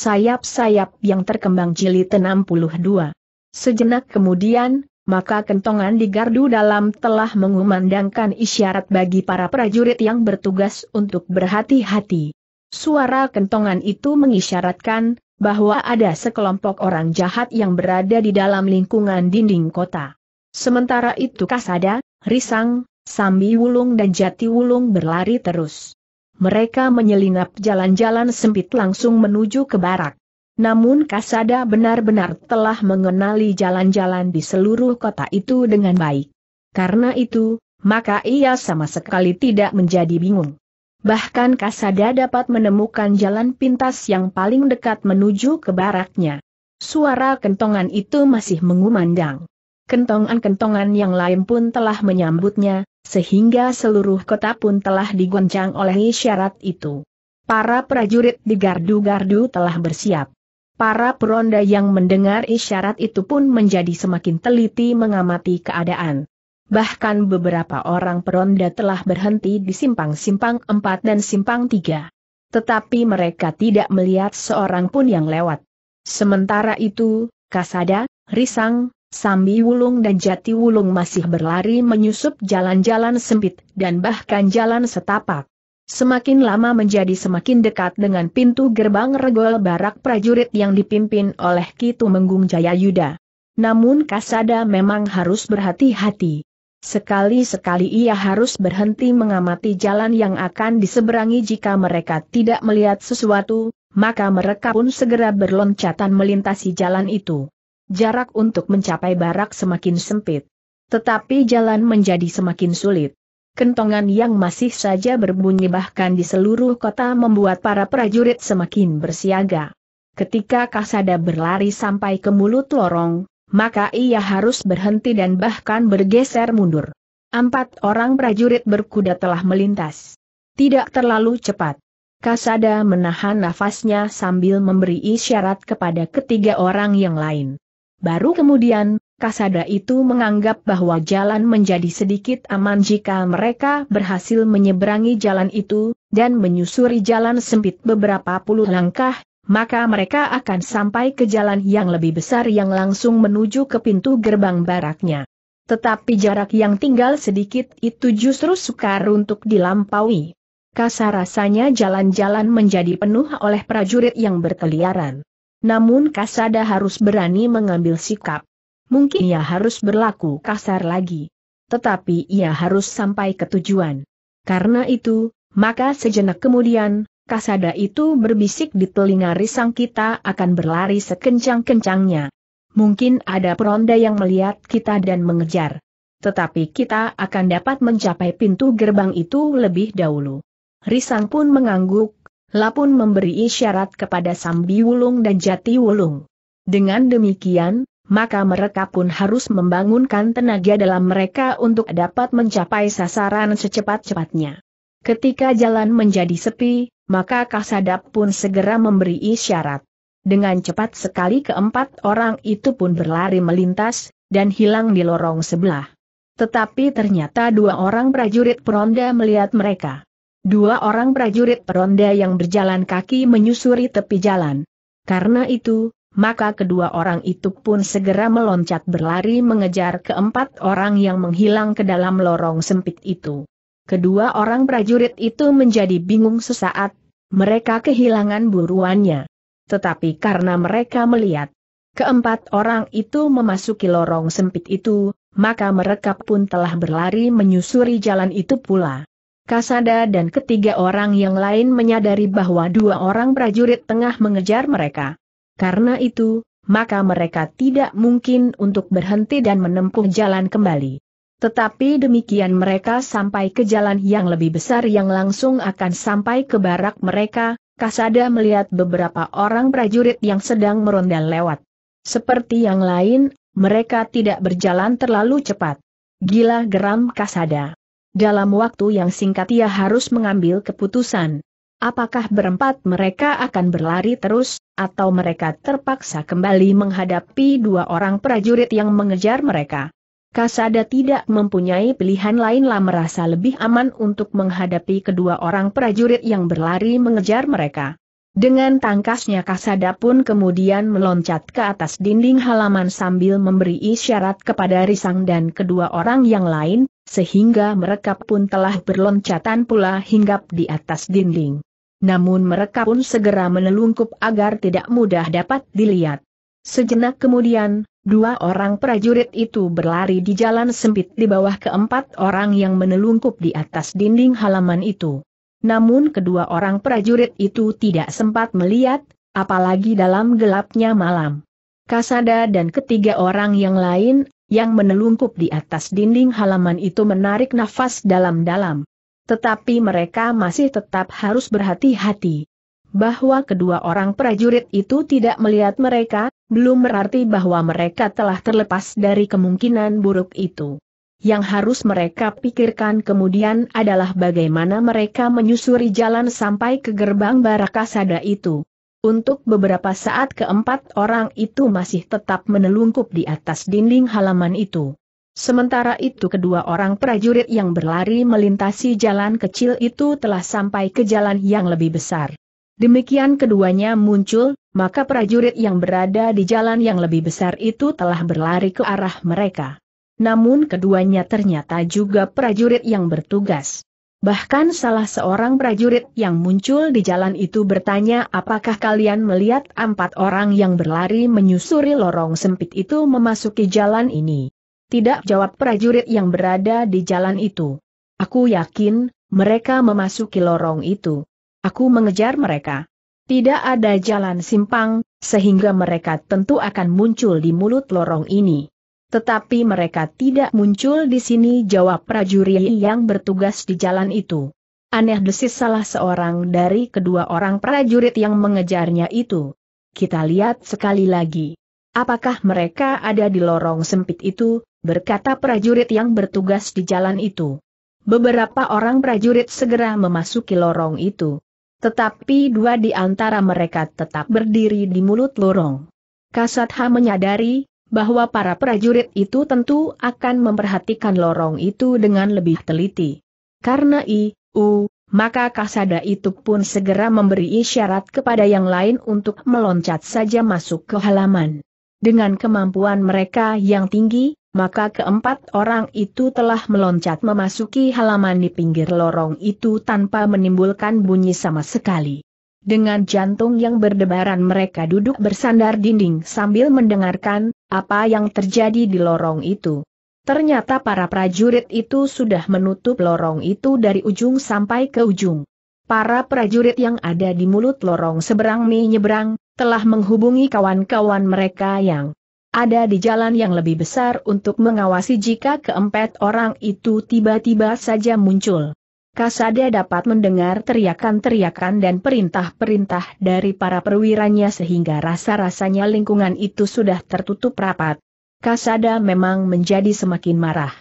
sayap-sayap yang terkembang jilid 62. Sejenak kemudian, maka kentongan di gardu dalam telah mengumandangkan isyarat bagi para prajurit yang bertugas untuk berhati-hati. Suara kentongan itu mengisyaratkan, bahwa ada sekelompok orang jahat yang berada di dalam lingkungan dinding kota. Sementara itu Kasada, Risang, Sambi Wulung dan Jati Wulung berlari terus mereka menyelinap jalan-jalan sempit langsung menuju ke barak. Namun Kasada benar-benar telah mengenali jalan-jalan di seluruh kota itu dengan baik. Karena itu, maka ia sama sekali tidak menjadi bingung. Bahkan Kasada dapat menemukan jalan pintas yang paling dekat menuju ke baraknya. Suara kentongan itu masih mengumandang kentongan-kentongan yang lain pun telah menyambutnya, sehingga seluruh kota pun telah digoncang oleh isyarat itu. Para prajurit di gardu-gardu telah bersiap. Para peronda yang mendengar isyarat itu pun menjadi semakin teliti mengamati keadaan. Bahkan beberapa orang peronda telah berhenti di simpang-simpang 4 dan simpang 3. Tetapi mereka tidak melihat seorang pun yang lewat. Sementara itu, Kasada, Risang, Sambi Wulung dan Jati Wulung masih berlari menyusup jalan-jalan sempit dan bahkan jalan setapak. Semakin lama menjadi semakin dekat dengan pintu gerbang regol barak prajurit yang dipimpin oleh Kitu Menggung Jaya Yuda. Namun Kasada memang harus berhati-hati. Sekali-sekali ia harus berhenti mengamati jalan yang akan diseberangi jika mereka tidak melihat sesuatu, maka mereka pun segera berloncatan melintasi jalan itu jarak untuk mencapai barak semakin sempit. Tetapi jalan menjadi semakin sulit. Kentongan yang masih saja berbunyi bahkan di seluruh kota membuat para prajurit semakin bersiaga. Ketika Kasada berlari sampai ke mulut lorong, maka ia harus berhenti dan bahkan bergeser mundur. Empat orang prajurit berkuda telah melintas. Tidak terlalu cepat. Kasada menahan nafasnya sambil memberi isyarat kepada ketiga orang yang lain. Baru kemudian, Kasada itu menganggap bahwa jalan menjadi sedikit aman jika mereka berhasil menyeberangi jalan itu, dan menyusuri jalan sempit beberapa puluh langkah, maka mereka akan sampai ke jalan yang lebih besar yang langsung menuju ke pintu gerbang baraknya. Tetapi jarak yang tinggal sedikit itu justru sukar untuk dilampaui. Kasar rasanya jalan-jalan menjadi penuh oleh prajurit yang berkeliaran. Namun Kasada harus berani mengambil sikap. Mungkin ia harus berlaku kasar lagi. Tetapi ia harus sampai ke tujuan. Karena itu, maka sejenak kemudian, Kasada itu berbisik di telinga risang kita akan berlari sekencang-kencangnya. Mungkin ada peronda yang melihat kita dan mengejar. Tetapi kita akan dapat mencapai pintu gerbang itu lebih dahulu. Risang pun mengangguk, Lapun memberi isyarat kepada Sambi Wulung dan Jati Wulung. Dengan demikian, maka mereka pun harus membangunkan tenaga dalam mereka untuk dapat mencapai sasaran secepat-cepatnya. Ketika jalan menjadi sepi, maka Kasadap pun segera memberi isyarat. Dengan cepat sekali keempat orang itu pun berlari melintas, dan hilang di lorong sebelah. Tetapi ternyata dua orang prajurit peronda melihat mereka. Dua orang prajurit peronda yang berjalan kaki menyusuri tepi jalan. Karena itu, maka kedua orang itu pun segera meloncat berlari mengejar keempat orang yang menghilang ke dalam lorong sempit itu. Kedua orang prajurit itu menjadi bingung sesaat, mereka kehilangan buruannya. Tetapi karena mereka melihat keempat orang itu memasuki lorong sempit itu, maka mereka pun telah berlari menyusuri jalan itu pula. Kasada dan ketiga orang yang lain menyadari bahwa dua orang prajurit tengah mengejar mereka. Karena itu, maka mereka tidak mungkin untuk berhenti dan menempuh jalan kembali. Tetapi demikian mereka sampai ke jalan yang lebih besar yang langsung akan sampai ke barak mereka, Kasada melihat beberapa orang prajurit yang sedang meronda lewat. Seperti yang lain, mereka tidak berjalan terlalu cepat. Gila geram Kasada. Dalam waktu yang singkat ia harus mengambil keputusan. Apakah berempat mereka akan berlari terus, atau mereka terpaksa kembali menghadapi dua orang prajurit yang mengejar mereka? Kasada tidak mempunyai pilihan lainlah merasa lebih aman untuk menghadapi kedua orang prajurit yang berlari mengejar mereka. Dengan tangkasnya Kasada pun kemudian meloncat ke atas dinding halaman sambil memberi isyarat kepada Risang dan kedua orang yang lain, sehingga mereka pun telah berloncatan pula hinggap di atas dinding. Namun mereka pun segera menelungkup agar tidak mudah dapat dilihat. Sejenak kemudian, dua orang prajurit itu berlari di jalan sempit di bawah keempat orang yang menelungkup di atas dinding halaman itu. Namun kedua orang prajurit itu tidak sempat melihat, apalagi dalam gelapnya malam. Kasada dan ketiga orang yang lain yang menelungkup di atas dinding halaman itu menarik nafas dalam-dalam. Tetapi mereka masih tetap harus berhati-hati. Bahwa kedua orang prajurit itu tidak melihat mereka, belum berarti bahwa mereka telah terlepas dari kemungkinan buruk itu. Yang harus mereka pikirkan kemudian adalah bagaimana mereka menyusuri jalan sampai ke gerbang Barakasada itu. Untuk beberapa saat keempat orang itu masih tetap menelungkup di atas dinding halaman itu. Sementara itu kedua orang prajurit yang berlari melintasi jalan kecil itu telah sampai ke jalan yang lebih besar. Demikian keduanya muncul, maka prajurit yang berada di jalan yang lebih besar itu telah berlari ke arah mereka. Namun keduanya ternyata juga prajurit yang bertugas. Bahkan salah seorang prajurit yang muncul di jalan itu bertanya apakah kalian melihat empat orang yang berlari menyusuri lorong sempit itu memasuki jalan ini. Tidak jawab prajurit yang berada di jalan itu. Aku yakin, mereka memasuki lorong itu. Aku mengejar mereka. Tidak ada jalan simpang, sehingga mereka tentu akan muncul di mulut lorong ini. Tetapi mereka tidak muncul di sini jawab prajurit yang bertugas di jalan itu. Aneh desis salah seorang dari kedua orang prajurit yang mengejarnya itu. Kita lihat sekali lagi. Apakah mereka ada di lorong sempit itu, berkata prajurit yang bertugas di jalan itu. Beberapa orang prajurit segera memasuki lorong itu. Tetapi dua di antara mereka tetap berdiri di mulut lorong. Kasatha menyadari bahwa para prajurit itu tentu akan memperhatikan lorong itu dengan lebih teliti. Karena I, U, maka Kasada itu pun segera memberi isyarat kepada yang lain untuk meloncat saja masuk ke halaman. Dengan kemampuan mereka yang tinggi, maka keempat orang itu telah meloncat memasuki halaman di pinggir lorong itu tanpa menimbulkan bunyi sama sekali. Dengan jantung yang berdebaran mereka duduk bersandar dinding sambil mendengarkan apa yang terjadi di lorong itu. Ternyata para prajurit itu sudah menutup lorong itu dari ujung sampai ke ujung. Para prajurit yang ada di mulut lorong seberang menyeberang, telah menghubungi kawan-kawan mereka yang ada di jalan yang lebih besar untuk mengawasi jika keempat orang itu tiba-tiba saja muncul. Kasada dapat mendengar teriakan-teriakan dan perintah-perintah dari para perwiranya sehingga rasa-rasanya lingkungan itu sudah tertutup rapat. Kasada memang menjadi semakin marah.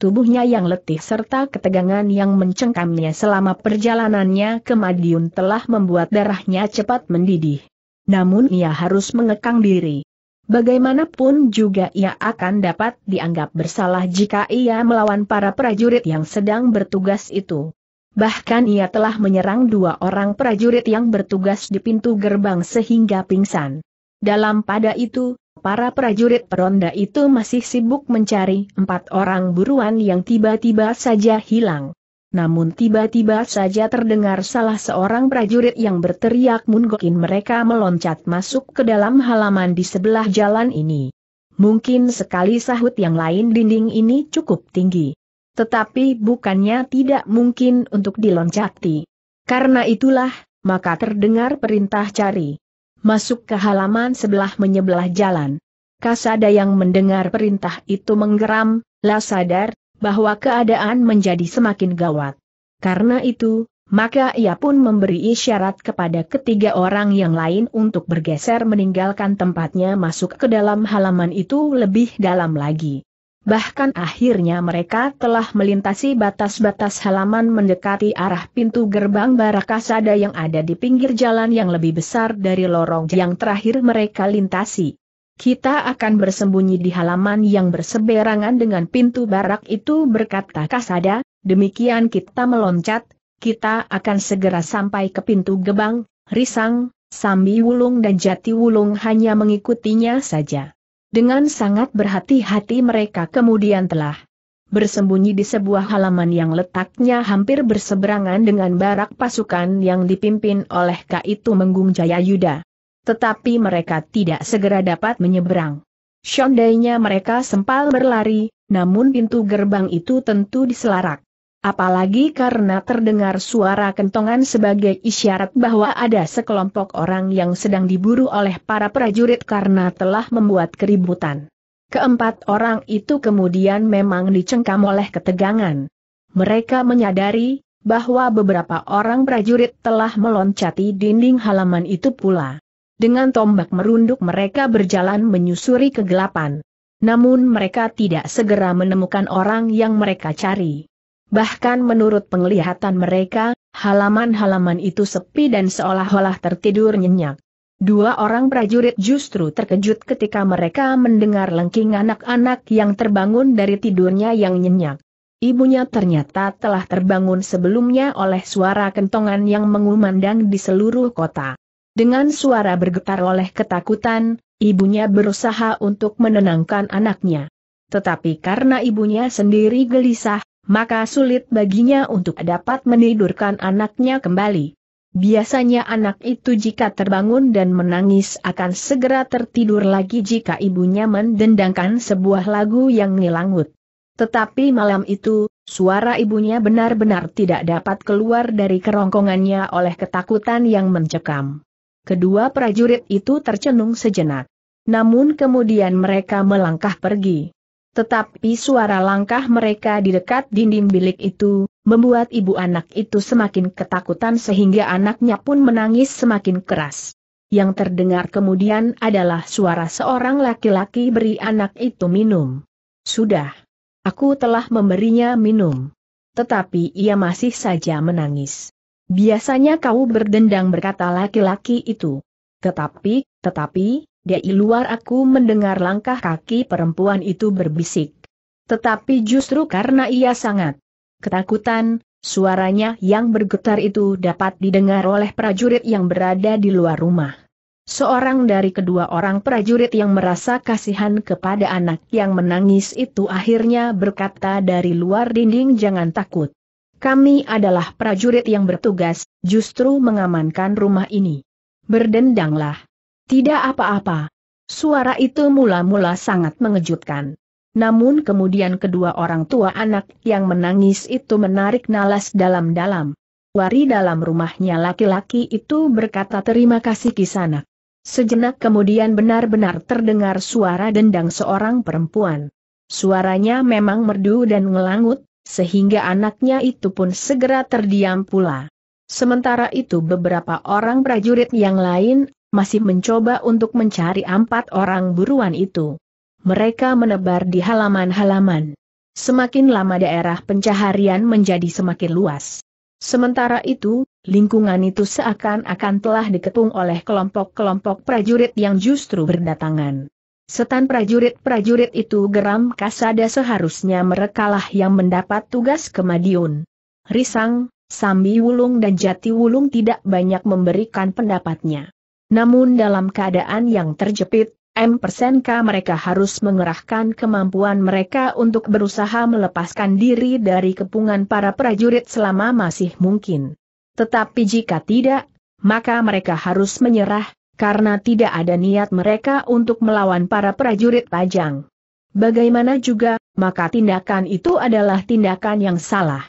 Tubuhnya yang letih serta ketegangan yang mencengkamnya selama perjalanannya ke Madiun telah membuat darahnya cepat mendidih. Namun ia harus mengekang diri. Bagaimanapun juga ia akan dapat dianggap bersalah jika ia melawan para prajurit yang sedang bertugas itu. Bahkan ia telah menyerang dua orang prajurit yang bertugas di pintu gerbang sehingga pingsan. Dalam pada itu, para prajurit peronda itu masih sibuk mencari empat orang buruan yang tiba-tiba saja hilang. Namun tiba-tiba saja terdengar salah seorang prajurit yang berteriak Mungokin mereka meloncat masuk ke dalam halaman di sebelah jalan ini. Mungkin sekali sahut yang lain dinding ini cukup tinggi. Tetapi bukannya tidak mungkin untuk diloncati. Karena itulah, maka terdengar perintah cari. Masuk ke halaman sebelah menyebelah jalan. Kasada yang mendengar perintah itu menggeram, lah sadar, bahwa keadaan menjadi semakin gawat. Karena itu, maka ia pun memberi isyarat kepada ketiga orang yang lain untuk bergeser meninggalkan tempatnya masuk ke dalam halaman itu lebih dalam lagi. Bahkan akhirnya mereka telah melintasi batas-batas halaman mendekati arah pintu gerbang Barakasada yang ada di pinggir jalan yang lebih besar dari lorong yang terakhir mereka lintasi. Kita akan bersembunyi di halaman yang berseberangan dengan pintu barak itu berkata Kasada, demikian kita meloncat, kita akan segera sampai ke pintu gebang, Risang, Sambi Wulung dan Jati Wulung hanya mengikutinya saja. Dengan sangat berhati-hati mereka kemudian telah bersembunyi di sebuah halaman yang letaknya hampir berseberangan dengan barak pasukan yang dipimpin oleh Kaitu Menggung Jaya Yuda. Tetapi mereka tidak segera dapat menyeberang. Seandainya mereka sempal berlari, namun pintu gerbang itu tentu diselarak. Apalagi karena terdengar suara kentongan sebagai isyarat bahwa ada sekelompok orang yang sedang diburu oleh para prajurit karena telah membuat keributan. Keempat orang itu kemudian memang dicengkam oleh ketegangan. Mereka menyadari bahwa beberapa orang prajurit telah meloncati dinding halaman itu pula. Dengan tombak merunduk mereka berjalan menyusuri kegelapan. Namun mereka tidak segera menemukan orang yang mereka cari. Bahkan menurut penglihatan mereka, halaman-halaman itu sepi dan seolah-olah tertidur nyenyak. Dua orang prajurit justru terkejut ketika mereka mendengar lengking anak-anak yang terbangun dari tidurnya yang nyenyak. Ibunya ternyata telah terbangun sebelumnya oleh suara kentongan yang mengumandang di seluruh kota. Dengan suara bergetar oleh ketakutan, ibunya berusaha untuk menenangkan anaknya. Tetapi karena ibunya sendiri gelisah, maka sulit baginya untuk dapat menidurkan anaknya kembali. Biasanya anak itu jika terbangun dan menangis akan segera tertidur lagi jika ibunya mendendangkan sebuah lagu yang ngilangut. Tetapi malam itu, suara ibunya benar-benar tidak dapat keluar dari kerongkongannya oleh ketakutan yang mencekam. Kedua prajurit itu tercenung sejenak. Namun kemudian mereka melangkah pergi. Tetapi suara langkah mereka di dekat dinding bilik itu, membuat ibu anak itu semakin ketakutan sehingga anaknya pun menangis semakin keras. Yang terdengar kemudian adalah suara seorang laki-laki beri anak itu minum. Sudah. Aku telah memberinya minum. Tetapi ia masih saja menangis. Biasanya kau berdendang berkata laki-laki itu. Tetapi, tetapi, di luar aku mendengar langkah kaki perempuan itu berbisik. Tetapi justru karena ia sangat ketakutan, suaranya yang bergetar itu dapat didengar oleh prajurit yang berada di luar rumah. Seorang dari kedua orang prajurit yang merasa kasihan kepada anak yang menangis itu akhirnya berkata dari luar dinding jangan takut. Kami adalah prajurit yang bertugas, justru mengamankan rumah ini. Berdendanglah. Tidak apa-apa. Suara itu mula-mula sangat mengejutkan. Namun kemudian kedua orang tua anak yang menangis itu menarik nalas dalam-dalam. Wari dalam rumahnya laki-laki itu berkata terima kasih kisana. Sejenak kemudian benar-benar terdengar suara dendang seorang perempuan. Suaranya memang merdu dan ngelangut, sehingga anaknya itu pun segera terdiam pula. Sementara itu beberapa orang prajurit yang lain masih mencoba untuk mencari empat orang buruan itu. Mereka menebar di halaman-halaman. Semakin lama daerah pencaharian menjadi semakin luas. Sementara itu, lingkungan itu seakan-akan telah diketung oleh kelompok-kelompok prajurit yang justru berdatangan. Setan prajurit-prajurit itu geram kasada seharusnya merekalah yang mendapat tugas ke Madiun. Risang, Sambi Wulung dan Jati Wulung tidak banyak memberikan pendapatnya. Namun dalam keadaan yang terjepit, persenka mereka harus mengerahkan kemampuan mereka untuk berusaha melepaskan diri dari kepungan para prajurit selama masih mungkin. Tetapi jika tidak, maka mereka harus menyerah, karena tidak ada niat mereka untuk melawan para prajurit pajang. Bagaimana juga, maka tindakan itu adalah tindakan yang salah.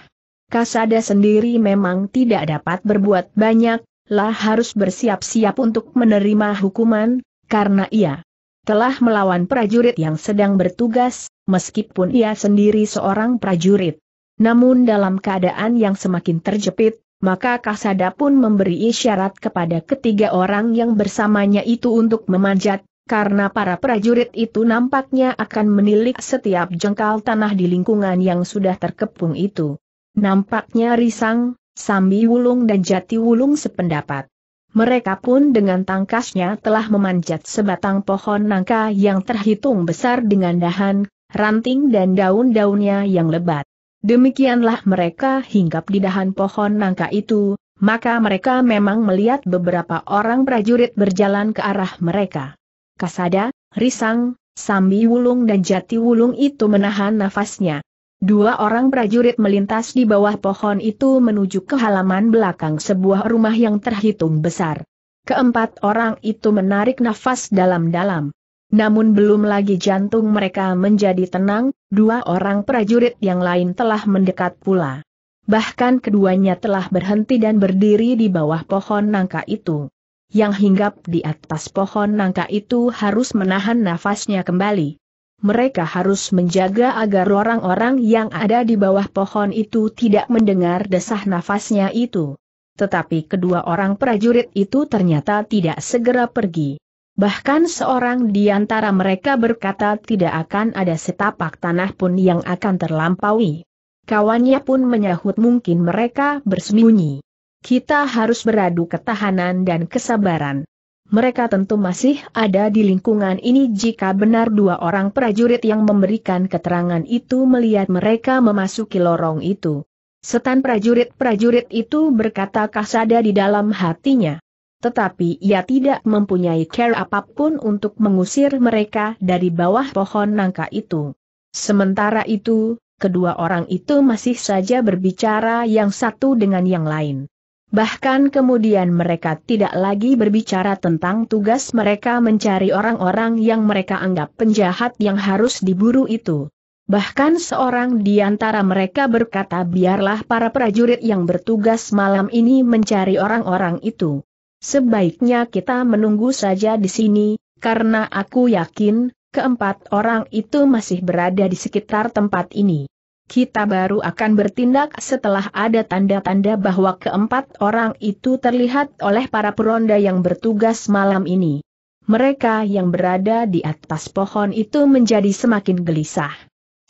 Kasada sendiri memang tidak dapat berbuat banyak, lah harus bersiap-siap untuk menerima hukuman, karena ia telah melawan prajurit yang sedang bertugas, meskipun ia sendiri seorang prajurit. Namun dalam keadaan yang semakin terjepit, maka Kasada pun memberi isyarat kepada ketiga orang yang bersamanya itu untuk memanjat, karena para prajurit itu nampaknya akan menilik setiap jengkal tanah di lingkungan yang sudah terkepung itu. Nampaknya risang, Sambi Wulung dan Jati Wulung sependapat. Mereka pun dengan tangkasnya telah memanjat sebatang pohon nangka yang terhitung besar dengan dahan, ranting dan daun-daunnya yang lebat. Demikianlah mereka hinggap di dahan pohon nangka itu, maka mereka memang melihat beberapa orang prajurit berjalan ke arah mereka. Kasada, Risang, Sambi Wulung dan Jati Wulung itu menahan nafasnya. Dua orang prajurit melintas di bawah pohon itu menuju ke halaman belakang sebuah rumah yang terhitung besar. Keempat orang itu menarik nafas dalam-dalam. Namun belum lagi jantung mereka menjadi tenang, dua orang prajurit yang lain telah mendekat pula. Bahkan keduanya telah berhenti dan berdiri di bawah pohon nangka itu. Yang hinggap di atas pohon nangka itu harus menahan nafasnya kembali mereka harus menjaga agar orang-orang yang ada di bawah pohon itu tidak mendengar desah nafasnya itu. Tetapi kedua orang prajurit itu ternyata tidak segera pergi. Bahkan seorang di antara mereka berkata tidak akan ada setapak tanah pun yang akan terlampaui. Kawannya pun menyahut mungkin mereka bersembunyi. Kita harus beradu ketahanan dan kesabaran mereka tentu masih ada di lingkungan ini jika benar dua orang prajurit yang memberikan keterangan itu melihat mereka memasuki lorong itu. Setan prajurit-prajurit itu berkata kasada di dalam hatinya. Tetapi ia tidak mempunyai care apapun untuk mengusir mereka dari bawah pohon nangka itu. Sementara itu, kedua orang itu masih saja berbicara yang satu dengan yang lain. Bahkan kemudian mereka tidak lagi berbicara tentang tugas mereka mencari orang-orang yang mereka anggap penjahat yang harus diburu itu. Bahkan seorang di antara mereka berkata biarlah para prajurit yang bertugas malam ini mencari orang-orang itu. Sebaiknya kita menunggu saja di sini, karena aku yakin, keempat orang itu masih berada di sekitar tempat ini kita baru akan bertindak setelah ada tanda-tanda bahwa keempat orang itu terlihat oleh para peronda yang bertugas malam ini. Mereka yang berada di atas pohon itu menjadi semakin gelisah.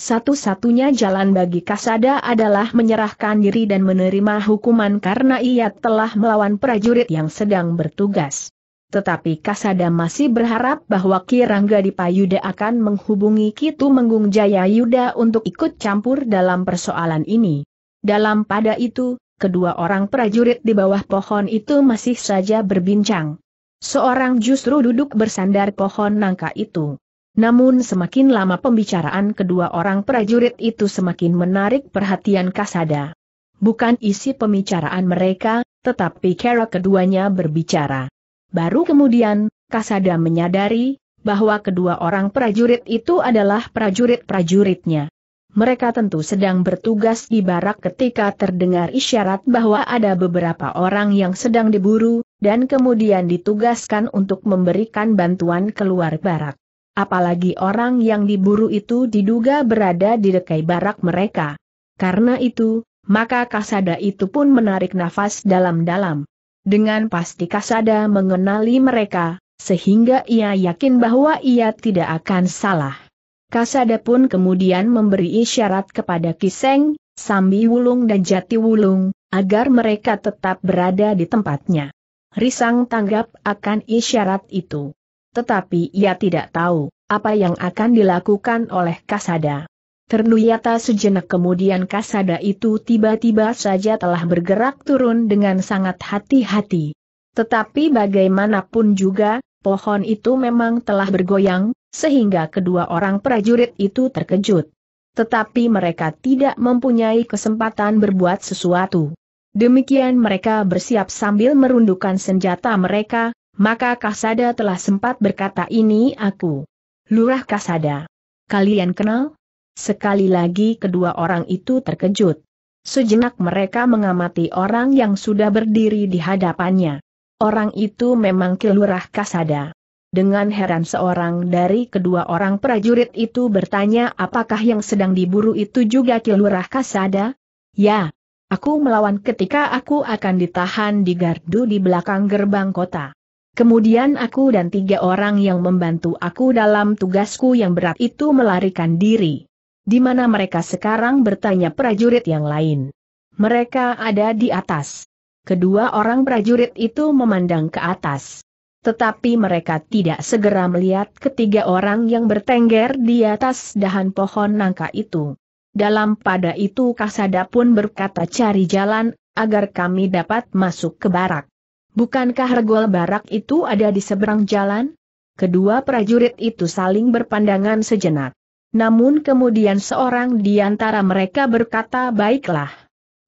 Satu-satunya jalan bagi Kasada adalah menyerahkan diri dan menerima hukuman karena ia telah melawan prajurit yang sedang bertugas. Tetapi Kasada masih berharap bahwa Kirangga Dipayuda akan menghubungi Kitu Menggung Jaya Yuda untuk ikut campur dalam persoalan ini. Dalam pada itu, kedua orang prajurit di bawah pohon itu masih saja berbincang. Seorang justru duduk bersandar pohon nangka itu. Namun semakin lama pembicaraan kedua orang prajurit itu semakin menarik perhatian Kasada. Bukan isi pembicaraan mereka, tetapi cara keduanya berbicara. Baru kemudian, Kasada menyadari bahwa kedua orang prajurit itu adalah prajurit-prajuritnya. Mereka tentu sedang bertugas di barak ketika terdengar isyarat bahwa ada beberapa orang yang sedang diburu, dan kemudian ditugaskan untuk memberikan bantuan keluar barak. Apalagi orang yang diburu itu diduga berada di dekai barak mereka. Karena itu, maka kasada itu pun menarik nafas dalam-dalam. Dengan pasti Kasada mengenali mereka, sehingga ia yakin bahwa ia tidak akan salah. Kasada pun kemudian memberi isyarat kepada Kiseng, Sambi Wulung dan Jati Wulung, agar mereka tetap berada di tempatnya. Risang tanggap akan isyarat itu. Tetapi ia tidak tahu, apa yang akan dilakukan oleh Kasada. Ternuyata sejenak kemudian kasada itu tiba-tiba saja telah bergerak turun dengan sangat hati-hati. Tetapi bagaimanapun juga, pohon itu memang telah bergoyang, sehingga kedua orang prajurit itu terkejut. Tetapi mereka tidak mempunyai kesempatan berbuat sesuatu. Demikian mereka bersiap sambil merundukkan senjata mereka, maka Kasada telah sempat berkata ini aku. Lurah Kasada. Kalian kenal? Sekali lagi kedua orang itu terkejut. Sejenak mereka mengamati orang yang sudah berdiri di hadapannya. Orang itu memang kelurah Kasada. Dengan heran seorang dari kedua orang prajurit itu bertanya apakah yang sedang diburu itu juga kelurah Kasada? Ya, aku melawan ketika aku akan ditahan di gardu di belakang gerbang kota. Kemudian aku dan tiga orang yang membantu aku dalam tugasku yang berat itu melarikan diri di mana mereka sekarang bertanya prajurit yang lain. Mereka ada di atas. Kedua orang prajurit itu memandang ke atas. Tetapi mereka tidak segera melihat ketiga orang yang bertengger di atas dahan pohon nangka itu. Dalam pada itu Kasada pun berkata cari jalan, agar kami dapat masuk ke barak. Bukankah regol barak itu ada di seberang jalan? Kedua prajurit itu saling berpandangan sejenak. Namun kemudian seorang di antara mereka berkata baiklah.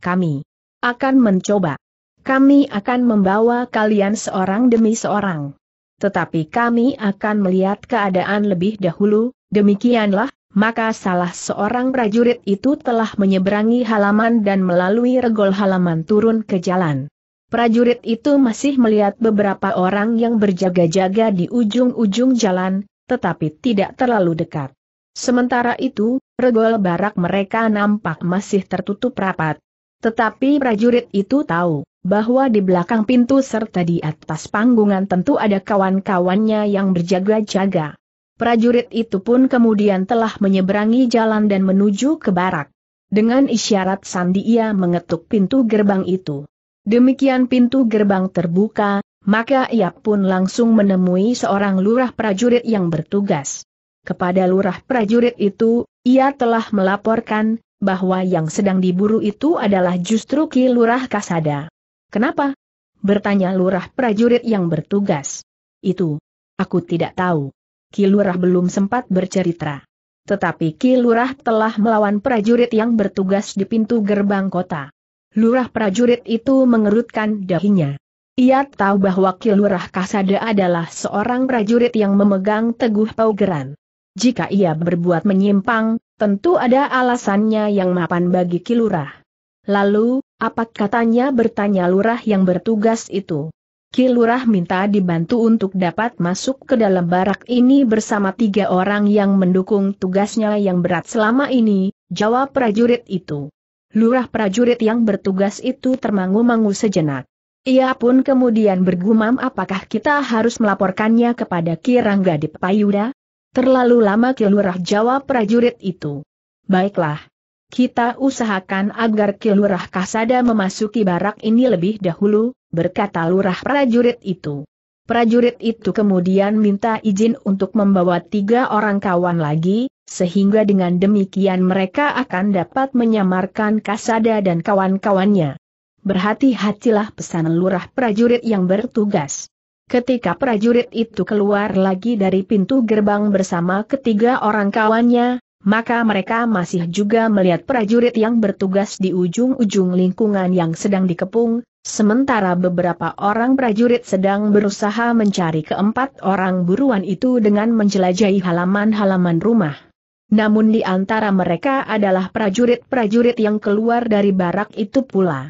Kami akan mencoba. Kami akan membawa kalian seorang demi seorang. Tetapi kami akan melihat keadaan lebih dahulu, demikianlah, maka salah seorang prajurit itu telah menyeberangi halaman dan melalui regol halaman turun ke jalan. Prajurit itu masih melihat beberapa orang yang berjaga-jaga di ujung-ujung jalan, tetapi tidak terlalu dekat. Sementara itu, regol barak mereka nampak masih tertutup rapat. Tetapi prajurit itu tahu bahwa di belakang pintu serta di atas panggungan tentu ada kawan-kawannya yang berjaga-jaga. Prajurit itu pun kemudian telah menyeberangi jalan dan menuju ke barak. Dengan isyarat sandi ia mengetuk pintu gerbang itu. Demikian pintu gerbang terbuka, maka ia pun langsung menemui seorang lurah prajurit yang bertugas. Kepada lurah prajurit itu, ia telah melaporkan, bahwa yang sedang diburu itu adalah justru Ki Lurah Kasada. Kenapa? Bertanya lurah prajurit yang bertugas. Itu. Aku tidak tahu. Ki Lurah belum sempat bercerita. Tetapi Ki Lurah telah melawan prajurit yang bertugas di pintu gerbang kota. Lurah prajurit itu mengerutkan dahinya. Ia tahu bahwa Ki Lurah Kasada adalah seorang prajurit yang memegang teguh paugeran. Jika ia berbuat menyimpang, tentu ada alasannya yang mapan bagi Kilurah. Lalu, apa katanya bertanya lurah yang bertugas itu? Kilurah minta dibantu untuk dapat masuk ke dalam barak ini bersama tiga orang yang mendukung tugasnya yang berat selama ini, jawab prajurit itu. Lurah prajurit yang bertugas itu termangu-mangu sejenak. Ia pun kemudian bergumam apakah kita harus melaporkannya kepada Ki Rangga Terlalu lama Kilurah jawab prajurit itu. Baiklah. Kita usahakan agar Kilurah Kasada memasuki barak ini lebih dahulu, berkata lurah prajurit itu. Prajurit itu kemudian minta izin untuk membawa tiga orang kawan lagi, sehingga dengan demikian mereka akan dapat menyamarkan Kasada dan kawan-kawannya. Berhati-hatilah pesan lurah prajurit yang bertugas. Ketika prajurit itu keluar lagi dari pintu gerbang bersama ketiga orang kawannya, maka mereka masih juga melihat prajurit yang bertugas di ujung-ujung lingkungan yang sedang dikepung, sementara beberapa orang prajurit sedang berusaha mencari keempat orang buruan itu dengan menjelajahi halaman-halaman rumah. Namun di antara mereka adalah prajurit-prajurit yang keluar dari barak itu pula.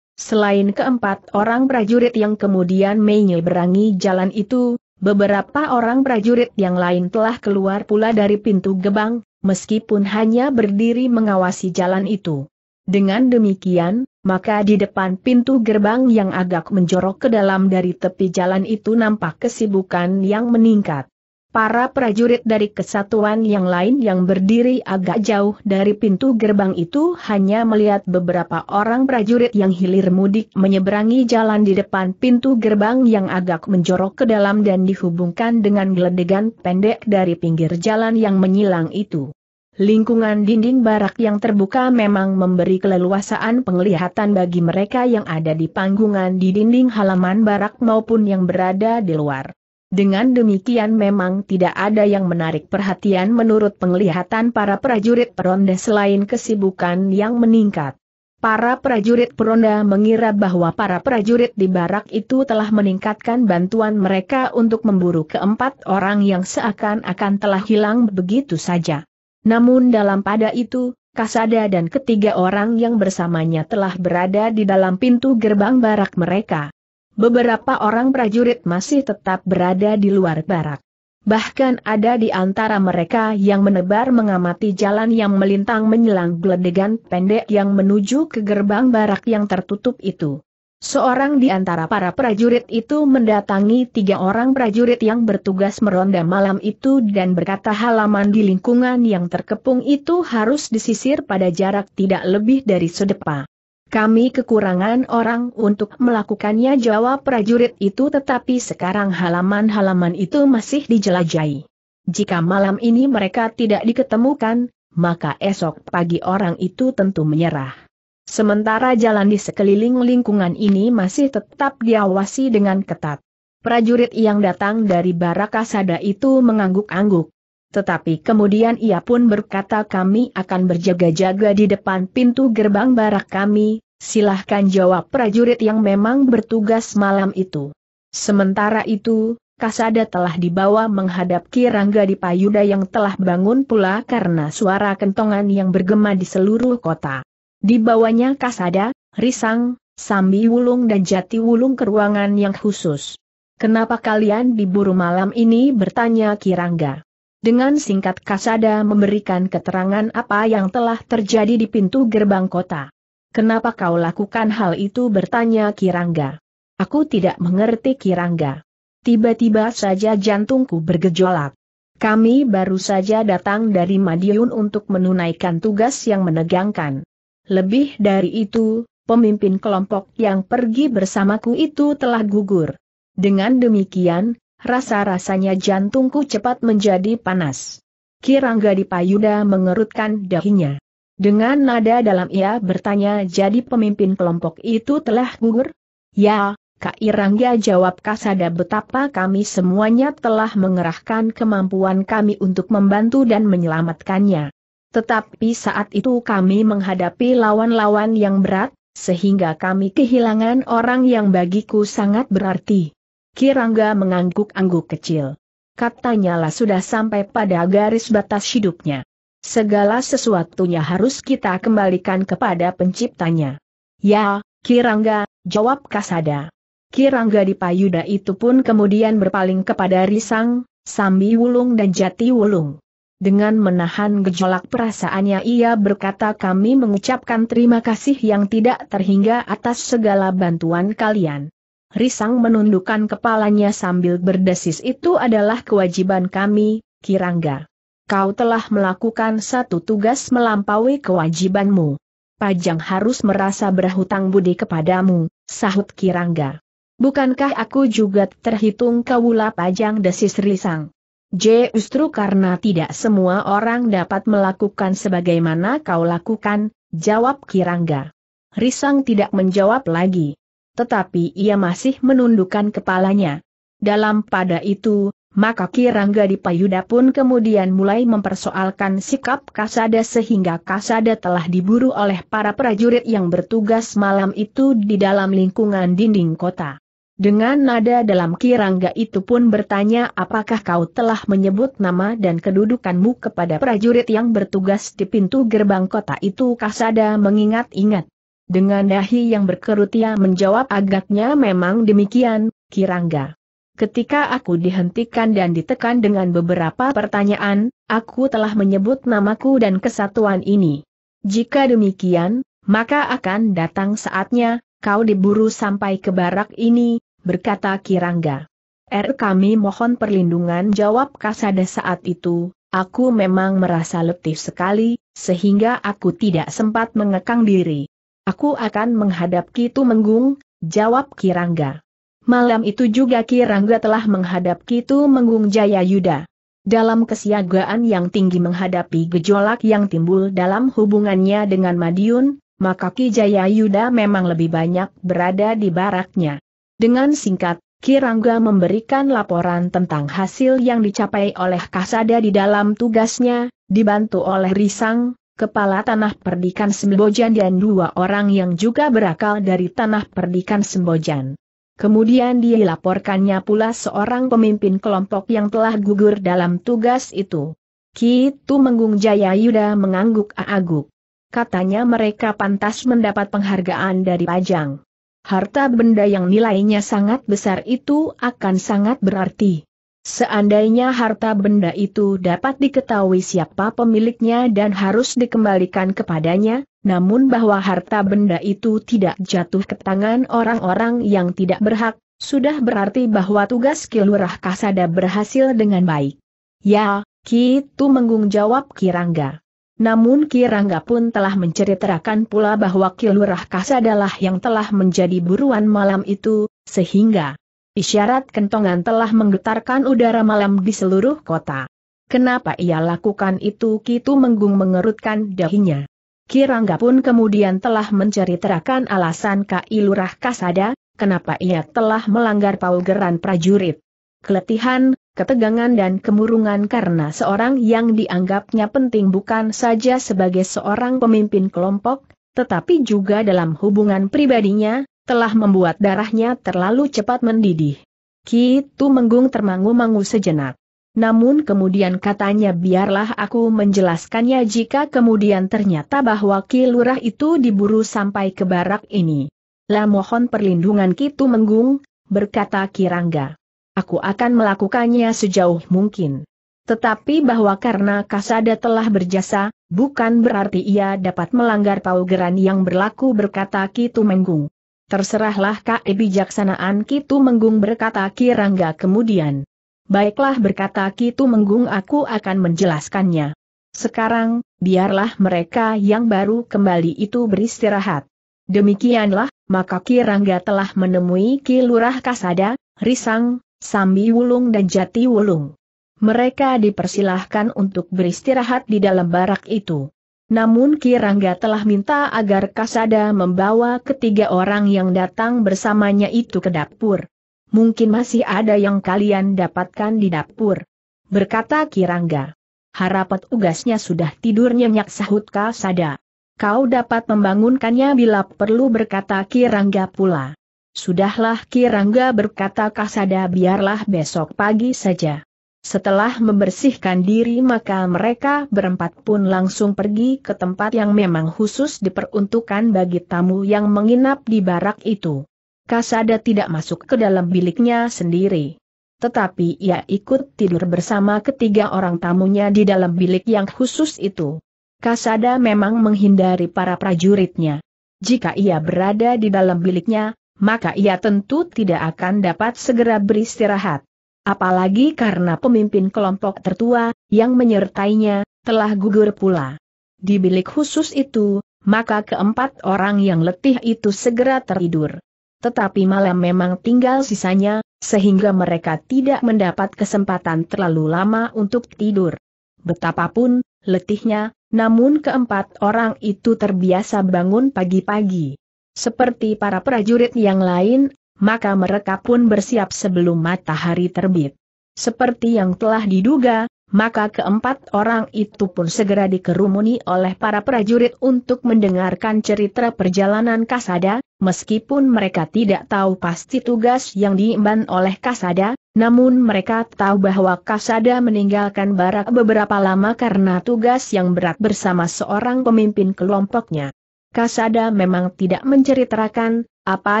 Selain keempat orang prajurit yang kemudian menyeberangi jalan itu, beberapa orang prajurit yang lain telah keluar pula dari pintu gebang, meskipun hanya berdiri mengawasi jalan itu. Dengan demikian, maka di depan pintu gerbang yang agak menjorok ke dalam dari tepi jalan itu nampak kesibukan yang meningkat. Para prajurit dari kesatuan yang lain yang berdiri agak jauh dari pintu gerbang itu hanya melihat beberapa orang prajurit yang hilir mudik menyeberangi jalan di depan pintu gerbang yang agak menjorok ke dalam dan dihubungkan dengan geledegan pendek dari pinggir jalan yang menyilang itu. Lingkungan dinding barak yang terbuka memang memberi keleluasaan penglihatan bagi mereka yang ada di panggungan di dinding halaman barak maupun yang berada di luar. Dengan demikian memang tidak ada yang menarik perhatian menurut penglihatan para prajurit peronda selain kesibukan yang meningkat. Para prajurit peronda mengira bahwa para prajurit di barak itu telah meningkatkan bantuan mereka untuk memburu keempat orang yang seakan-akan telah hilang begitu saja. Namun dalam pada itu, Kasada dan ketiga orang yang bersamanya telah berada di dalam pintu gerbang barak mereka. Beberapa orang prajurit masih tetap berada di luar barak. Bahkan ada di antara mereka yang menebar mengamati jalan yang melintang menyelang geledegan pendek yang menuju ke gerbang barak yang tertutup itu. Seorang di antara para prajurit itu mendatangi tiga orang prajurit yang bertugas meronda malam itu dan berkata halaman di lingkungan yang terkepung itu harus disisir pada jarak tidak lebih dari sedepa. Kami kekurangan orang untuk melakukannya jawab prajurit itu tetapi sekarang halaman-halaman itu masih dijelajahi. Jika malam ini mereka tidak diketemukan, maka esok pagi orang itu tentu menyerah. Sementara jalan di sekeliling lingkungan ini masih tetap diawasi dengan ketat. Prajurit yang datang dari Barakasada itu mengangguk-angguk. Tetapi kemudian ia pun berkata kami akan berjaga-jaga di depan pintu gerbang barak kami, silahkan jawab prajurit yang memang bertugas malam itu. Sementara itu, Kasada telah dibawa menghadap Kirangga di Payuda yang telah bangun pula karena suara kentongan yang bergema di seluruh kota. Di bawahnya Kasada, Risang, Sambi Wulung dan Jati Wulung ke ruangan yang khusus. Kenapa kalian diburu malam ini bertanya Kirangga dengan singkat Kasada memberikan keterangan apa yang telah terjadi di pintu gerbang kota. Kenapa kau lakukan hal itu bertanya Kirangga. Aku tidak mengerti Kirangga. Tiba-tiba saja jantungku bergejolak. Kami baru saja datang dari Madiun untuk menunaikan tugas yang menegangkan. Lebih dari itu, pemimpin kelompok yang pergi bersamaku itu telah gugur. Dengan demikian, Rasa-rasanya jantungku cepat menjadi panas. Kirangga di payuda mengerutkan dahinya. Dengan nada dalam ia bertanya jadi pemimpin kelompok itu telah gugur? Ya, Kak Irangga jawab Kasada betapa kami semuanya telah mengerahkan kemampuan kami untuk membantu dan menyelamatkannya. Tetapi saat itu kami menghadapi lawan-lawan yang berat, sehingga kami kehilangan orang yang bagiku sangat berarti. Kirangga mengangguk-angguk kecil. Katanyalah sudah sampai pada garis batas hidupnya. Segala sesuatunya harus kita kembalikan kepada penciptanya. Ya, Kirangga, jawab Kasada. Kirangga di Payuda itu pun kemudian berpaling kepada Risang, Sambi Wulung dan Jati Wulung. Dengan menahan gejolak perasaannya ia berkata kami mengucapkan terima kasih yang tidak terhingga atas segala bantuan kalian. Risang menundukkan kepalanya sambil berdesis itu adalah kewajiban kami, Kirangga. Kau telah melakukan satu tugas melampaui kewajibanmu. Pajang harus merasa berhutang budi kepadamu, sahut Kirangga. Bukankah aku juga terhitung kawula Pajang desis Risang? Justru karena tidak semua orang dapat melakukan sebagaimana kau lakukan, jawab Kirangga. Risang tidak menjawab lagi tetapi ia masih menundukkan kepalanya. Dalam pada itu, maka Kirangga di Payuda pun kemudian mulai mempersoalkan sikap Kasada sehingga Kasada telah diburu oleh para prajurit yang bertugas malam itu di dalam lingkungan dinding kota. Dengan nada dalam Kirangga itu pun bertanya apakah kau telah menyebut nama dan kedudukanmu kepada prajurit yang bertugas di pintu gerbang kota itu Kasada mengingat-ingat. Dengan dahi yang berkerut ia menjawab agaknya memang demikian, Kirangga. Ketika aku dihentikan dan ditekan dengan beberapa pertanyaan, aku telah menyebut namaku dan kesatuan ini. Jika demikian, maka akan datang saatnya, kau diburu sampai ke barak ini, berkata Kirangga. Er kami mohon perlindungan jawab Kasada saat itu, aku memang merasa letih sekali, sehingga aku tidak sempat mengekang diri. Aku akan menghadap Kitu Menggung, jawab Kirangga. Malam itu juga Kirangga telah menghadap Kitu Menggung Jaya Yuda. Dalam kesiagaan yang tinggi menghadapi gejolak yang timbul dalam hubungannya dengan Madiun, maka Ki Jaya Yuda memang lebih banyak berada di baraknya. Dengan singkat, Kirangga memberikan laporan tentang hasil yang dicapai oleh Kasada di dalam tugasnya, dibantu oleh Risang, kepala tanah perdikan Sembojan dan dua orang yang juga berakal dari tanah perdikan Sembojan. Kemudian dilaporkannya pula seorang pemimpin kelompok yang telah gugur dalam tugas itu. Kitu Menggung Jaya Yuda mengangguk aguk. Katanya mereka pantas mendapat penghargaan dari Pajang. Harta benda yang nilainya sangat besar itu akan sangat berarti. Seandainya harta benda itu dapat diketahui siapa pemiliknya dan harus dikembalikan kepadanya, namun bahwa harta benda itu tidak jatuh ke tangan orang-orang yang tidak berhak, sudah berarti bahwa tugas Kilurah Kasada berhasil dengan baik. Ya, Kitu menggung jawab Kirangga. Namun Kirangga pun telah menceritakan pula bahwa Kilurah lah yang telah menjadi buruan malam itu, sehingga Isyarat kentongan telah menggetarkan udara malam di seluruh kota. Kenapa ia lakukan itu Kitu Menggung mengerutkan dahinya. Kirangga pun kemudian telah menceritakan alasan Kai Kasada, kenapa ia telah melanggar paugeran prajurit. Keletihan, ketegangan dan kemurungan karena seorang yang dianggapnya penting bukan saja sebagai seorang pemimpin kelompok, tetapi juga dalam hubungan pribadinya, telah membuat darahnya terlalu cepat mendidih. Kitu Menggung termangu-mangu sejenak. Namun kemudian katanya biarlah aku menjelaskannya jika kemudian ternyata bahwa Ki Lurah itu diburu sampai ke barak ini. Lah mohon perlindungan Kitu Menggung, berkata Kirangga. Aku akan melakukannya sejauh mungkin. Tetapi bahwa karena Kasada telah berjasa, bukan berarti ia dapat melanggar paugeran yang berlaku berkata Kitu Menggung. Terserahlah kebijaksanaan Kitu Menggung berkata Kirangga kemudian. Baiklah berkata Kitu Menggung aku akan menjelaskannya. Sekarang, biarlah mereka yang baru kembali itu beristirahat. Demikianlah, maka Kirangga telah menemui Ki Kasada, Risang, Sambi Wulung dan Jati Wulung. Mereka dipersilahkan untuk beristirahat di dalam barak itu. Namun Kirangga telah minta agar Kasada membawa ketiga orang yang datang bersamanya itu ke dapur. Mungkin masih ada yang kalian dapatkan di dapur. Berkata Kirangga. Harapat ugasnya sudah tidur nyenyak sahut Kasada. Kau dapat membangunkannya bila perlu berkata Kirangga pula. Sudahlah Kirangga berkata Kasada biarlah besok pagi saja. Setelah membersihkan diri maka mereka berempat pun langsung pergi ke tempat yang memang khusus diperuntukkan bagi tamu yang menginap di barak itu. Kasada tidak masuk ke dalam biliknya sendiri. Tetapi ia ikut tidur bersama ketiga orang tamunya di dalam bilik yang khusus itu. Kasada memang menghindari para prajuritnya. Jika ia berada di dalam biliknya, maka ia tentu tidak akan dapat segera beristirahat. Apalagi karena pemimpin kelompok tertua, yang menyertainya, telah gugur pula. Di bilik khusus itu, maka keempat orang yang letih itu segera tertidur. Tetapi malam memang tinggal sisanya, sehingga mereka tidak mendapat kesempatan terlalu lama untuk tidur. Betapapun, letihnya, namun keempat orang itu terbiasa bangun pagi-pagi. Seperti para prajurit yang lain, maka mereka pun bersiap sebelum matahari terbit. Seperti yang telah diduga, maka keempat orang itu pun segera dikerumuni oleh para prajurit untuk mendengarkan cerita perjalanan Kasada, meskipun mereka tidak tahu pasti tugas yang diimban oleh Kasada, namun mereka tahu bahwa Kasada meninggalkan barak beberapa lama karena tugas yang berat bersama seorang pemimpin kelompoknya. Kasada memang tidak menceritakan apa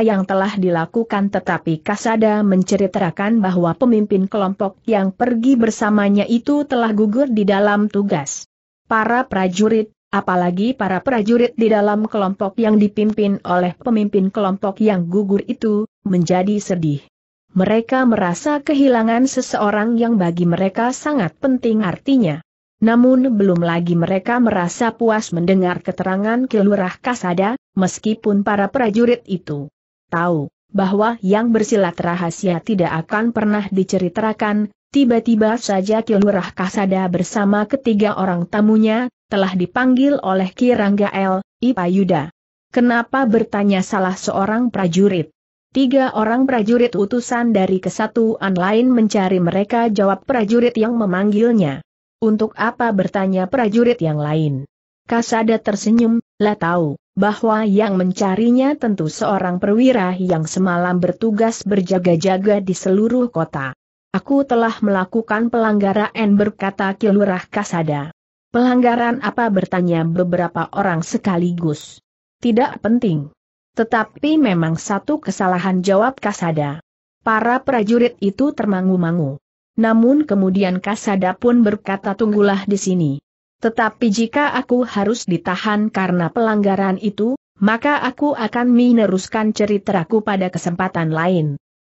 yang telah dilakukan tetapi Kasada menceritakan bahwa pemimpin kelompok yang pergi bersamanya itu telah gugur di dalam tugas. Para prajurit, apalagi para prajurit di dalam kelompok yang dipimpin oleh pemimpin kelompok yang gugur itu, menjadi sedih. Mereka merasa kehilangan seseorang yang bagi mereka sangat penting artinya. Namun belum lagi mereka merasa puas mendengar keterangan Kilurah Kasada, meskipun para prajurit itu tahu bahwa yang bersilat rahasia tidak akan pernah diceritakan, tiba-tiba saja Kilurah Kasada bersama ketiga orang tamunya, telah dipanggil oleh Kirangga Ipa Ipayuda. Kenapa bertanya salah seorang prajurit? Tiga orang prajurit utusan dari kesatuan lain mencari mereka jawab prajurit yang memanggilnya. Untuk apa bertanya prajurit yang lain? Kasada tersenyum, lah tahu, bahwa yang mencarinya tentu seorang perwira yang semalam bertugas berjaga-jaga di seluruh kota. Aku telah melakukan pelanggaran berkata Kilurah Kasada. Pelanggaran apa bertanya beberapa orang sekaligus. Tidak penting. Tetapi memang satu kesalahan jawab Kasada. Para prajurit itu termangu-mangu namun kemudian Kasada pun berkata tunggulah di sini. Tetapi jika aku harus ditahan karena pelanggaran itu, maka aku akan meneruskan ceritaku pada kesempatan lain.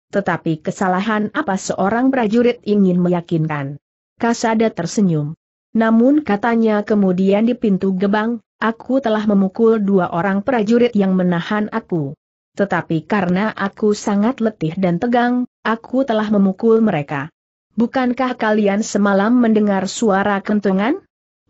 Tetapi kesalahan apa seorang prajurit ingin meyakinkan? Kasada tersenyum. Namun katanya kemudian di pintu gebang, aku telah memukul dua orang prajurit yang menahan aku. Tetapi karena aku sangat letih dan tegang, aku telah memukul mereka. Bukankah kalian semalam mendengar suara kentungan?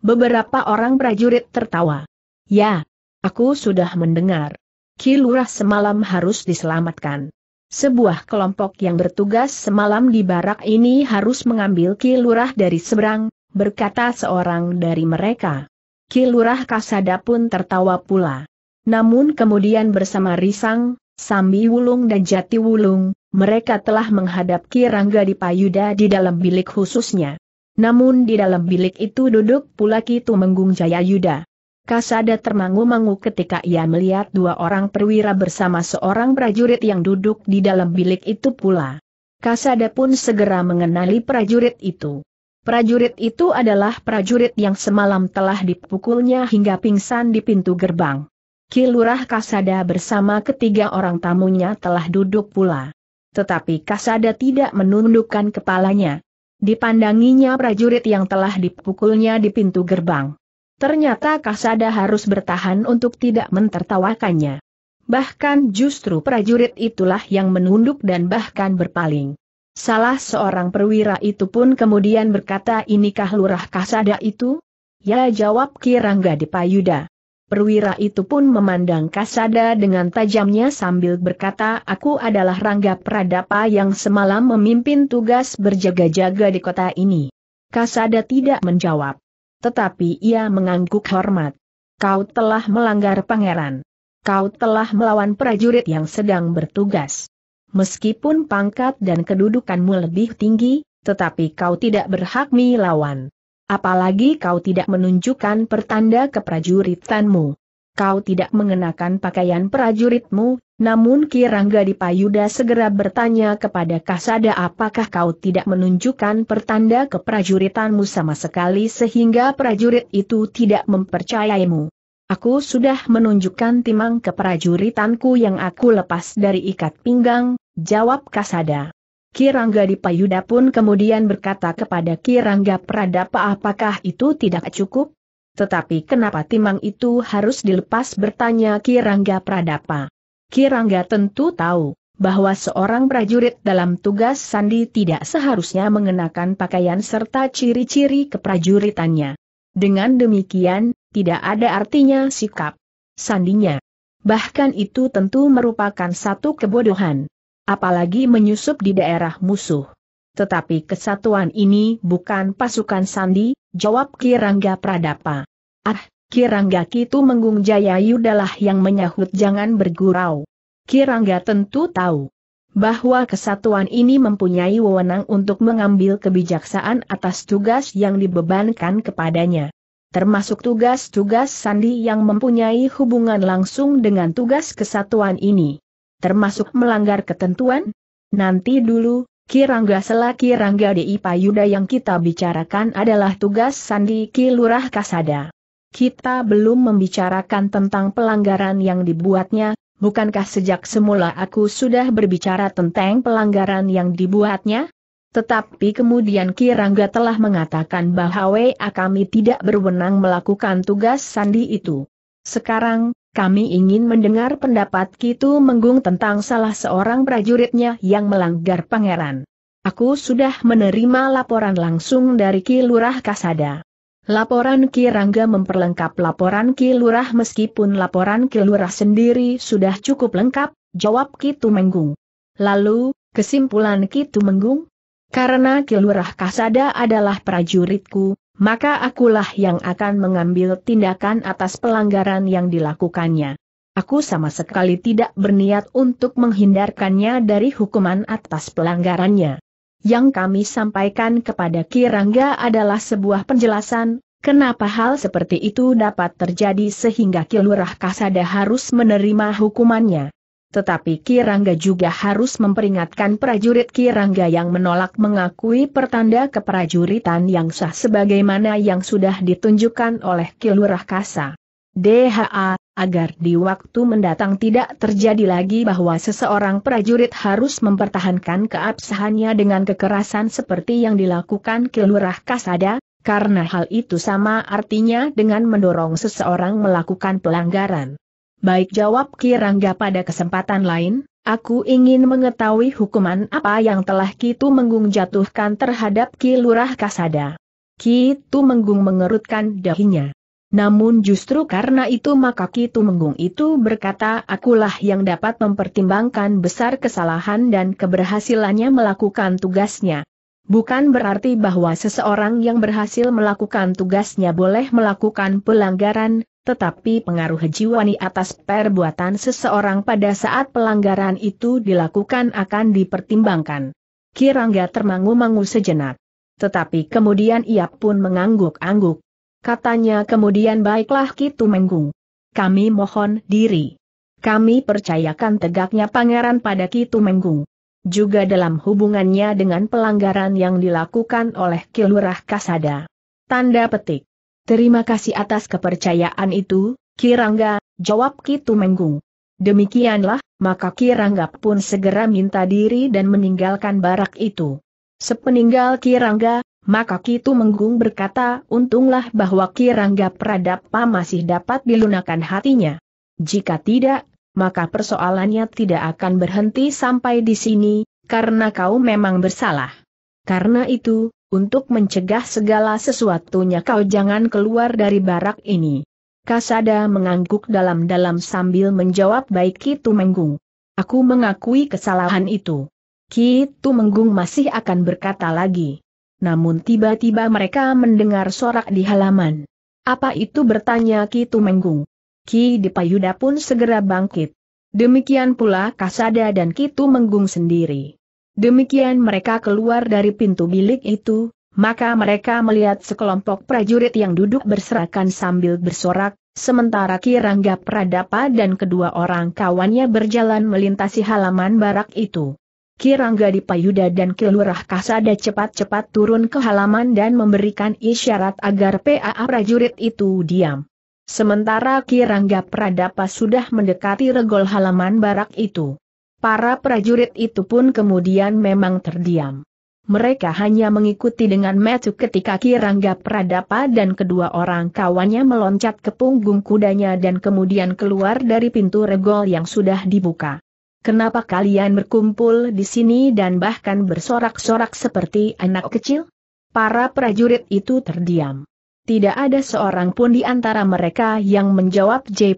Beberapa orang prajurit tertawa. Ya, aku sudah mendengar. Kilurah semalam harus diselamatkan. Sebuah kelompok yang bertugas semalam di barak ini harus mengambil Kilurah dari seberang, berkata seorang dari mereka. Kilurah Kasada pun tertawa pula. Namun kemudian bersama Risang, Sambi Wulung dan Jati Wulung, mereka telah menghadap rangga di Payuda di dalam bilik khususnya. Namun di dalam bilik itu duduk pula Ki Tumenggung Jayayuda. Kasada termangu-mangu ketika ia melihat dua orang perwira bersama seorang prajurit yang duduk di dalam bilik itu pula. Kasada pun segera mengenali prajurit itu. Prajurit itu adalah prajurit yang semalam telah dipukulnya hingga pingsan di pintu gerbang. Kilurah Kasada bersama ketiga orang tamunya telah duduk pula. Tetapi Kasada tidak menundukkan kepalanya. Dipandanginya prajurit yang telah dipukulnya di pintu gerbang. Ternyata Kasada harus bertahan untuk tidak mentertawakannya. Bahkan justru prajurit itulah yang menunduk dan bahkan berpaling. Salah seorang perwira itu pun kemudian berkata inikah lurah Kasada itu? Ya jawab Kirangga Dipayuda. Perwira itu pun memandang Kasada dengan tajamnya sambil berkata aku adalah Rangga Pradapa yang semalam memimpin tugas berjaga-jaga di kota ini. Kasada tidak menjawab. Tetapi ia mengangguk hormat. Kau telah melanggar pangeran. Kau telah melawan prajurit yang sedang bertugas. Meskipun pangkat dan kedudukanmu lebih tinggi, tetapi kau tidak berhak melawan. Apalagi kau tidak menunjukkan pertanda keprajuritanmu. Kau tidak mengenakan pakaian prajuritmu, namun Kirangga Dipayuda segera bertanya kepada Kasada apakah kau tidak menunjukkan pertanda keprajuritanmu sama sekali sehingga prajurit itu tidak mempercayaimu. Aku sudah menunjukkan timang keprajuritanku yang aku lepas dari ikat pinggang, jawab Kasada. Kirangga Dipayuda pun kemudian berkata kepada Kirangga Pradapa apakah itu tidak cukup? Tetapi kenapa timang itu harus dilepas bertanya Kirangga Pradapa? Kirangga tentu tahu bahwa seorang prajurit dalam tugas sandi tidak seharusnya mengenakan pakaian serta ciri-ciri keprajuritannya. Dengan demikian, tidak ada artinya sikap sandinya. Bahkan itu tentu merupakan satu kebodohan apalagi menyusup di daerah musuh. Tetapi kesatuan ini bukan pasukan sandi, jawab Kirangga Pradapa. Ah, Kirangga Kitu Menggung Jaya Yudalah yang menyahut jangan bergurau. Kirangga tentu tahu bahwa kesatuan ini mempunyai wewenang untuk mengambil kebijaksanaan atas tugas yang dibebankan kepadanya. Termasuk tugas-tugas sandi yang mempunyai hubungan langsung dengan tugas kesatuan ini termasuk melanggar ketentuan? Nanti dulu, Kirangga selaki Rangga Di Payuda yang kita bicarakan adalah tugas Sandi Kilurah Kasada. Kita belum membicarakan tentang pelanggaran yang dibuatnya, bukankah sejak semula aku sudah berbicara tentang pelanggaran yang dibuatnya? Tetapi kemudian Kirangga telah mengatakan bahwa kami tidak berwenang melakukan tugas Sandi itu. Sekarang, kami ingin mendengar pendapat Kitu Menggung tentang salah seorang prajuritnya yang melanggar pangeran. Aku sudah menerima laporan langsung dari Ki Lurah Kasada. Laporan Ki Rangga memperlengkap laporan Ki Lurah meskipun laporan Ki Lurah sendiri sudah cukup lengkap, jawab Kitu Menggung. Lalu, kesimpulan Kitu Menggung? Karena Ki Lurah Kasada adalah prajuritku, maka akulah yang akan mengambil tindakan atas pelanggaran yang dilakukannya. Aku sama sekali tidak berniat untuk menghindarkannya dari hukuman atas pelanggarannya. Yang kami sampaikan kepada Kirangga adalah sebuah penjelasan, kenapa hal seperti itu dapat terjadi sehingga Kilurah Kasada harus menerima hukumannya. Tetapi Kirangga juga harus memperingatkan prajurit Kirangga yang menolak mengakui pertanda keprajuritan yang sah sebagaimana yang sudah ditunjukkan oleh Kilurah Kasa. DHA, agar di waktu mendatang tidak terjadi lagi bahwa seseorang prajurit harus mempertahankan keabsahannya dengan kekerasan seperti yang dilakukan Kilurah Kasada, karena hal itu sama artinya dengan mendorong seseorang melakukan pelanggaran. Baik jawab Kirangga pada kesempatan lain, aku ingin mengetahui hukuman apa yang telah Kitu Menggung jatuhkan terhadap Ki Lurah Kasada. Kitu Menggung mengerutkan dahinya. Namun justru karena itu maka Kitu Menggung itu berkata akulah yang dapat mempertimbangkan besar kesalahan dan keberhasilannya melakukan tugasnya. Bukan berarti bahwa seseorang yang berhasil melakukan tugasnya boleh melakukan pelanggaran, tetapi pengaruh jiwani atas perbuatan seseorang pada saat pelanggaran itu dilakukan akan dipertimbangkan. Kirangga termangu-mangu sejenak. Tetapi kemudian ia pun mengangguk-angguk. Katanya kemudian baiklah Kitu Menggung. Kami mohon diri. Kami percayakan tegaknya pangeran pada Kitu Menggung. Juga dalam hubungannya dengan pelanggaran yang dilakukan oleh Kilurah Kasada. Tanda petik. Terima kasih atas kepercayaan itu, Kirangga, jawab Kitu Menggung. Demikianlah, maka Kirangga pun segera minta diri dan meninggalkan barak itu. Sepeninggal Kirangga, maka Kitu Menggung berkata untunglah bahwa Kirangga Pradapa masih dapat dilunakan hatinya. Jika tidak, maka persoalannya tidak akan berhenti sampai di sini, karena kau memang bersalah. Karena itu, untuk mencegah segala sesuatunya kau jangan keluar dari barak ini. Kasada mengangguk dalam-dalam sambil menjawab baik Ki Tumenggung. Aku mengakui kesalahan itu. Ki Tumenggung masih akan berkata lagi. Namun tiba-tiba mereka mendengar sorak di halaman. Apa itu bertanya Ki Tumenggung? Ki Dipayuda pun segera bangkit. Demikian pula Kasada dan Ki Tumenggung sendiri. Demikian mereka keluar dari pintu bilik itu, maka mereka melihat sekelompok prajurit yang duduk berserakan sambil bersorak, sementara Kirangga Pradapa dan kedua orang kawannya berjalan melintasi halaman barak itu. Kirangga Dipayuda dan Kelurah Kasada cepat-cepat turun ke halaman dan memberikan isyarat agar PA prajurit itu diam. Sementara Kirangga Pradapa sudah mendekati regol halaman barak itu. Para prajurit itu pun kemudian memang terdiam. Mereka hanya mengikuti dengan metu ketika Kirangga Pradapa dan kedua orang kawannya meloncat ke punggung kudanya dan kemudian keluar dari pintu regol yang sudah dibuka. Kenapa kalian berkumpul di sini dan bahkan bersorak-sorak seperti anak kecil? Para prajurit itu terdiam. Tidak ada seorang pun di antara mereka yang menjawab J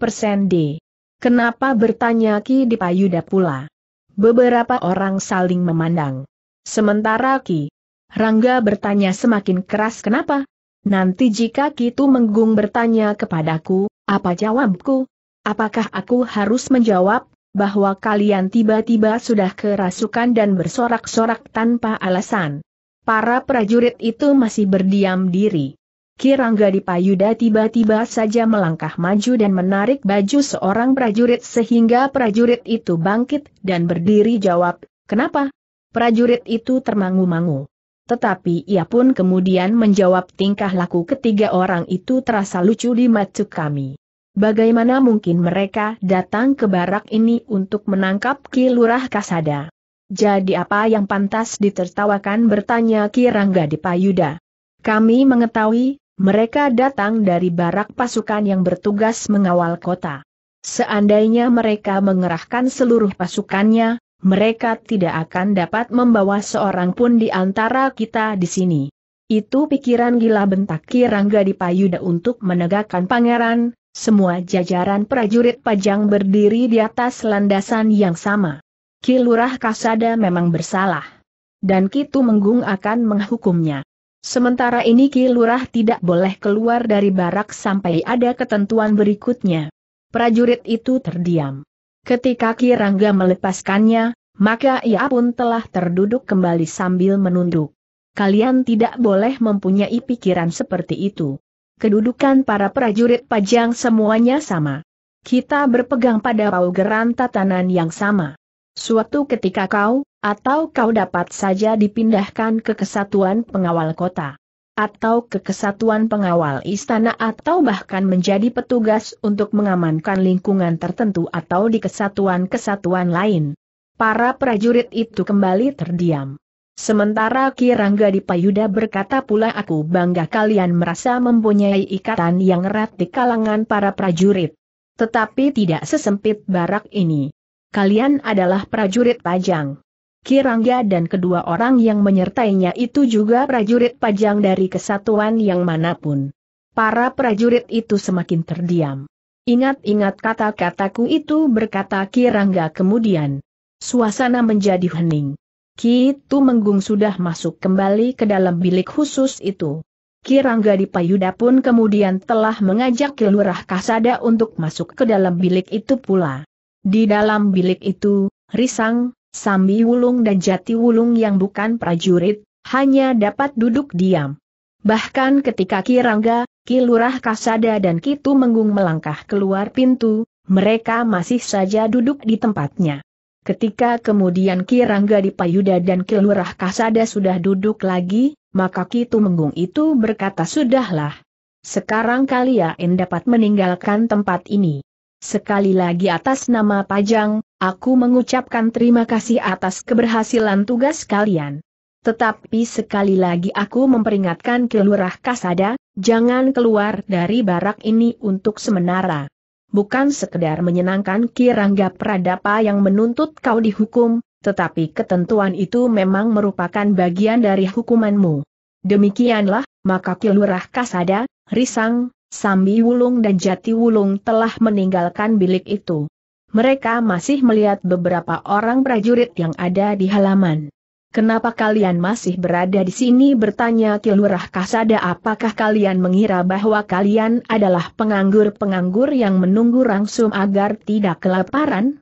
D. Kenapa bertanya Ki Dipayuda pula? Beberapa orang saling memandang. Sementara Ki Rangga bertanya semakin keras kenapa? Nanti jika Ki Kitu Menggung bertanya kepadaku, apa jawabku? Apakah aku harus menjawab, bahwa kalian tiba-tiba sudah kerasukan dan bersorak-sorak tanpa alasan? Para prajurit itu masih berdiam diri. Kirangga di Payuda tiba-tiba saja melangkah maju dan menarik baju seorang prajurit sehingga prajurit itu bangkit dan berdiri jawab, kenapa? Prajurit itu termangu-mangu. Tetapi ia pun kemudian menjawab tingkah laku ketiga orang itu terasa lucu di mata kami. Bagaimana mungkin mereka datang ke barak ini untuk menangkap Ki Lurah Kasada? Jadi apa yang pantas ditertawakan bertanya Ki Rangga Dipayuda. Kami mengetahui, mereka datang dari barak pasukan yang bertugas mengawal kota. Seandainya mereka mengerahkan seluruh pasukannya, mereka tidak akan dapat membawa seorang pun di antara kita di sini. Itu pikiran gila bentak Kirangga di Payuda untuk menegakkan pangeran, semua jajaran prajurit pajang berdiri di atas landasan yang sama. Kilurah Kasada memang bersalah. Dan Kitu Menggung akan menghukumnya. Sementara ini Ki Lurah tidak boleh keluar dari barak sampai ada ketentuan berikutnya. Prajurit itu terdiam. Ketika Kirangga melepaskannya, maka ia pun telah terduduk kembali sambil menunduk. Kalian tidak boleh mempunyai pikiran seperti itu. Kedudukan para prajurit pajang semuanya sama. Kita berpegang pada paugeran tatanan yang sama. Suatu ketika kau, atau kau dapat saja dipindahkan ke kesatuan pengawal kota. Atau ke kesatuan pengawal istana atau bahkan menjadi petugas untuk mengamankan lingkungan tertentu atau di kesatuan-kesatuan lain. Para prajurit itu kembali terdiam. Sementara Kirangga di Payuda berkata pula aku bangga kalian merasa mempunyai ikatan yang erat di kalangan para prajurit. Tetapi tidak sesempit barak ini kalian adalah prajurit pajang. Kirangga dan kedua orang yang menyertainya itu juga prajurit pajang dari kesatuan yang manapun. Para prajurit itu semakin terdiam. Ingat-ingat kata-kataku itu berkata Kirangga kemudian. Suasana menjadi hening. Kitu Menggung sudah masuk kembali ke dalam bilik khusus itu. Kirangga di Payuda pun kemudian telah mengajak Kelurah Kasada untuk masuk ke dalam bilik itu pula. Di dalam bilik itu, Risang, Sambi Wulung dan Jati Wulung yang bukan prajurit, hanya dapat duduk diam. Bahkan ketika Kirangga, Kilurah Kasada dan Kitu Menggung melangkah keluar pintu, mereka masih saja duduk di tempatnya. Ketika kemudian Kirangga Dipayuda dan Kilurah Kasada sudah duduk lagi, maka Kitu Menggung itu berkata sudahlah. Sekarang kalian dapat meninggalkan tempat ini. Sekali lagi atas nama Pajang, aku mengucapkan terima kasih atas keberhasilan tugas kalian. Tetapi sekali lagi aku memperingatkan Kelurah Kasada, jangan keluar dari barak ini untuk sementara. Bukan sekedar menyenangkan Kirangga Pradapa yang menuntut kau dihukum, tetapi ketentuan itu memang merupakan bagian dari hukumanmu. Demikianlah, maka Kelurah Kasada, Risang, Sambi Wulung dan Jati Wulung telah meninggalkan bilik itu. Mereka masih melihat beberapa orang prajurit yang ada di halaman. Kenapa kalian masih berada di sini bertanya Kilurah Kasada apakah kalian mengira bahwa kalian adalah penganggur-penganggur yang menunggu langsung agar tidak kelaparan?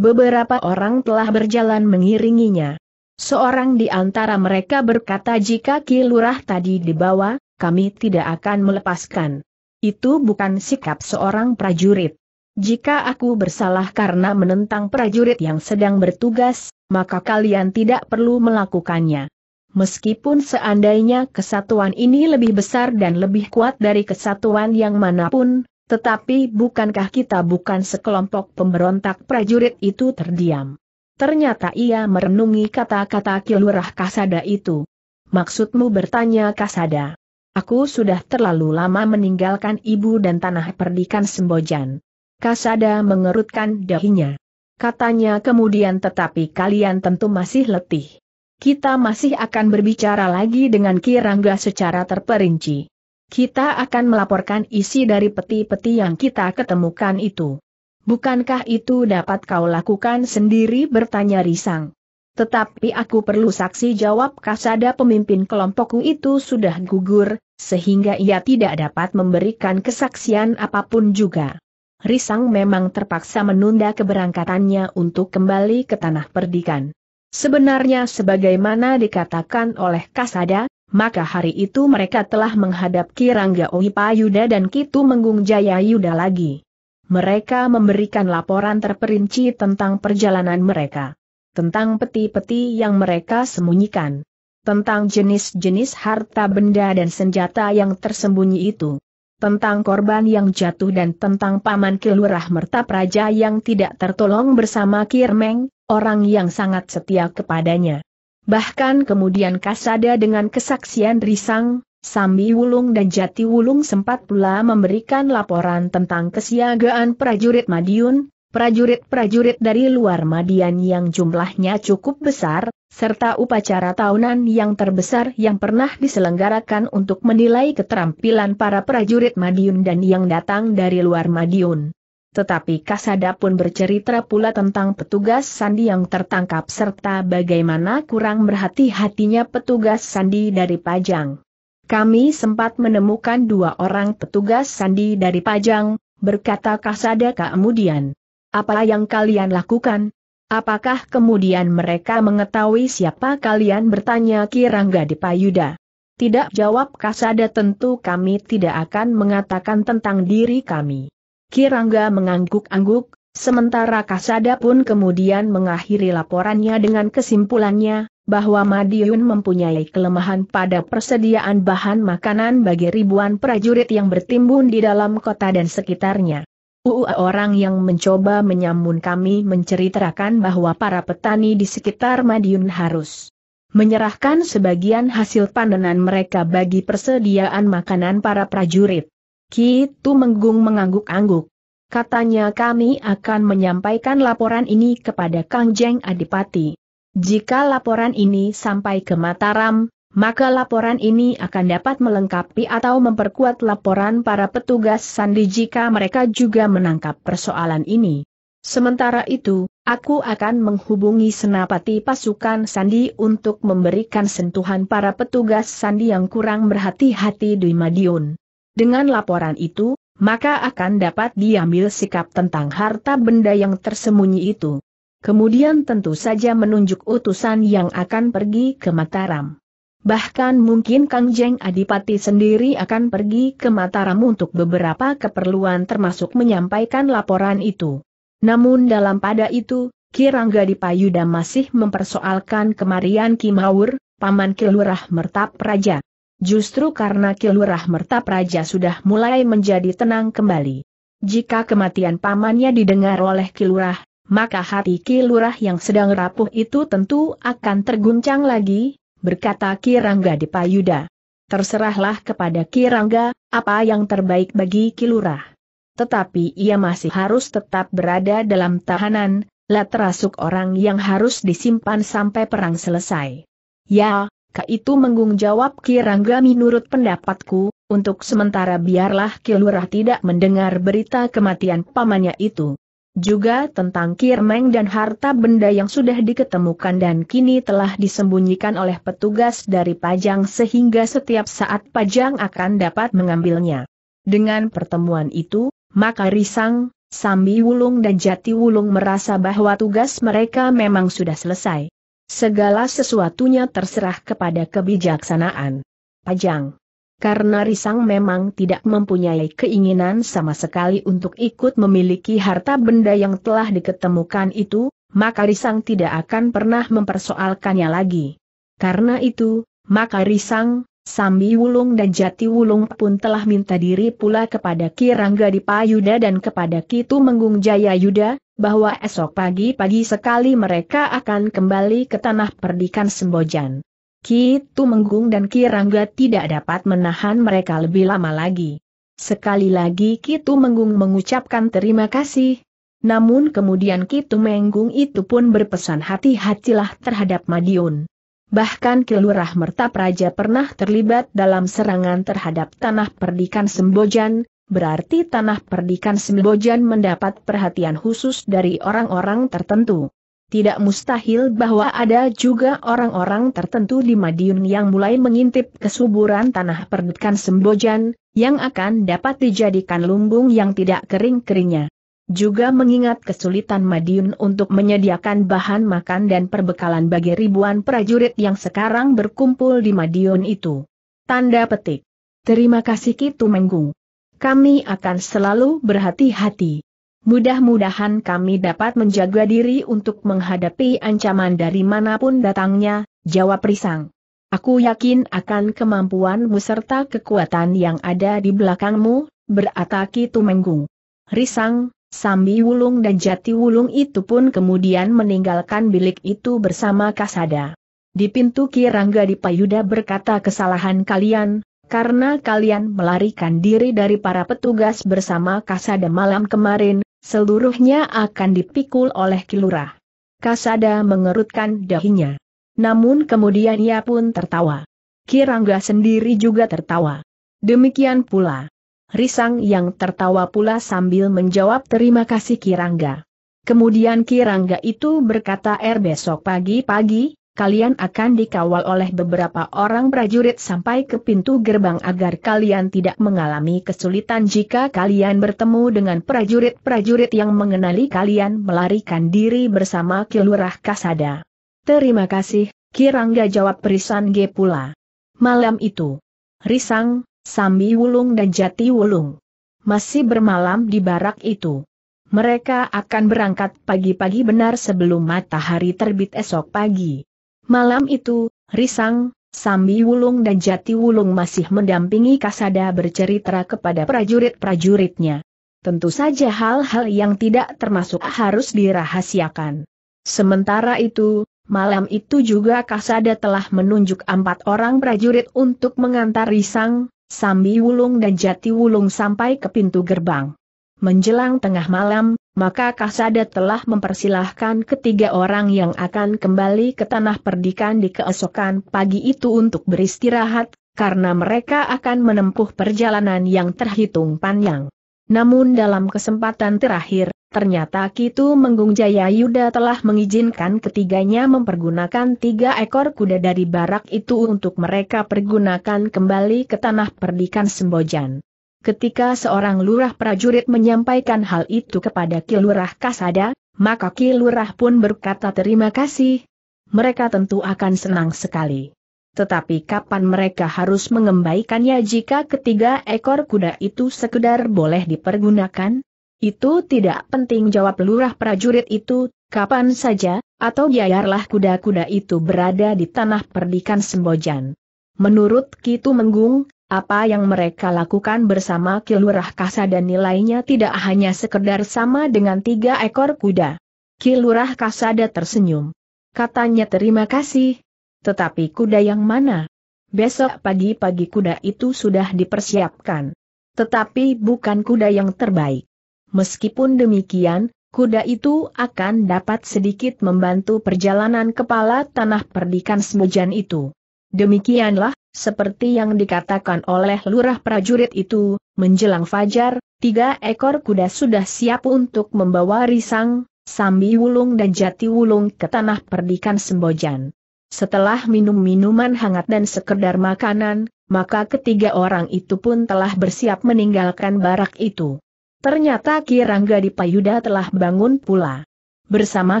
Beberapa orang telah berjalan mengiringinya. Seorang di antara mereka berkata jika Kilurah tadi dibawa, kami tidak akan melepaskan. Itu bukan sikap seorang prajurit. Jika aku bersalah karena menentang prajurit yang sedang bertugas, maka kalian tidak perlu melakukannya. Meskipun seandainya kesatuan ini lebih besar dan lebih kuat dari kesatuan yang manapun, tetapi bukankah kita bukan sekelompok pemberontak prajurit itu terdiam? Ternyata ia merenungi kata-kata Kilurah Kasada itu. Maksudmu bertanya Kasada? Aku sudah terlalu lama meninggalkan ibu dan tanah perdikan Sembojan. Kasada mengerutkan dahinya. Katanya kemudian tetapi kalian tentu masih letih. Kita masih akan berbicara lagi dengan Kirangga secara terperinci. Kita akan melaporkan isi dari peti-peti yang kita ketemukan itu. Bukankah itu dapat kau lakukan sendiri bertanya Risang? Tetapi aku perlu saksi jawab kasada pemimpin kelompokku itu sudah gugur, sehingga ia tidak dapat memberikan kesaksian apapun juga. Risang memang terpaksa menunda keberangkatannya untuk kembali ke tanah perdikan. Sebenarnya sebagaimana dikatakan oleh Kasada, maka hari itu mereka telah menghadap Kirangga Yuda dan Kitu Menggung Jaya Yuda lagi. Mereka memberikan laporan terperinci tentang perjalanan mereka tentang peti-peti yang mereka sembunyikan, tentang jenis-jenis harta benda dan senjata yang tersembunyi itu, tentang korban yang jatuh dan tentang paman kelurah merta praja yang tidak tertolong bersama Kirmeng, orang yang sangat setia kepadanya. Bahkan kemudian Kasada dengan kesaksian Risang, Sambi Wulung dan Jati Wulung sempat pula memberikan laporan tentang kesiagaan prajurit Madiun, prajurit-prajurit dari luar Madian yang jumlahnya cukup besar, serta upacara tahunan yang terbesar yang pernah diselenggarakan untuk menilai keterampilan para prajurit Madiun dan yang datang dari luar Madiun. Tetapi Kasada pun bercerita pula tentang petugas sandi yang tertangkap serta bagaimana kurang berhati-hatinya petugas sandi dari Pajang. Kami sempat menemukan dua orang petugas sandi dari Pajang, berkata Kasada kemudian. Apa yang kalian lakukan? Apakah kemudian mereka mengetahui siapa kalian bertanya Kirangga Dipayuda? Tidak jawab Kasada tentu kami tidak akan mengatakan tentang diri kami. Kirangga mengangguk-angguk, sementara Kasada pun kemudian mengakhiri laporannya dengan kesimpulannya, bahwa Madiun mempunyai kelemahan pada persediaan bahan makanan bagi ribuan prajurit yang bertimbun di dalam kota dan sekitarnya orang yang mencoba menyamun kami menceritakan bahwa para petani di sekitar Madiun harus menyerahkan sebagian hasil panenan mereka bagi persediaan makanan para prajurit. Kitu Menggung mengangguk-angguk. Katanya kami akan menyampaikan laporan ini kepada Kang Jeng Adipati. Jika laporan ini sampai ke Mataram, maka laporan ini akan dapat melengkapi atau memperkuat laporan para petugas sandi jika mereka juga menangkap persoalan ini. Sementara itu, aku akan menghubungi senapati pasukan sandi untuk memberikan sentuhan para petugas sandi yang kurang berhati-hati di Madiun. Dengan laporan itu, maka akan dapat diambil sikap tentang harta benda yang tersembunyi itu. Kemudian tentu saja menunjuk utusan yang akan pergi ke Mataram. Bahkan mungkin Kang Jeng Adipati sendiri akan pergi ke Mataram untuk beberapa keperluan termasuk menyampaikan laporan itu. Namun dalam pada itu, Kirangga Dipayuda masih mempersoalkan kemarian Kimaur, paman Kilurah Mertap Raja. Justru karena Kilurah Mertap Raja sudah mulai menjadi tenang kembali. Jika kematian pamannya didengar oleh Kilurah, maka hati Kilurah yang sedang rapuh itu tentu akan terguncang lagi, berkata Kirangga di Payuda, Terserahlah kepada Kirangga, apa yang terbaik bagi Kilurah. Tetapi ia masih harus tetap berada dalam tahanan, lah terasuk orang yang harus disimpan sampai perang selesai. Ya, Kak itu menggung jawab Kirangga menurut pendapatku, untuk sementara biarlah Kilurah tidak mendengar berita kematian pamannya itu. Juga tentang kirmeng dan harta benda yang sudah diketemukan dan kini telah disembunyikan oleh petugas dari Pajang sehingga setiap saat Pajang akan dapat mengambilnya. Dengan pertemuan itu, maka Risang, Sambi Wulung dan Jati Wulung merasa bahwa tugas mereka memang sudah selesai. Segala sesuatunya terserah kepada kebijaksanaan. Pajang karena Risang memang tidak mempunyai keinginan sama sekali untuk ikut memiliki harta benda yang telah diketemukan itu, maka Risang tidak akan pernah mempersoalkannya lagi. Karena itu, maka Risang, Sambi Wulung dan Jati Wulung pun telah minta diri pula kepada Kirangga Rangga Dipayuda dan kepada Ki Tumenggung Jaya Yuda, bahwa esok pagi-pagi sekali mereka akan kembali ke tanah perdikan Sembojan. Ki Tumenggung dan Ki Rangga tidak dapat menahan mereka lebih lama lagi. Sekali lagi Ki Tumenggung mengucapkan terima kasih. Namun kemudian Ki Tumenggung itu pun berpesan hati-hatilah terhadap Madiun. Bahkan Kelurah Merta Praja pernah terlibat dalam serangan terhadap tanah perdikan Sembojan, berarti tanah perdikan Sembojan mendapat perhatian khusus dari orang-orang tertentu. Tidak mustahil bahwa ada juga orang-orang tertentu di Madiun yang mulai mengintip kesuburan tanah perdekan Sembojan, yang akan dapat dijadikan lumbung yang tidak kering-keringnya. Juga mengingat kesulitan Madiun untuk menyediakan bahan makan dan perbekalan bagi ribuan prajurit yang sekarang berkumpul di Madiun itu. Tanda petik. Terima kasih Kitu Menggung. Kami akan selalu berhati-hati. Mudah-mudahan kami dapat menjaga diri untuk menghadapi ancaman dari manapun datangnya, jawab Risang. Aku yakin akan kemampuanmu serta kekuatan yang ada di belakangmu, berataki Tumenggung. Risang, Sambi Wulung dan Jati Wulung itu pun kemudian meninggalkan bilik itu bersama Kasada. Di pintu Kirangga di Payuda berkata kesalahan kalian, karena kalian melarikan diri dari para petugas bersama Kasada malam kemarin, seluruhnya akan dipikul oleh kilurah. Kasada mengerutkan dahinya. Namun kemudian ia pun tertawa. Kirangga sendiri juga tertawa. Demikian pula. Risang yang tertawa pula sambil menjawab terima kasih Kirangga. Kemudian Kirangga itu berkata er besok pagi-pagi, kalian akan dikawal oleh beberapa orang prajurit sampai ke pintu gerbang agar kalian tidak mengalami kesulitan jika kalian bertemu dengan prajurit-prajurit yang mengenali kalian melarikan diri bersama Kilurah Kasada. Terima kasih, Kirangga jawab Risan G pula. Malam itu, Risang, Sambi Wulung dan Jati Wulung masih bermalam di barak itu. Mereka akan berangkat pagi-pagi benar sebelum matahari terbit esok pagi. Malam itu, Risang, Sambi Wulung dan Jati Wulung masih mendampingi Kasada bercerita kepada prajurit-prajuritnya. Tentu saja hal-hal yang tidak termasuk harus dirahasiakan. Sementara itu, malam itu juga Kasada telah menunjuk empat orang prajurit untuk mengantar Risang, Sambi Wulung dan Jati Wulung sampai ke pintu gerbang. Menjelang tengah malam, maka Kasada telah mempersilahkan ketiga orang yang akan kembali ke tanah perdikan di keesokan pagi itu untuk beristirahat, karena mereka akan menempuh perjalanan yang terhitung panjang. Namun dalam kesempatan terakhir, ternyata Kitu Menggung Jaya Yuda telah mengizinkan ketiganya mempergunakan tiga ekor kuda dari barak itu untuk mereka pergunakan kembali ke tanah perdikan Sembojan. Ketika seorang lurah prajurit menyampaikan hal itu kepada Kilurah Kasada, maka Kilurah pun berkata terima kasih. Mereka tentu akan senang sekali. Tetapi kapan mereka harus mengembalikannya jika ketiga ekor kuda itu sekedar boleh dipergunakan? Itu tidak penting jawab lurah prajurit itu, kapan saja, atau biarlah kuda-kuda itu berada di tanah perdikan Sembojan. Menurut Kitu Menggung, apa yang mereka lakukan bersama Kilurah Kasa dan nilainya tidak hanya sekedar sama dengan tiga ekor kuda. Kilurah Kasada tersenyum. Katanya terima kasih. Tetapi kuda yang mana? Besok pagi-pagi kuda itu sudah dipersiapkan. Tetapi bukan kuda yang terbaik. Meskipun demikian, kuda itu akan dapat sedikit membantu perjalanan kepala tanah perdikan semujan itu. Demikianlah seperti yang dikatakan oleh lurah prajurit itu, menjelang fajar, tiga ekor kuda sudah siap untuk membawa risang, sambi wulung dan jati wulung ke tanah perdikan Sembojan. Setelah minum minuman hangat dan sekedar makanan, maka ketiga orang itu pun telah bersiap meninggalkan barak itu. Ternyata Kirangga di Payuda telah bangun pula. Bersama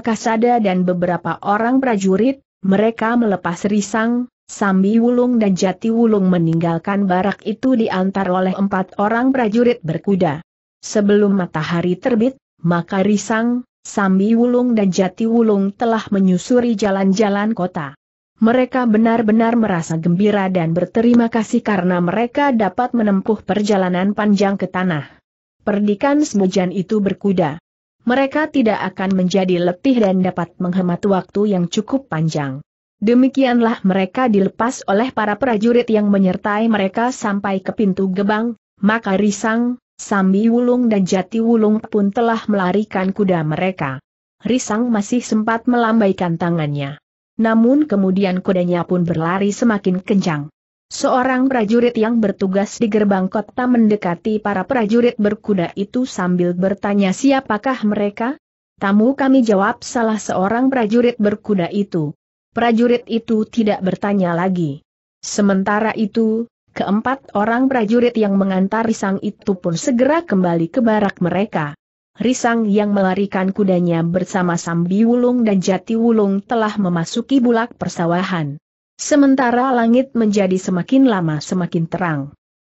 Kasada dan beberapa orang prajurit, mereka melepas risang, Sambi Wulung dan Jati Wulung meninggalkan barak itu diantar oleh empat orang prajurit berkuda. Sebelum matahari terbit, maka Risang, Sambi Wulung dan Jati Wulung telah menyusuri jalan-jalan kota. Mereka benar-benar merasa gembira dan berterima kasih karena mereka dapat menempuh perjalanan panjang ke tanah. Perdikan semujan itu berkuda. Mereka tidak akan menjadi letih dan dapat menghemat waktu yang cukup panjang. Demikianlah mereka dilepas oleh para prajurit yang menyertai mereka sampai ke pintu gebang, maka Risang, Sambi Wulung dan Jati Wulung pun telah melarikan kuda mereka. Risang masih sempat melambaikan tangannya. Namun kemudian kudanya pun berlari semakin kencang. Seorang prajurit yang bertugas di gerbang kota mendekati para prajurit berkuda itu sambil bertanya siapakah mereka? Tamu kami jawab salah seorang prajurit berkuda itu prajurit itu tidak bertanya lagi. Sementara itu, keempat orang prajurit yang mengantar Risang itu pun segera kembali ke barak mereka. Risang yang melarikan kudanya bersama Sambi Wulung dan Jati Wulung telah memasuki bulak persawahan. Sementara langit menjadi semakin lama semakin terang.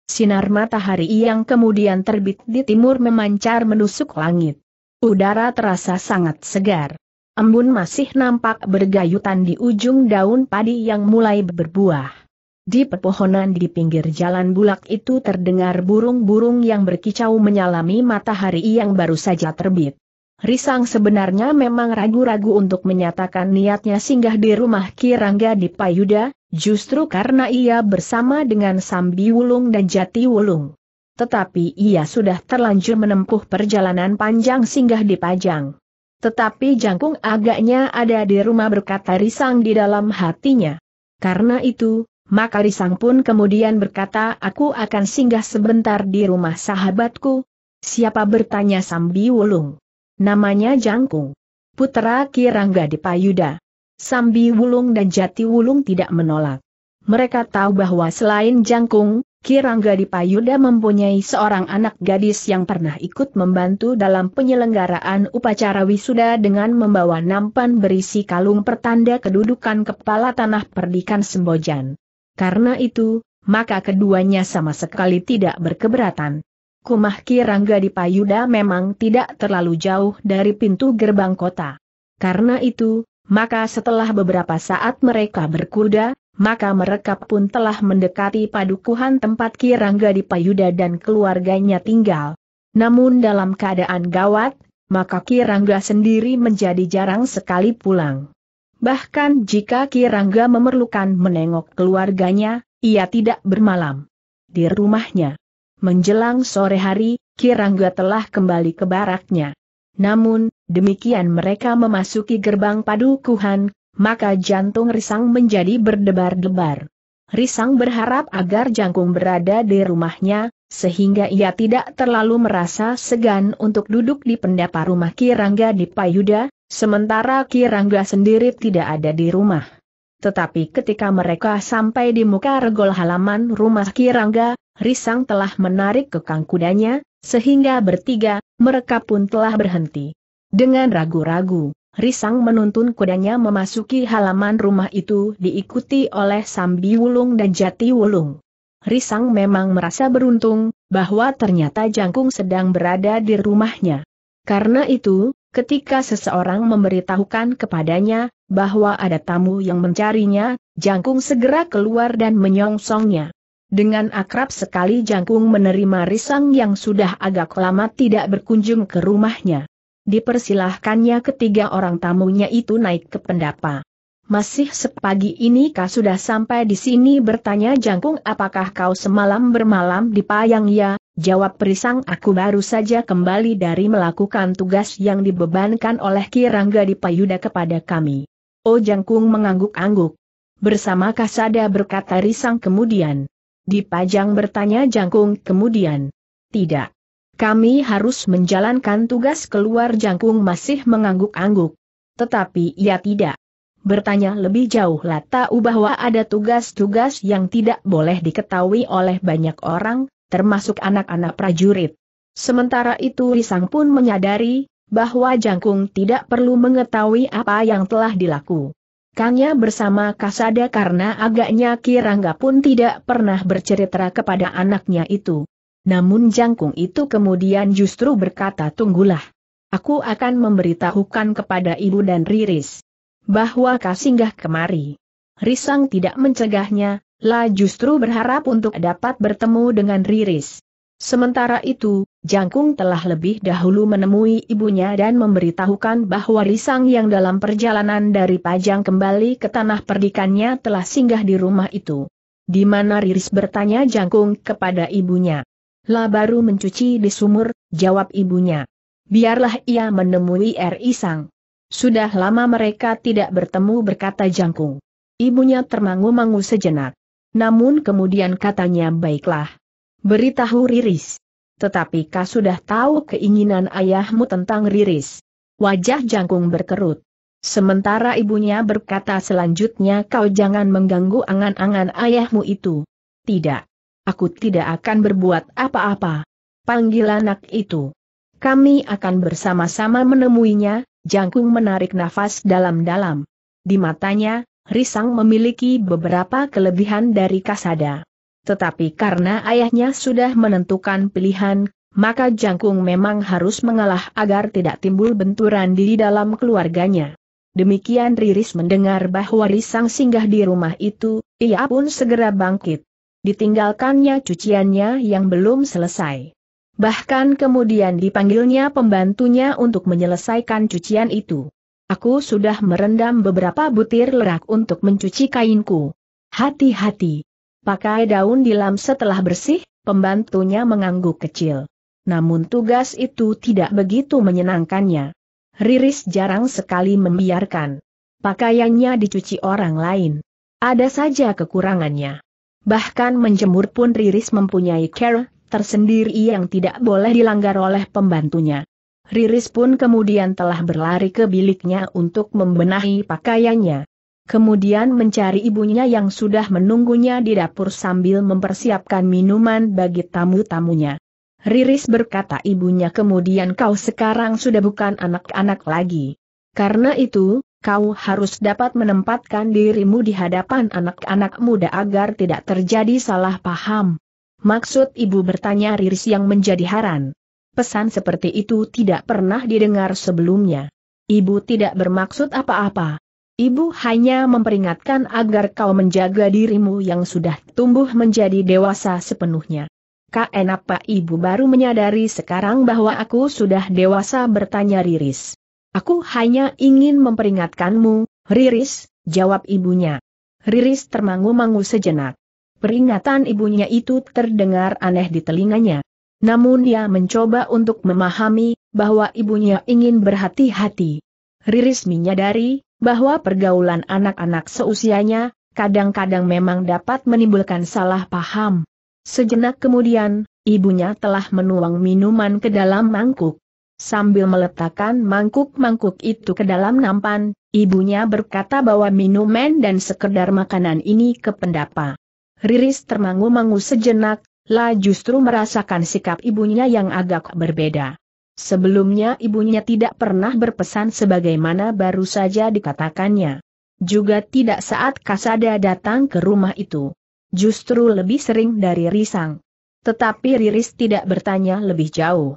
Sinar matahari yang kemudian terbit di timur memancar menusuk langit. Udara terasa sangat segar embun masih nampak bergayutan di ujung daun padi yang mulai berbuah. Di pepohonan di pinggir jalan bulak itu terdengar burung-burung yang berkicau menyalami matahari yang baru saja terbit. Risang sebenarnya memang ragu-ragu untuk menyatakan niatnya singgah di rumah Kirangga di Payuda, justru karena ia bersama dengan Sambi Wulung dan Jati Wulung. Tetapi ia sudah terlanjur menempuh perjalanan panjang singgah di Pajang. Tetapi jangkung agaknya ada di rumah berkata Risang di dalam hatinya. Karena itu, maka Risang pun kemudian berkata aku akan singgah sebentar di rumah sahabatku. Siapa bertanya Sambi Wulung? Namanya Jangkung. Putra Kirangga di Payuda. Sambi Wulung dan Jati Wulung tidak menolak. Mereka tahu bahwa selain Jangkung, Kirangga Dipayuda mempunyai seorang anak gadis yang pernah ikut membantu dalam penyelenggaraan upacara wisuda dengan membawa nampan berisi kalung pertanda kedudukan kepala tanah perdikan Sembojan. Karena itu, maka keduanya sama sekali tidak berkeberatan. Kumah Kirangga Dipayuda memang tidak terlalu jauh dari pintu gerbang kota. Karena itu, maka setelah beberapa saat mereka berkuda, maka mereka pun telah mendekati padukuhan tempat Kirangga di Payuda dan keluarganya tinggal. Namun dalam keadaan gawat, maka Kirangga sendiri menjadi jarang sekali pulang. Bahkan jika Kirangga memerlukan menengok keluarganya, ia tidak bermalam di rumahnya. Menjelang sore hari, Kirangga telah kembali ke baraknya. Namun, demikian mereka memasuki gerbang padukuhan, maka jantung Risang menjadi berdebar-debar. Risang berharap agar Jangkung berada di rumahnya, sehingga ia tidak terlalu merasa segan untuk duduk di pendapa rumah Kirangga di Payuda, sementara Kirangga sendiri tidak ada di rumah. Tetapi ketika mereka sampai di muka regol halaman rumah Kirangga, Risang telah menarik kekang kudanya, sehingga bertiga, mereka pun telah berhenti. Dengan ragu-ragu, Risang menuntun kudanya memasuki halaman rumah itu diikuti oleh Sambi Wulung dan Jati Wulung. Risang memang merasa beruntung, bahwa ternyata Jangkung sedang berada di rumahnya. Karena itu, ketika seseorang memberitahukan kepadanya, bahwa ada tamu yang mencarinya, Jangkung segera keluar dan menyongsongnya. Dengan akrab sekali Jangkung menerima Risang yang sudah agak lama tidak berkunjung ke rumahnya dipersilahkannya ketiga orang tamunya itu naik ke pendapa. Masih sepagi ini kau sudah sampai di sini bertanya jangkung apakah kau semalam bermalam di payang ya, jawab perisang aku baru saja kembali dari melakukan tugas yang dibebankan oleh Kirangga di Payuda kepada kami. Oh jangkung mengangguk-angguk. Bersama Kasada berkata risang kemudian. Dipajang bertanya jangkung kemudian. Tidak. Kami harus menjalankan tugas keluar jangkung masih mengangguk-angguk. Tetapi ia tidak. Bertanya lebih jauh lah tahu bahwa ada tugas-tugas yang tidak boleh diketahui oleh banyak orang, termasuk anak-anak prajurit. Sementara itu Risang pun menyadari, bahwa Jangkung tidak perlu mengetahui apa yang telah dilaku. Kangnya bersama Kasada karena agaknya Kirangga pun tidak pernah bercerita kepada anaknya itu. Namun jangkung itu kemudian justru berkata tunggulah. Aku akan memberitahukan kepada ibu dan Riris. Bahwa kau singgah kemari. Risang tidak mencegahnya, La justru berharap untuk dapat bertemu dengan Riris. Sementara itu, Jangkung telah lebih dahulu menemui ibunya dan memberitahukan bahwa Risang yang dalam perjalanan dari Pajang kembali ke tanah perdikannya telah singgah di rumah itu. Di mana Riris bertanya Jangkung kepada ibunya. Lah baru mencuci di sumur, jawab ibunya. Biarlah ia menemui R. Isang. Sudah lama mereka tidak bertemu berkata jangkung. Ibunya termangu-mangu sejenak. Namun kemudian katanya baiklah. Beritahu Riris. Tetapi kau sudah tahu keinginan ayahmu tentang Riris. Wajah jangkung berkerut. Sementara ibunya berkata selanjutnya kau jangan mengganggu angan-angan ayahmu itu. Tidak. Aku tidak akan berbuat apa-apa. Panggil anak itu. Kami akan bersama-sama menemuinya, Jangkung menarik nafas dalam-dalam. Di matanya, Risang memiliki beberapa kelebihan dari Kasada. Tetapi karena ayahnya sudah menentukan pilihan, maka Jangkung memang harus mengalah agar tidak timbul benturan di dalam keluarganya. Demikian Riris mendengar bahwa Risang singgah di rumah itu, ia pun segera bangkit ditinggalkannya cuciannya yang belum selesai. Bahkan kemudian dipanggilnya pembantunya untuk menyelesaikan cucian itu. Aku sudah merendam beberapa butir lerak untuk mencuci kainku. Hati-hati. Pakai daun dilam setelah bersih, pembantunya mengangguk kecil. Namun tugas itu tidak begitu menyenangkannya. Riris jarang sekali membiarkan pakaiannya dicuci orang lain. Ada saja kekurangannya. Bahkan menjemur pun Riris mempunyai care tersendiri yang tidak boleh dilanggar oleh pembantunya. Riris pun kemudian telah berlari ke biliknya untuk membenahi pakaiannya. Kemudian mencari ibunya yang sudah menunggunya di dapur sambil mempersiapkan minuman bagi tamu-tamunya. Riris berkata ibunya kemudian kau sekarang sudah bukan anak-anak lagi. Karena itu, kau harus dapat menempatkan dirimu di hadapan anak-anak muda agar tidak terjadi salah paham. Maksud ibu bertanya Riris yang menjadi haran. Pesan seperti itu tidak pernah didengar sebelumnya. Ibu tidak bermaksud apa-apa. Ibu hanya memperingatkan agar kau menjaga dirimu yang sudah tumbuh menjadi dewasa sepenuhnya. Kenapa ibu baru menyadari sekarang bahwa aku sudah dewasa bertanya Riris. Aku hanya ingin memperingatkanmu, Riris, jawab ibunya. Riris termangu-mangu sejenak. Peringatan ibunya itu terdengar aneh di telinganya. Namun dia mencoba untuk memahami bahwa ibunya ingin berhati-hati. Riris menyadari bahwa pergaulan anak-anak seusianya kadang-kadang memang dapat menimbulkan salah paham. Sejenak kemudian, ibunya telah menuang minuman ke dalam mangkuk. Sambil meletakkan mangkuk-mangkuk itu ke dalam nampan, ibunya berkata bahwa minuman dan sekedar makanan ini ke pendapa. Riris termangu-mangu sejenak, La justru merasakan sikap ibunya yang agak berbeda. Sebelumnya ibunya tidak pernah berpesan sebagaimana baru saja dikatakannya. Juga tidak saat Kasada datang ke rumah itu. Justru lebih sering dari Risang. Tetapi Riris tidak bertanya lebih jauh.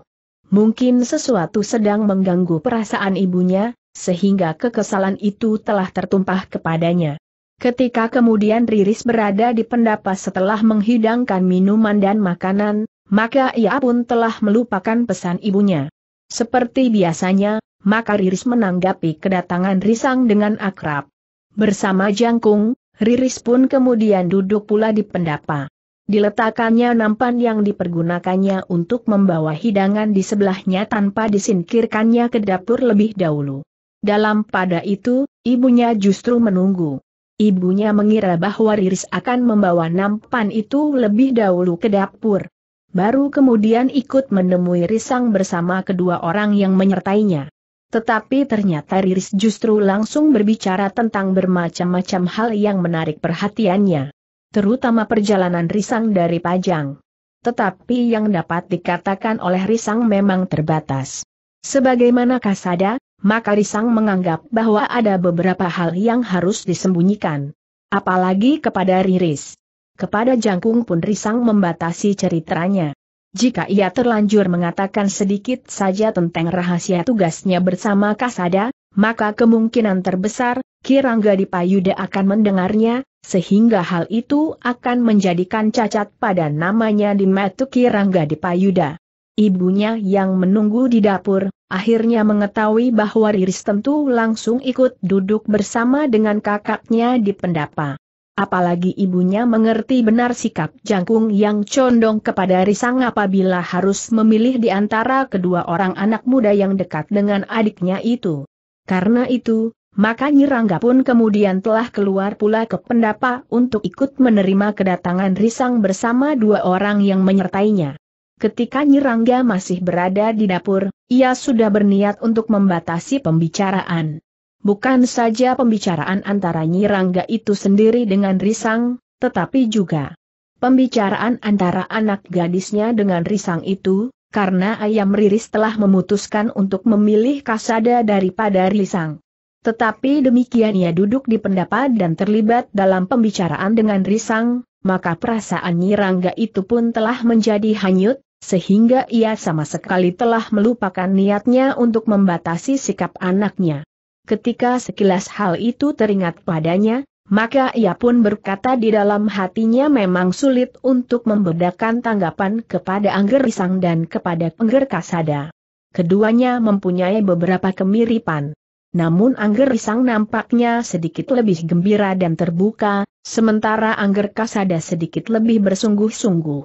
Mungkin sesuatu sedang mengganggu perasaan ibunya, sehingga kekesalan itu telah tertumpah kepadanya. Ketika kemudian Riris berada di pendapa setelah menghidangkan minuman dan makanan, maka ia pun telah melupakan pesan ibunya. Seperti biasanya, maka Riris menanggapi kedatangan Risang dengan akrab. Bersama Jangkung, Riris pun kemudian duduk pula di pendapa. Diletakkannya nampan yang dipergunakannya untuk membawa hidangan di sebelahnya tanpa disingkirkannya ke dapur lebih dahulu. Dalam pada itu, ibunya justru menunggu. Ibunya mengira bahwa Riris akan membawa nampan itu lebih dahulu ke dapur. Baru kemudian ikut menemui Risang bersama kedua orang yang menyertainya. Tetapi ternyata Riris justru langsung berbicara tentang bermacam-macam hal yang menarik perhatiannya terutama perjalanan Risang dari Pajang. Tetapi yang dapat dikatakan oleh Risang memang terbatas. Sebagaimana Kasada, maka Risang menganggap bahwa ada beberapa hal yang harus disembunyikan. Apalagi kepada Riris. Kepada Jangkung pun Risang membatasi ceritanya. Jika ia terlanjur mengatakan sedikit saja tentang rahasia tugasnya bersama Kasada, maka kemungkinan terbesar, Kirangga di Dipayuda akan mendengarnya, sehingga hal itu akan menjadikan cacat pada namanya di Matuki Rangga Dipayuda. Ibunya yang menunggu di dapur, akhirnya mengetahui bahwa Riris tentu langsung ikut duduk bersama dengan kakaknya di pendapa. Apalagi ibunya mengerti benar sikap jangkung yang condong kepada Risang apabila harus memilih di antara kedua orang anak muda yang dekat dengan adiknya itu. Karena itu, maka Nyirangga pun kemudian telah keluar pula ke pendapa untuk ikut menerima kedatangan Risang bersama dua orang yang menyertainya. Ketika Nyirangga masih berada di dapur, ia sudah berniat untuk membatasi pembicaraan. Bukan saja pembicaraan antara Nyirangga itu sendiri dengan Risang, tetapi juga pembicaraan antara anak gadisnya dengan Risang itu, karena Ayam Riris telah memutuskan untuk memilih Kasada daripada Risang. Tetapi demikian ia duduk di pendapat dan terlibat dalam pembicaraan dengan risang, maka perasaan Nyirangga itu pun telah menjadi hanyut, sehingga ia sama sekali telah melupakan niatnya untuk membatasi sikap anaknya. Ketika sekilas hal itu teringat padanya, maka ia pun berkata di dalam hatinya memang sulit untuk membedakan tanggapan kepada Angger Risang dan kepada Angger Kasada. Keduanya mempunyai beberapa kemiripan. Namun Angger Risang nampaknya sedikit lebih gembira dan terbuka, sementara Angger Kasada sedikit lebih bersungguh-sungguh.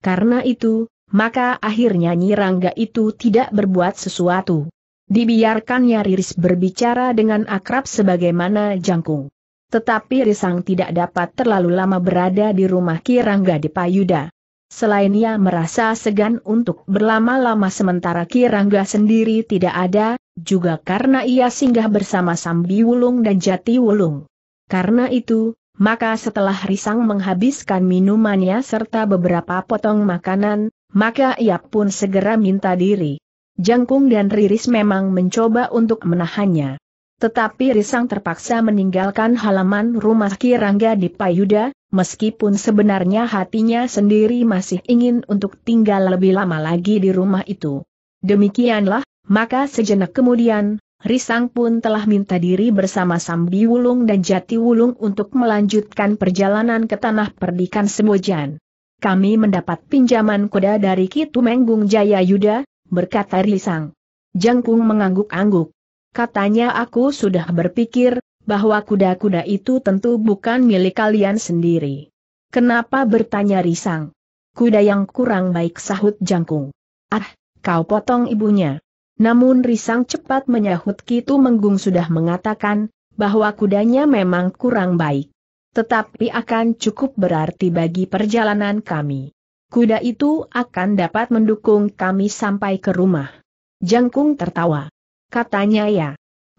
Karena itu, maka akhirnya Nyi itu tidak berbuat sesuatu. Dibiarkannya Riris berbicara dengan akrab sebagaimana jangkung. Tetapi Risang tidak dapat terlalu lama berada di rumah Kirangga di Payuda. Selain ia merasa segan untuk berlama-lama sementara Kirangga sendiri tidak ada, juga karena ia singgah bersama Sambi Wulung dan Jati Wulung. Karena itu, maka setelah Risang menghabiskan minumannya serta beberapa potong makanan, maka ia pun segera minta diri. Jangkung dan Riris memang mencoba untuk menahannya. Tetapi Risang terpaksa meninggalkan halaman rumah Kirangga di Payuda, meskipun sebenarnya hatinya sendiri masih ingin untuk tinggal lebih lama lagi di rumah itu. Demikianlah, maka sejenak kemudian, Risang pun telah minta diri bersama Sambi Wulung dan Jati Wulung untuk melanjutkan perjalanan ke tanah perdikan Semujan. Kami mendapat pinjaman kuda dari Kitu Menggung Jaya Yuda, berkata Risang. Jangkung mengangguk-angguk. Katanya aku sudah berpikir, bahwa kuda-kuda itu tentu bukan milik kalian sendiri. Kenapa bertanya Risang? Kuda yang kurang baik sahut Jangkung. Ah, kau potong ibunya. Namun Risang cepat menyahut Kitu Menggung sudah mengatakan, bahwa kudanya memang kurang baik. Tetapi akan cukup berarti bagi perjalanan kami. Kuda itu akan dapat mendukung kami sampai ke rumah. Jangkung tertawa. Katanya ya.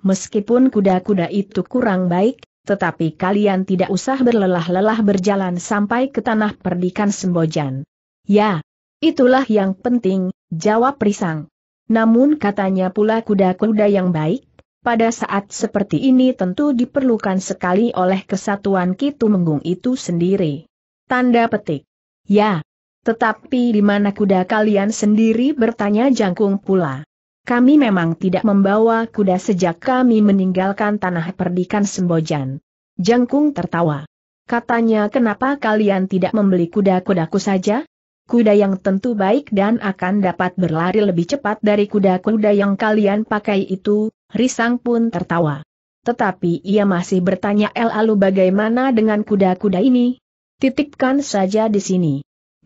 Meskipun kuda-kuda itu kurang baik, tetapi kalian tidak usah berlelah-lelah berjalan sampai ke tanah perdikan Sembojan. Ya, itulah yang penting, jawab Risang. Namun katanya pula kuda-kuda yang baik, pada saat seperti ini tentu diperlukan sekali oleh kesatuan Kitu Menggung itu sendiri. Tanda petik. Ya. Tetapi di mana kuda kalian sendiri bertanya jangkung pula. Kami memang tidak membawa kuda sejak kami meninggalkan tanah perdikan Sembojan. Jangkung tertawa. Katanya kenapa kalian tidak membeli kuda-kudaku saja? kuda yang tentu baik dan akan dapat berlari lebih cepat dari kuda-kuda yang kalian pakai itu, Risang pun tertawa. Tetapi ia masih bertanya El Alu bagaimana dengan kuda-kuda ini? Titipkan saja di sini.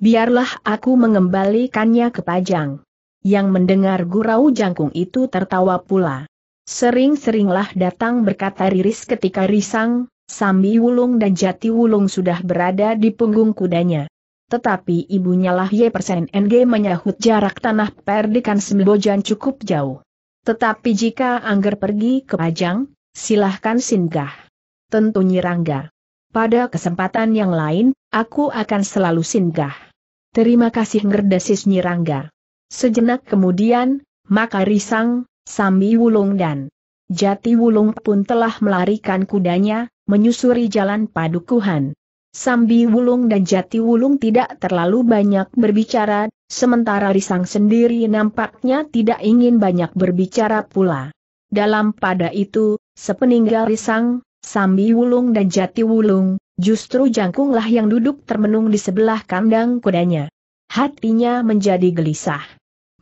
Biarlah aku mengembalikannya ke Pajang. Yang mendengar gurau jangkung itu tertawa pula. Sering-seringlah datang berkata Riris ketika Risang, Sambi Wulung dan Jati Wulung sudah berada di punggung kudanya. Tetapi ibunya lah Ye Persen NG menyahut jarak tanah perdikan Sembojan cukup jauh. Tetapi jika Angger pergi ke Pajang, silahkan singgah. Tentu Nyirangga. Pada kesempatan yang lain, aku akan selalu singgah. Terima kasih ngerdesis Nyirangga. Sejenak kemudian, maka Risang, Sambi Wulung dan Jati Wulung pun telah melarikan kudanya, menyusuri jalan padukuhan. Sambi Wulung dan Jati Wulung tidak terlalu banyak berbicara, sementara Risang sendiri nampaknya tidak ingin banyak berbicara pula. Dalam pada itu, sepeninggal Risang, Sambi Wulung dan Jati Wulung, justru Jangkunglah yang duduk termenung di sebelah kandang kudanya. Hatinya menjadi gelisah.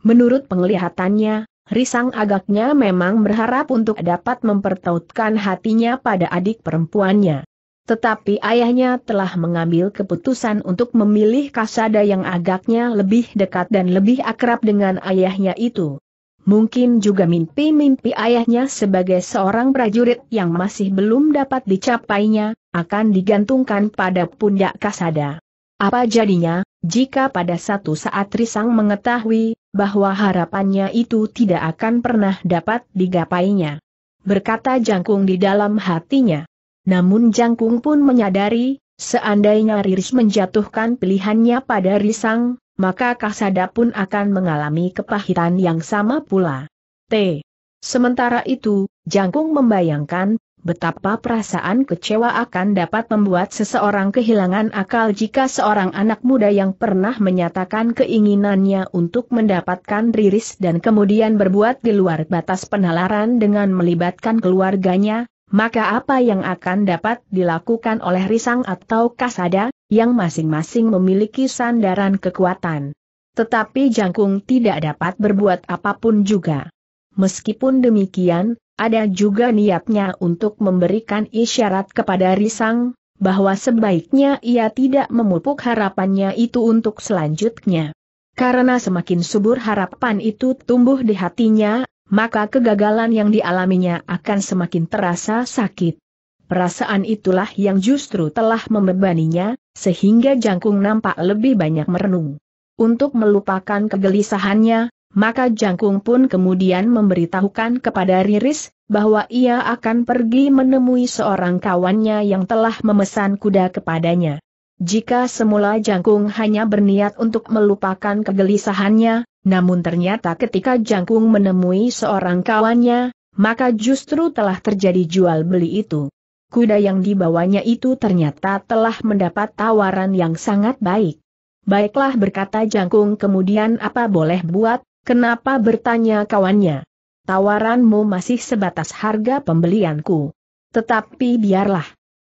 Menurut penglihatannya, Risang agaknya memang berharap untuk dapat mempertautkan hatinya pada adik perempuannya. Tetapi ayahnya telah mengambil keputusan untuk memilih Kasada yang agaknya lebih dekat dan lebih akrab dengan ayahnya itu. Mungkin juga mimpi-mimpi ayahnya sebagai seorang prajurit yang masih belum dapat dicapainya, akan digantungkan pada pundak Kasada. Apa jadinya, jika pada satu saat Risang mengetahui, bahwa harapannya itu tidak akan pernah dapat digapainya. Berkata jangkung di dalam hatinya. Namun Jangkung pun menyadari, seandainya Riris menjatuhkan pilihannya pada Risang, maka Kasada pun akan mengalami kepahitan yang sama pula. T. Sementara itu, Jangkung membayangkan, betapa perasaan kecewa akan dapat membuat seseorang kehilangan akal jika seorang anak muda yang pernah menyatakan keinginannya untuk mendapatkan Riris dan kemudian berbuat di luar batas penalaran dengan melibatkan keluarganya, maka apa yang akan dapat dilakukan oleh Risang atau Kasada, yang masing-masing memiliki sandaran kekuatan. Tetapi Jangkung tidak dapat berbuat apapun juga. Meskipun demikian, ada juga niatnya untuk memberikan isyarat kepada Risang, bahwa sebaiknya ia tidak memupuk harapannya itu untuk selanjutnya. Karena semakin subur harapan itu tumbuh di hatinya, maka kegagalan yang dialaminya akan semakin terasa sakit. Perasaan itulah yang justru telah membebaninya, sehingga jangkung nampak lebih banyak merenung. Untuk melupakan kegelisahannya, maka jangkung pun kemudian memberitahukan kepada Riris, bahwa ia akan pergi menemui seorang kawannya yang telah memesan kuda kepadanya. Jika semula jangkung hanya berniat untuk melupakan kegelisahannya, namun ternyata ketika Jangkung menemui seorang kawannya, maka justru telah terjadi jual beli itu. Kuda yang dibawanya itu ternyata telah mendapat tawaran yang sangat baik. Baiklah berkata Jangkung kemudian apa boleh buat, kenapa bertanya kawannya. Tawaranmu masih sebatas harga pembelianku. Tetapi biarlah.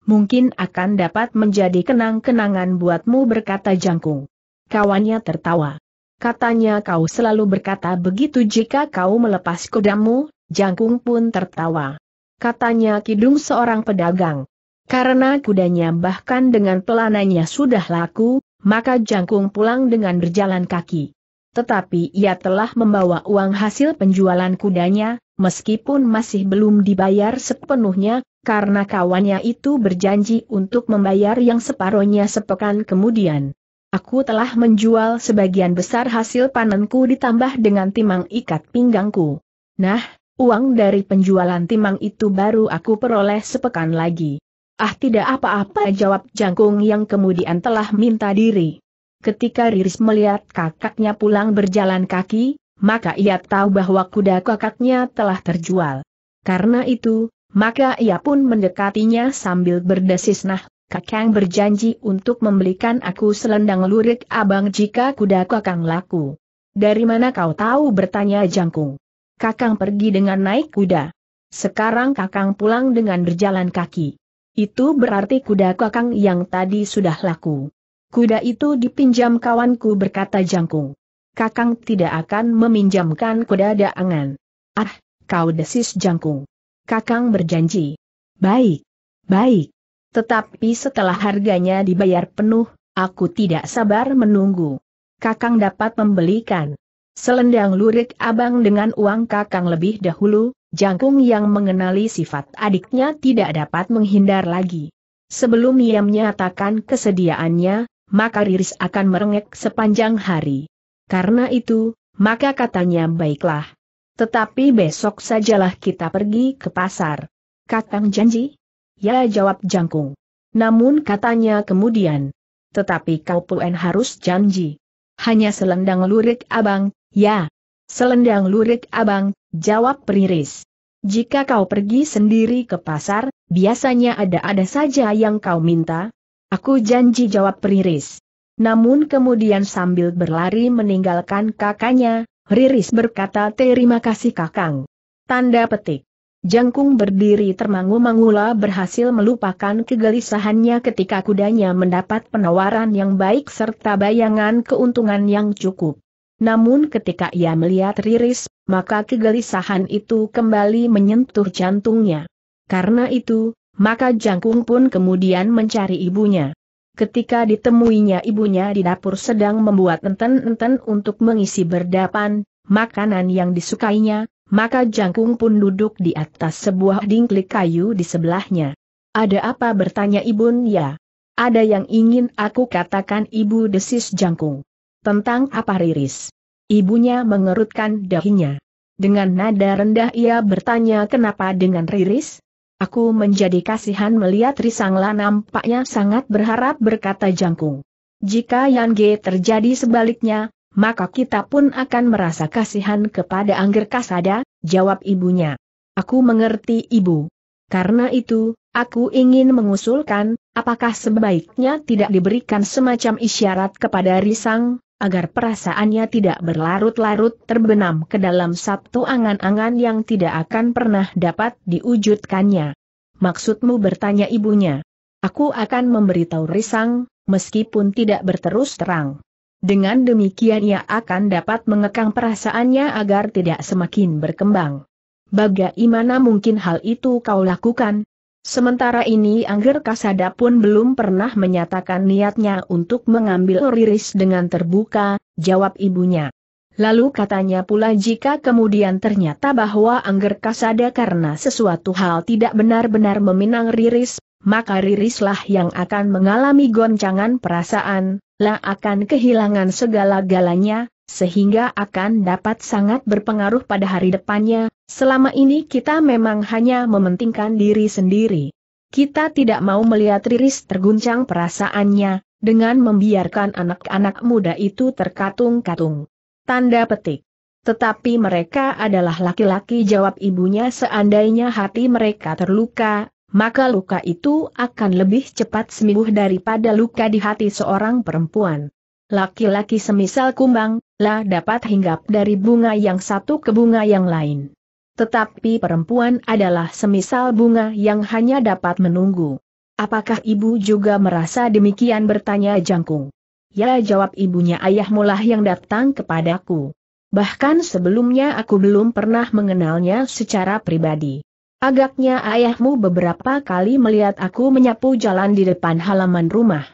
Mungkin akan dapat menjadi kenang-kenangan buatmu berkata Jangkung. Kawannya tertawa. Katanya kau selalu berkata begitu jika kau melepas kudamu, Jangkung pun tertawa. Katanya Kidung seorang pedagang. Karena kudanya bahkan dengan pelananya sudah laku, maka Jangkung pulang dengan berjalan kaki. Tetapi ia telah membawa uang hasil penjualan kudanya, meskipun masih belum dibayar sepenuhnya, karena kawannya itu berjanji untuk membayar yang separohnya sepekan kemudian. Aku telah menjual sebagian besar hasil panenku ditambah dengan timang ikat pinggangku. Nah, uang dari penjualan timang itu baru aku peroleh sepekan lagi. Ah tidak apa-apa jawab jangkung yang kemudian telah minta diri. Ketika Riris melihat kakaknya pulang berjalan kaki, maka ia tahu bahwa kuda kakaknya telah terjual. Karena itu, maka ia pun mendekatinya sambil berdesis nah Kakang berjanji untuk membelikan aku selendang lurik abang jika kuda kakang laku. Dari mana kau tahu bertanya jangkung. Kakang pergi dengan naik kuda. Sekarang kakang pulang dengan berjalan kaki. Itu berarti kuda kakang yang tadi sudah laku. Kuda itu dipinjam kawanku berkata jangkung. Kakang tidak akan meminjamkan kuda daangan. Ah, kau desis jangkung. Kakang berjanji. Baik, baik. Tetapi setelah harganya dibayar penuh, aku tidak sabar menunggu. Kakang dapat membelikan selendang lurik abang dengan uang kakang lebih dahulu, jangkung yang mengenali sifat adiknya tidak dapat menghindar lagi. Sebelum ia menyatakan kesediaannya, maka Riris akan merengek sepanjang hari. Karena itu, maka katanya baiklah. Tetapi besok sajalah kita pergi ke pasar. Kakang janji? Ya jawab Jangkung. Namun katanya kemudian. Tetapi kau pun harus janji. Hanya selendang lurik abang, ya. Selendang lurik abang, jawab periris. Jika kau pergi sendiri ke pasar, biasanya ada-ada saja yang kau minta. Aku janji jawab periris. Namun kemudian sambil berlari meninggalkan kakaknya, Riris berkata terima kasih kakang. Tanda petik. Jangkung berdiri termangu-mangula berhasil melupakan kegelisahannya ketika kudanya mendapat penawaran yang baik serta bayangan keuntungan yang cukup. Namun ketika ia melihat Riris, maka kegelisahan itu kembali menyentuh jantungnya. Karena itu, maka Jangkung pun kemudian mencari ibunya. Ketika ditemuinya ibunya di dapur sedang membuat enten-enten untuk mengisi berdapan, makanan yang disukainya, maka Jangkung pun duduk di atas sebuah dingklik kayu di sebelahnya. Ada apa bertanya Ibun ya? Ada yang ingin aku katakan Ibu desis Jangkung. Tentang apa Riris? Ibunya mengerutkan dahinya. Dengan nada rendah ia bertanya kenapa dengan Riris? Aku menjadi kasihan melihat Risangla nampaknya sangat berharap berkata Jangkung. Jika Yang G terjadi sebaliknya, maka kita pun akan merasa kasihan kepada Angger Kasada, jawab ibunya. Aku mengerti ibu. Karena itu, aku ingin mengusulkan, apakah sebaiknya tidak diberikan semacam isyarat kepada Risang, agar perasaannya tidak berlarut-larut terbenam ke dalam satu angan-angan yang tidak akan pernah dapat diwujudkannya. Maksudmu bertanya ibunya. Aku akan memberitahu Risang, meskipun tidak berterus terang. Dengan demikian ia akan dapat mengekang perasaannya agar tidak semakin berkembang. Bagaimana mungkin hal itu kau lakukan? Sementara ini Angger Kasada pun belum pernah menyatakan niatnya untuk mengambil Riris dengan terbuka, jawab ibunya. Lalu katanya pula jika kemudian ternyata bahwa Angger Kasada karena sesuatu hal tidak benar-benar meminang Riris, maka Ririslah yang akan mengalami goncangan perasaan, lah akan kehilangan segala-galanya, sehingga akan dapat sangat berpengaruh pada hari depannya, selama ini kita memang hanya mementingkan diri sendiri. Kita tidak mau melihat Riris terguncang perasaannya, dengan membiarkan anak-anak muda itu terkatung-katung. Tanda petik. Tetapi mereka adalah laki-laki jawab ibunya seandainya hati mereka terluka, maka luka itu akan lebih cepat sembuh daripada luka di hati seorang perempuan. Laki-laki semisal kumbang, lah dapat hinggap dari bunga yang satu ke bunga yang lain. Tetapi perempuan adalah semisal bunga yang hanya dapat menunggu. Apakah ibu juga merasa demikian bertanya jangkung? Ya jawab ibunya lah yang datang kepadaku. Bahkan sebelumnya aku belum pernah mengenalnya secara pribadi. Agaknya ayahmu beberapa kali melihat aku menyapu jalan di depan halaman rumah.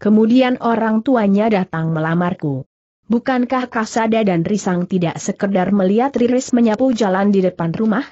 Kemudian orang tuanya datang melamarku. Bukankah Kasada dan Risang tidak sekedar melihat Riris menyapu jalan di depan rumah?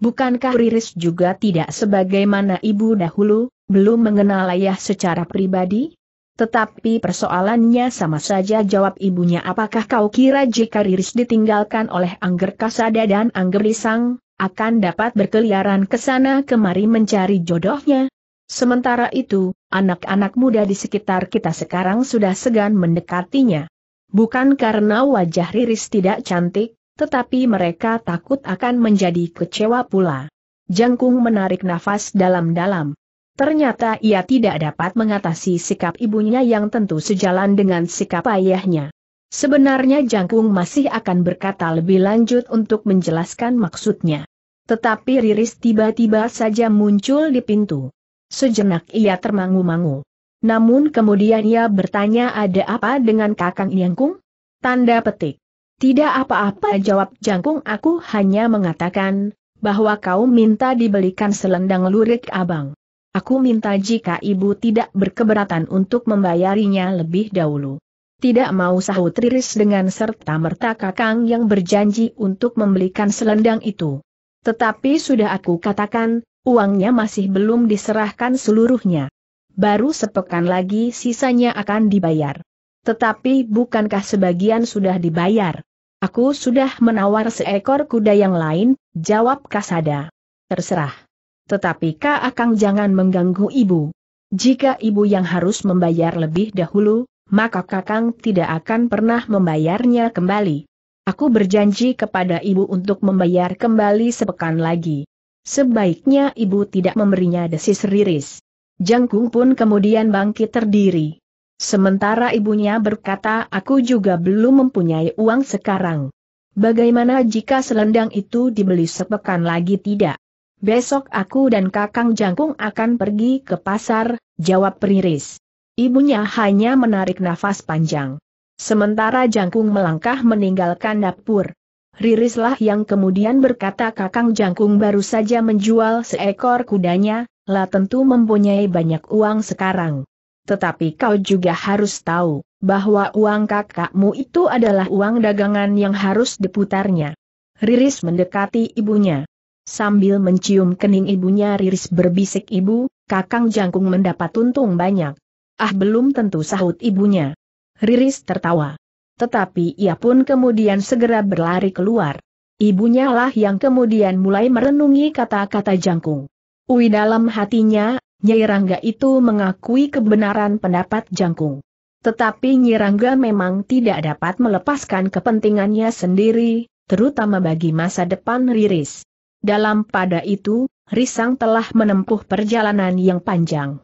Bukankah Riris juga tidak sebagaimana ibu dahulu, belum mengenal ayah secara pribadi? Tetapi persoalannya sama saja jawab ibunya apakah kau kira jika Riris ditinggalkan oleh Angger Kasada dan Angger Risang, akan dapat berkeliaran ke sana kemari mencari jodohnya? Sementara itu, anak-anak muda di sekitar kita sekarang sudah segan mendekatinya. Bukan karena wajah Riris tidak cantik, tetapi mereka takut akan menjadi kecewa pula. Jangkung menarik nafas dalam-dalam. Ternyata ia tidak dapat mengatasi sikap ibunya yang tentu sejalan dengan sikap ayahnya. Sebenarnya Jangkung masih akan berkata lebih lanjut untuk menjelaskan maksudnya. Tetapi Riris tiba-tiba saja muncul di pintu. Sejenak ia termangu-mangu. Namun kemudian ia bertanya ada apa dengan kakang Jangkung? Tanda petik. Tidak apa-apa jawab Jangkung aku hanya mengatakan, bahwa kau minta dibelikan selendang lurik abang. Aku minta jika ibu tidak berkeberatan untuk membayarinya lebih dahulu. Tidak mau sahut Riris dengan serta-merta kakang yang berjanji untuk membelikan selendang itu. Tetapi sudah aku katakan, uangnya masih belum diserahkan seluruhnya. Baru sepekan lagi sisanya akan dibayar. Tetapi bukankah sebagian sudah dibayar? Aku sudah menawar seekor kuda yang lain, jawab Kasada. Terserah. Tetapi Kak Akang jangan mengganggu ibu. Jika ibu yang harus membayar lebih dahulu, maka Kakang tidak akan pernah membayarnya kembali. Aku berjanji kepada ibu untuk membayar kembali sepekan lagi. Sebaiknya ibu tidak memberinya desis riris. Jangkung pun kemudian bangkit terdiri. Sementara ibunya berkata aku juga belum mempunyai uang sekarang. Bagaimana jika selendang itu dibeli sepekan lagi tidak? Besok aku dan Kakang Jangkung akan pergi ke pasar, jawab Riris. Ibunya hanya menarik nafas panjang. Sementara Jangkung melangkah meninggalkan dapur. Ririslah yang kemudian berkata Kakang Jangkung baru saja menjual seekor kudanya, lah tentu mempunyai banyak uang sekarang. Tetapi kau juga harus tahu, bahwa uang kakakmu itu adalah uang dagangan yang harus diputarnya. Riris mendekati ibunya. Sambil mencium kening ibunya Riris berbisik ibu, Kakang Jangkung mendapat untung banyak. Ah belum tentu sahut ibunya. Riris tertawa. Tetapi ia pun kemudian segera berlari keluar. Ibunya lah yang kemudian mulai merenungi kata-kata Jangkung. Ui dalam hatinya, Nyai Rangga itu mengakui kebenaran pendapat Jangkung. Tetapi Nyai Rangga memang tidak dapat melepaskan kepentingannya sendiri, terutama bagi masa depan Riris. Dalam pada itu, Risang telah menempuh perjalanan yang panjang.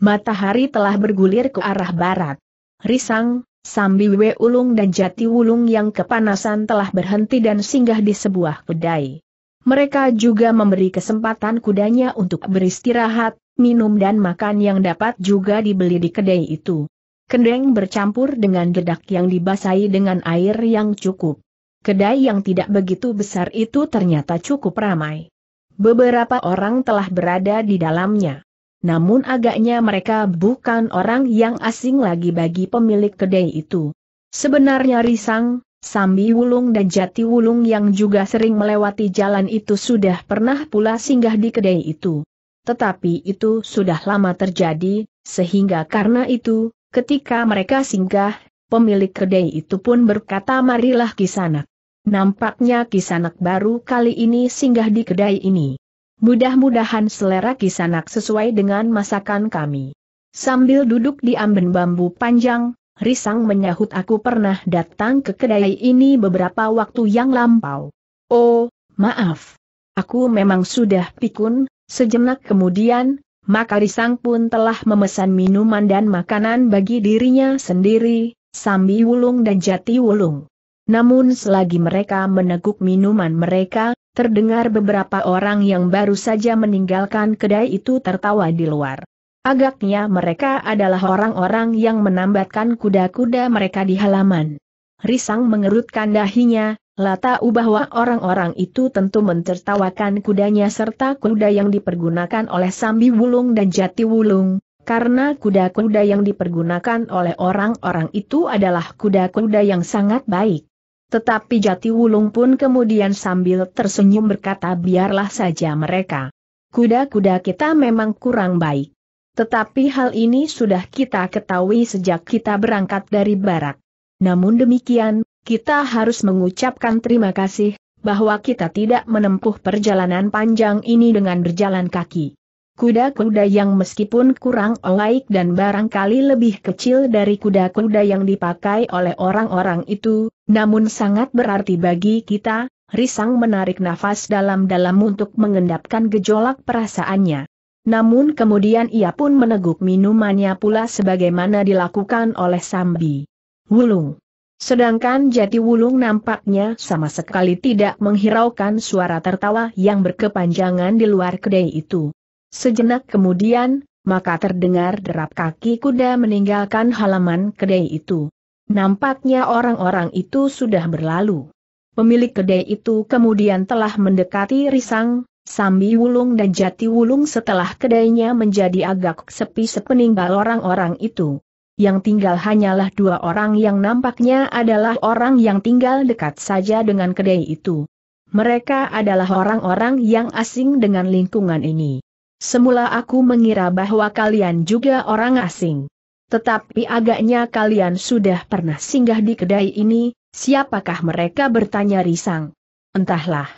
Matahari telah bergulir ke arah barat. Risang, Sambiwe Ulung dan Jati Wulung yang kepanasan telah berhenti dan singgah di sebuah kedai. Mereka juga memberi kesempatan kudanya untuk beristirahat, minum dan makan yang dapat juga dibeli di kedai itu. Kendeng bercampur dengan dedak yang dibasahi dengan air yang cukup. Kedai yang tidak begitu besar itu ternyata cukup ramai. Beberapa orang telah berada di dalamnya. Namun agaknya mereka bukan orang yang asing lagi bagi pemilik kedai itu. Sebenarnya Risang, Sambi Wulung dan Jati Wulung yang juga sering melewati jalan itu sudah pernah pula singgah di kedai itu. Tetapi itu sudah lama terjadi, sehingga karena itu, ketika mereka singgah, pemilik kedai itu pun berkata marilah kisanak. Nampaknya Kisanak baru kali ini singgah di kedai ini. Mudah-mudahan selera Kisanak sesuai dengan masakan kami. Sambil duduk di amben bambu panjang, Risang menyahut aku pernah datang ke kedai ini beberapa waktu yang lampau. Oh, maaf. Aku memang sudah pikun, sejenak kemudian, maka Risang pun telah memesan minuman dan makanan bagi dirinya sendiri, Sambi Wulung dan Jati Wulung. Namun selagi mereka meneguk minuman mereka, terdengar beberapa orang yang baru saja meninggalkan kedai itu tertawa di luar. Agaknya mereka adalah orang-orang yang menambatkan kuda-kuda mereka di halaman. Risang mengerutkan dahinya, Latau bahwa orang-orang itu tentu mentertawakan kudanya serta kuda yang dipergunakan oleh Sambi Wulung dan Jati Wulung, karena kuda-kuda yang dipergunakan oleh orang-orang itu adalah kuda-kuda yang sangat baik. Tetapi Jati Wulung pun kemudian sambil tersenyum berkata biarlah saja mereka. Kuda-kuda kita memang kurang baik. Tetapi hal ini sudah kita ketahui sejak kita berangkat dari barak. Namun demikian, kita harus mengucapkan terima kasih, bahwa kita tidak menempuh perjalanan panjang ini dengan berjalan kaki. Kuda-kuda yang meskipun kurang baik dan barangkali lebih kecil dari kuda-kuda yang dipakai oleh orang-orang itu, namun sangat berarti bagi kita, Risang menarik nafas dalam-dalam untuk mengendapkan gejolak perasaannya. Namun kemudian ia pun meneguk minumannya pula sebagaimana dilakukan oleh Sambi. Wulung. Sedangkan Jati Wulung nampaknya sama sekali tidak menghiraukan suara tertawa yang berkepanjangan di luar kedai itu. Sejenak kemudian, maka terdengar derap kaki kuda meninggalkan halaman kedai itu. Nampaknya orang-orang itu sudah berlalu. Pemilik kedai itu kemudian telah mendekati Risang, Sambi Wulung dan Jati Wulung setelah kedainya menjadi agak sepi sepeninggal orang-orang itu. Yang tinggal hanyalah dua orang yang nampaknya adalah orang yang tinggal dekat saja dengan kedai itu. Mereka adalah orang-orang yang asing dengan lingkungan ini. Semula aku mengira bahwa kalian juga orang asing. Tetapi agaknya kalian sudah pernah singgah di kedai ini, siapakah mereka bertanya risang? Entahlah.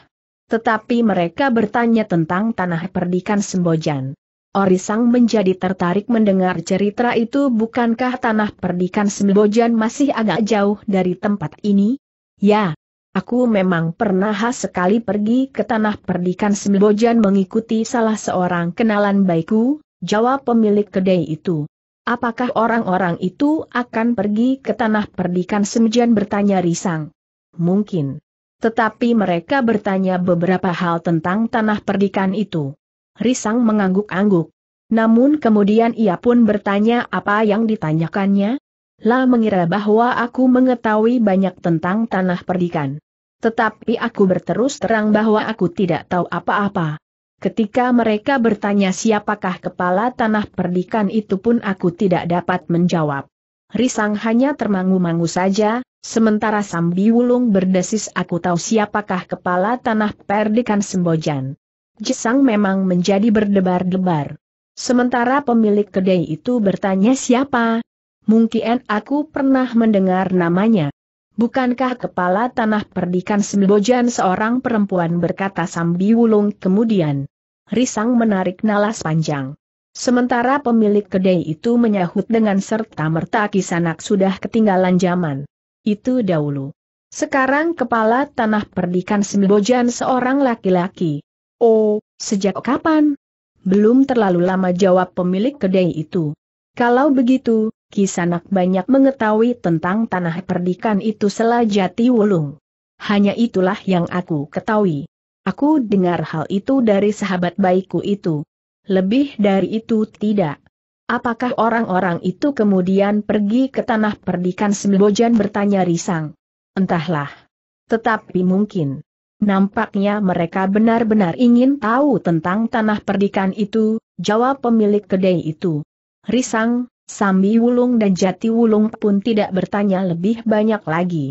Tetapi mereka bertanya tentang tanah perdikan Sembojan. Orisang oh, menjadi tertarik mendengar cerita itu bukankah tanah perdikan Sembojan masih agak jauh dari tempat ini? Ya, aku memang pernah sekali pergi ke tanah perdikan Sembojan mengikuti salah seorang kenalan baikku, jawab pemilik kedai itu. Apakah orang-orang itu akan pergi ke tanah perdikan Semjian bertanya Risang? Mungkin. Tetapi mereka bertanya beberapa hal tentang tanah perdikan itu. Risang mengangguk-angguk. Namun kemudian ia pun bertanya apa yang ditanyakannya. Lah mengira bahwa aku mengetahui banyak tentang tanah perdikan. Tetapi aku berterus terang bahwa aku tidak tahu apa-apa. Ketika mereka bertanya siapakah kepala tanah perdikan itu pun aku tidak dapat menjawab. Risang hanya termangu-mangu saja, sementara Sambi Wulung berdesis aku tahu siapakah kepala tanah perdikan Sembojan. Jisang memang menjadi berdebar-debar. Sementara pemilik kedai itu bertanya siapa, mungkin aku pernah mendengar namanya. Bukankah kepala tanah perdikan Sembojan seorang perempuan berkata Wulung kemudian? Risang menarik nalas panjang. Sementara pemilik kedai itu menyahut dengan serta merta kisanak sudah ketinggalan zaman. Itu dahulu. Sekarang kepala tanah perdikan Sembojan seorang laki-laki. Oh, sejak kapan? Belum terlalu lama jawab pemilik kedai itu. Kalau begitu, Kisanak banyak mengetahui tentang tanah perdikan itu selajati wulung. Hanya itulah yang aku ketahui. Aku dengar hal itu dari sahabat baikku itu. Lebih dari itu tidak. Apakah orang-orang itu kemudian pergi ke tanah perdikan Sembojan bertanya risang? Entahlah. Tetapi mungkin. Nampaknya mereka benar-benar ingin tahu tentang tanah perdikan itu, jawab pemilik kedai itu. Risang, Sambi Wulung dan Jati Wulung pun tidak bertanya lebih banyak lagi.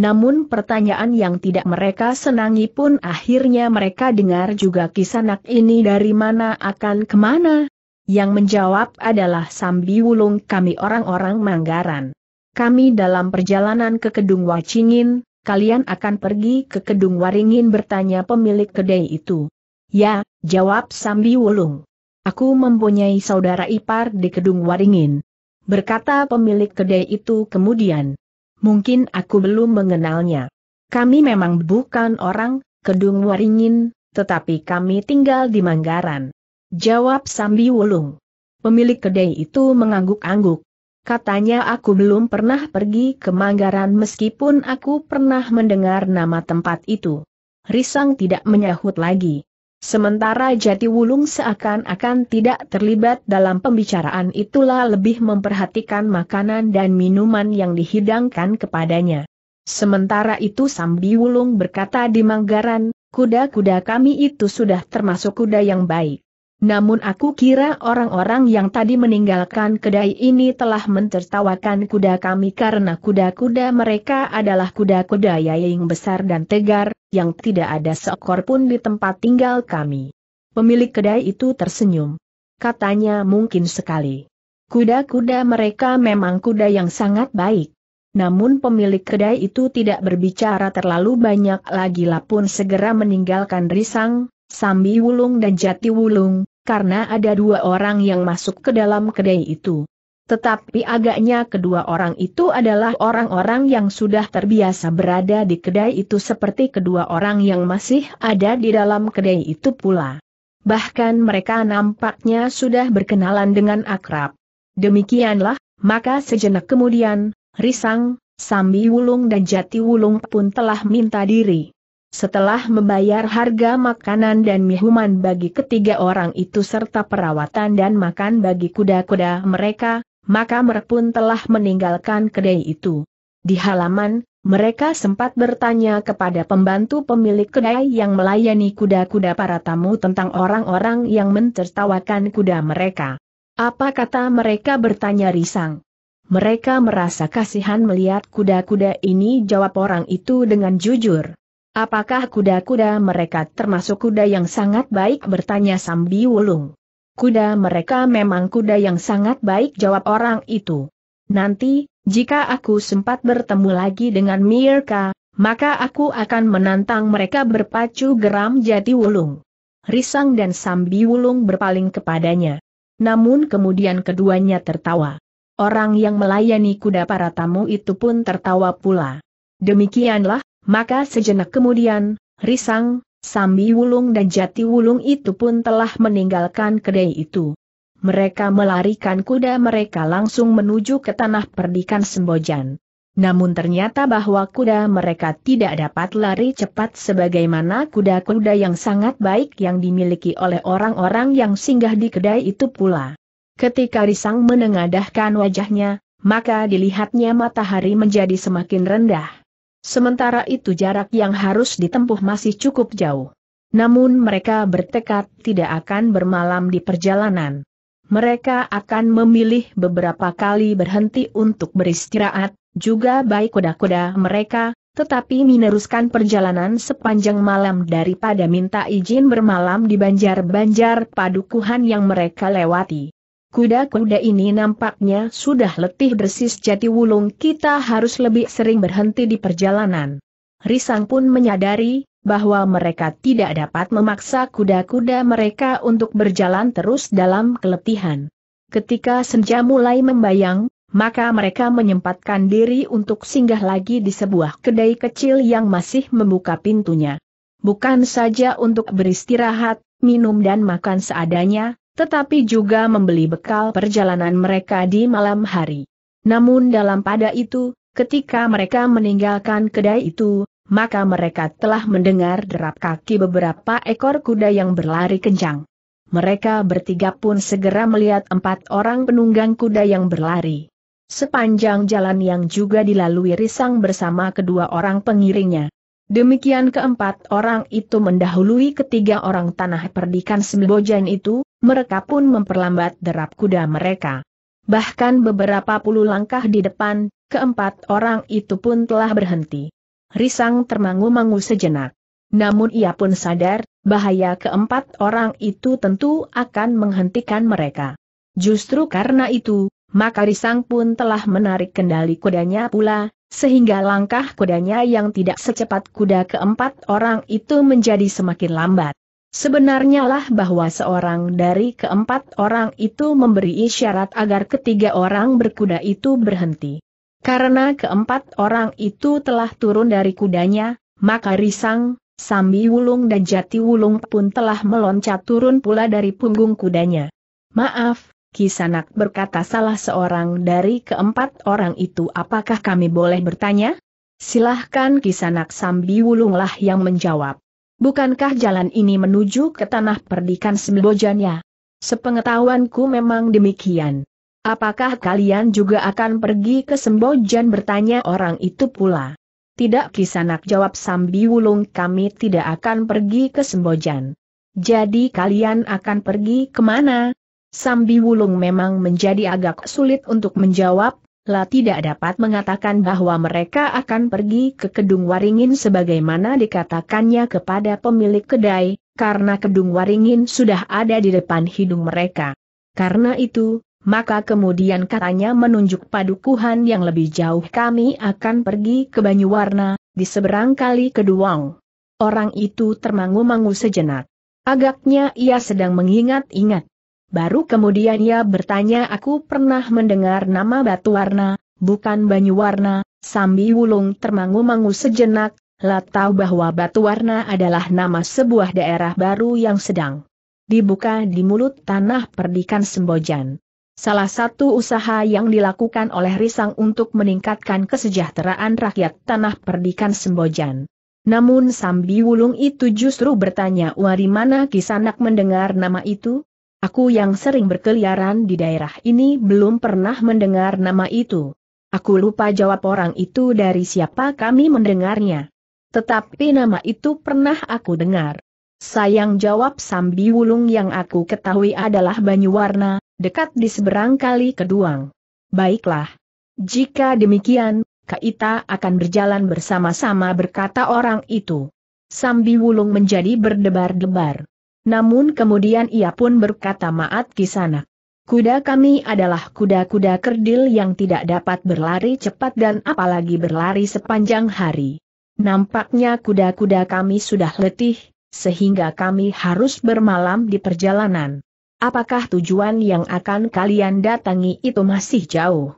Namun pertanyaan yang tidak mereka senangi pun akhirnya mereka dengar juga kisah kisanak ini dari mana akan kemana. Yang menjawab adalah Sambi Wulung kami orang-orang Manggaran. Kami dalam perjalanan ke Kedung Wacingin, kalian akan pergi ke Kedung Waringin bertanya pemilik kedai itu. Ya, jawab Sambi Wulung. Aku mempunyai saudara ipar di Kedung Waringin. Berkata pemilik kedai itu kemudian. Mungkin aku belum mengenalnya. Kami memang bukan orang Kedung Waringin, tetapi kami tinggal di Manggaran. Jawab Sambi Wulung. Pemilik kedai itu mengangguk-angguk. Katanya aku belum pernah pergi ke Manggaran meskipun aku pernah mendengar nama tempat itu. Risang tidak menyahut lagi. Sementara Jati Wulung seakan-akan tidak terlibat dalam pembicaraan itulah lebih memperhatikan makanan dan minuman yang dihidangkan kepadanya. Sementara itu Wulung berkata di Manggaran, kuda-kuda kami itu sudah termasuk kuda yang baik. Namun aku kira orang-orang yang tadi meninggalkan kedai ini telah mentertawakan kuda kami karena kuda-kuda mereka adalah kuda-kuda yang besar dan tegar, yang tidak ada seekor pun di tempat tinggal kami. Pemilik kedai itu tersenyum. Katanya mungkin sekali. Kuda-kuda mereka memang kuda yang sangat baik. Namun pemilik kedai itu tidak berbicara terlalu banyak lagi lah pun segera meninggalkan risang, Sambi Wulung dan Jati Wulung, karena ada dua orang yang masuk ke dalam kedai itu. Tetapi agaknya kedua orang itu adalah orang-orang yang sudah terbiasa berada di kedai itu seperti kedua orang yang masih ada di dalam kedai itu pula. Bahkan mereka nampaknya sudah berkenalan dengan akrab. Demikianlah, maka sejenak kemudian, Risang, Sambi Wulung dan Jati Wulung pun telah minta diri. Setelah membayar harga makanan dan minuman bagi ketiga orang itu serta perawatan dan makan bagi kuda-kuda mereka, maka mereka pun telah meninggalkan kedai itu. Di halaman, mereka sempat bertanya kepada pembantu pemilik kedai yang melayani kuda-kuda para tamu tentang orang-orang yang mencertawakan kuda mereka. Apa kata mereka bertanya risang. Mereka merasa kasihan melihat kuda-kuda ini jawab orang itu dengan jujur. Apakah kuda-kuda mereka termasuk kuda yang sangat baik bertanya Sambi Wulung. Kuda mereka memang kuda yang sangat baik jawab orang itu. Nanti, jika aku sempat bertemu lagi dengan Mirka, maka aku akan menantang mereka berpacu geram jati wulung. Risang dan Sambi Wulung berpaling kepadanya. Namun kemudian keduanya tertawa. Orang yang melayani kuda para tamu itu pun tertawa pula. Demikianlah, maka sejenak kemudian, Risang, Sambi Wulung dan Jati Wulung itu pun telah meninggalkan kedai itu. Mereka melarikan kuda mereka langsung menuju ke tanah perdikan Sembojan. Namun ternyata bahwa kuda mereka tidak dapat lari cepat sebagaimana kuda-kuda yang sangat baik yang dimiliki oleh orang-orang yang singgah di kedai itu pula. Ketika Risang menengadahkan wajahnya, maka dilihatnya matahari menjadi semakin rendah. Sementara itu jarak yang harus ditempuh masih cukup jauh. Namun mereka bertekad tidak akan bermalam di perjalanan. Mereka akan memilih beberapa kali berhenti untuk beristirahat, juga baik kuda-kuda mereka, tetapi meneruskan perjalanan sepanjang malam daripada minta izin bermalam di banjar-banjar padukuhan yang mereka lewati. Kuda-kuda ini nampaknya sudah letih bersis jati wulung kita harus lebih sering berhenti di perjalanan. Risang pun menyadari, bahwa mereka tidak dapat memaksa kuda-kuda mereka untuk berjalan terus dalam keletihan. Ketika senja mulai membayang, maka mereka menyempatkan diri untuk singgah lagi di sebuah kedai kecil yang masih membuka pintunya. Bukan saja untuk beristirahat, minum dan makan seadanya, tetapi juga membeli bekal perjalanan mereka di malam hari. Namun dalam pada itu, ketika mereka meninggalkan kedai itu, maka mereka telah mendengar derap kaki beberapa ekor kuda yang berlari kencang. Mereka bertiga pun segera melihat empat orang penunggang kuda yang berlari. Sepanjang jalan yang juga dilalui Risang bersama kedua orang pengiringnya. Demikian keempat orang itu mendahului ketiga orang tanah perdikan Sembojan itu, mereka pun memperlambat derap kuda mereka. Bahkan beberapa puluh langkah di depan, keempat orang itu pun telah berhenti. Risang termangu-mangu sejenak. Namun ia pun sadar, bahaya keempat orang itu tentu akan menghentikan mereka. Justru karena itu, maka Risang pun telah menarik kendali kudanya pula, sehingga langkah kudanya yang tidak secepat kuda keempat orang itu menjadi semakin lambat. Sebenarnya lah bahwa seorang dari keempat orang itu memberi isyarat agar ketiga orang berkuda itu berhenti. Karena keempat orang itu telah turun dari kudanya, maka Risang, Sambi Wulung dan Jati Wulung pun telah meloncat turun pula dari punggung kudanya. Maaf, Kisanak berkata salah seorang dari keempat orang itu apakah kami boleh bertanya? Silahkan Kisanak wulunglah yang menjawab. Bukankah jalan ini menuju ke tanah perdikan Sembojanya? Sepengetahuanku memang demikian. Apakah kalian juga akan pergi ke Sembojan bertanya orang itu pula? Tidak Kisanak jawab sambi wulung. kami tidak akan pergi ke Sembojan. Jadi kalian akan pergi kemana? Sambi Wulung memang menjadi agak sulit untuk menjawab, La tidak dapat mengatakan bahwa mereka akan pergi ke Kedung Waringin sebagaimana dikatakannya kepada pemilik kedai, karena Kedung Waringin sudah ada di depan hidung mereka. Karena itu, maka kemudian katanya menunjuk padukuhan yang lebih jauh kami akan pergi ke Banyuwarna, di seberang kali Keduang. Orang itu termangu-mangu sejenak. Agaknya ia sedang mengingat-ingat. Baru kemudian ia bertanya aku pernah mendengar nama Batu Warna, bukan Banyu Warna, Sambi Wulung termangu-mangu sejenak, lah tahu bahwa Batu Warna adalah nama sebuah daerah baru yang sedang dibuka di mulut tanah perdikan Sembojan. Salah satu usaha yang dilakukan oleh Risang untuk meningkatkan kesejahteraan rakyat tanah perdikan Sembojan. Namun Sambi Wulung itu justru bertanya wari mana Kisanak mendengar nama itu? Aku yang sering berkeliaran di daerah ini belum pernah mendengar nama itu. Aku lupa jawab orang itu dari siapa kami mendengarnya. Tetapi nama itu pernah aku dengar. Sayang jawab Sambi Wulung yang aku ketahui adalah Banyuwarna, dekat di seberang kali Keduang. Baiklah. Jika demikian, Kaita akan berjalan bersama-sama berkata orang itu. Sambi Wulung menjadi berdebar-debar. Namun kemudian ia pun berkata maat kisana. Kuda kami adalah kuda-kuda kerdil yang tidak dapat berlari cepat dan apalagi berlari sepanjang hari. Nampaknya kuda-kuda kami sudah letih, sehingga kami harus bermalam di perjalanan. Apakah tujuan yang akan kalian datangi itu masih jauh?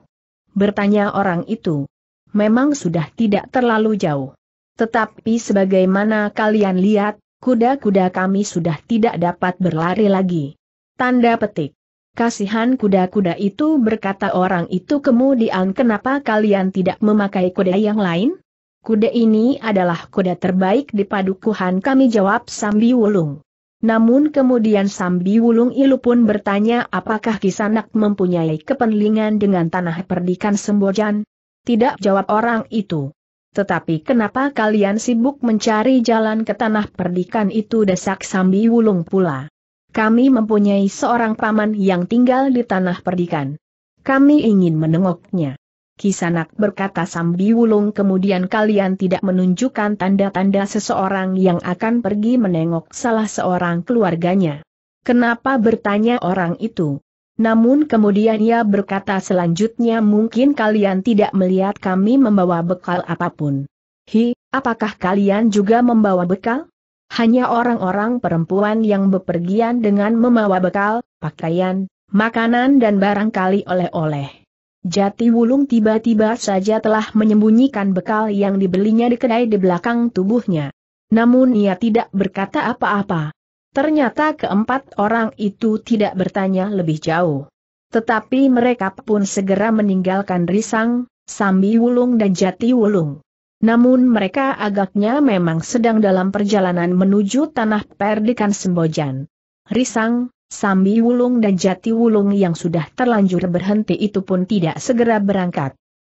Bertanya orang itu. Memang sudah tidak terlalu jauh. Tetapi sebagaimana kalian lihat, kuda-kuda kami sudah tidak dapat berlari lagi. Tanda petik. Kasihan kuda-kuda itu berkata orang itu kemudian kenapa kalian tidak memakai kuda yang lain? Kuda ini adalah kuda terbaik di padukuhan kami jawab Sambi Wulung. Namun kemudian Sambi Wulung Ilu pun bertanya apakah Kisanak mempunyai kepentingan dengan tanah perdikan Sembojan? Tidak jawab orang itu. Tetapi kenapa kalian sibuk mencari jalan ke tanah perdikan itu desak Sambi Wulung pula. Kami mempunyai seorang paman yang tinggal di tanah perdikan. Kami ingin menengoknya. Kisanak berkata Sambi Wulung kemudian kalian tidak menunjukkan tanda-tanda seseorang yang akan pergi menengok salah seorang keluarganya. Kenapa bertanya orang itu? Namun kemudian ia berkata selanjutnya mungkin kalian tidak melihat kami membawa bekal apapun. Hi, apakah kalian juga membawa bekal? Hanya orang-orang perempuan yang bepergian dengan membawa bekal, pakaian, makanan dan barangkali oleh-oleh. Jati Wulung tiba-tiba saja telah menyembunyikan bekal yang dibelinya di kedai di belakang tubuhnya. Namun ia tidak berkata apa-apa. Ternyata keempat orang itu tidak bertanya lebih jauh. Tetapi mereka pun segera meninggalkan Risang, Sambi Wulung dan Jati Wulung. Namun mereka agaknya memang sedang dalam perjalanan menuju tanah perdikan Sembojan. Risang, Sambi Wulung dan Jati Wulung yang sudah terlanjur berhenti itu pun tidak segera berangkat.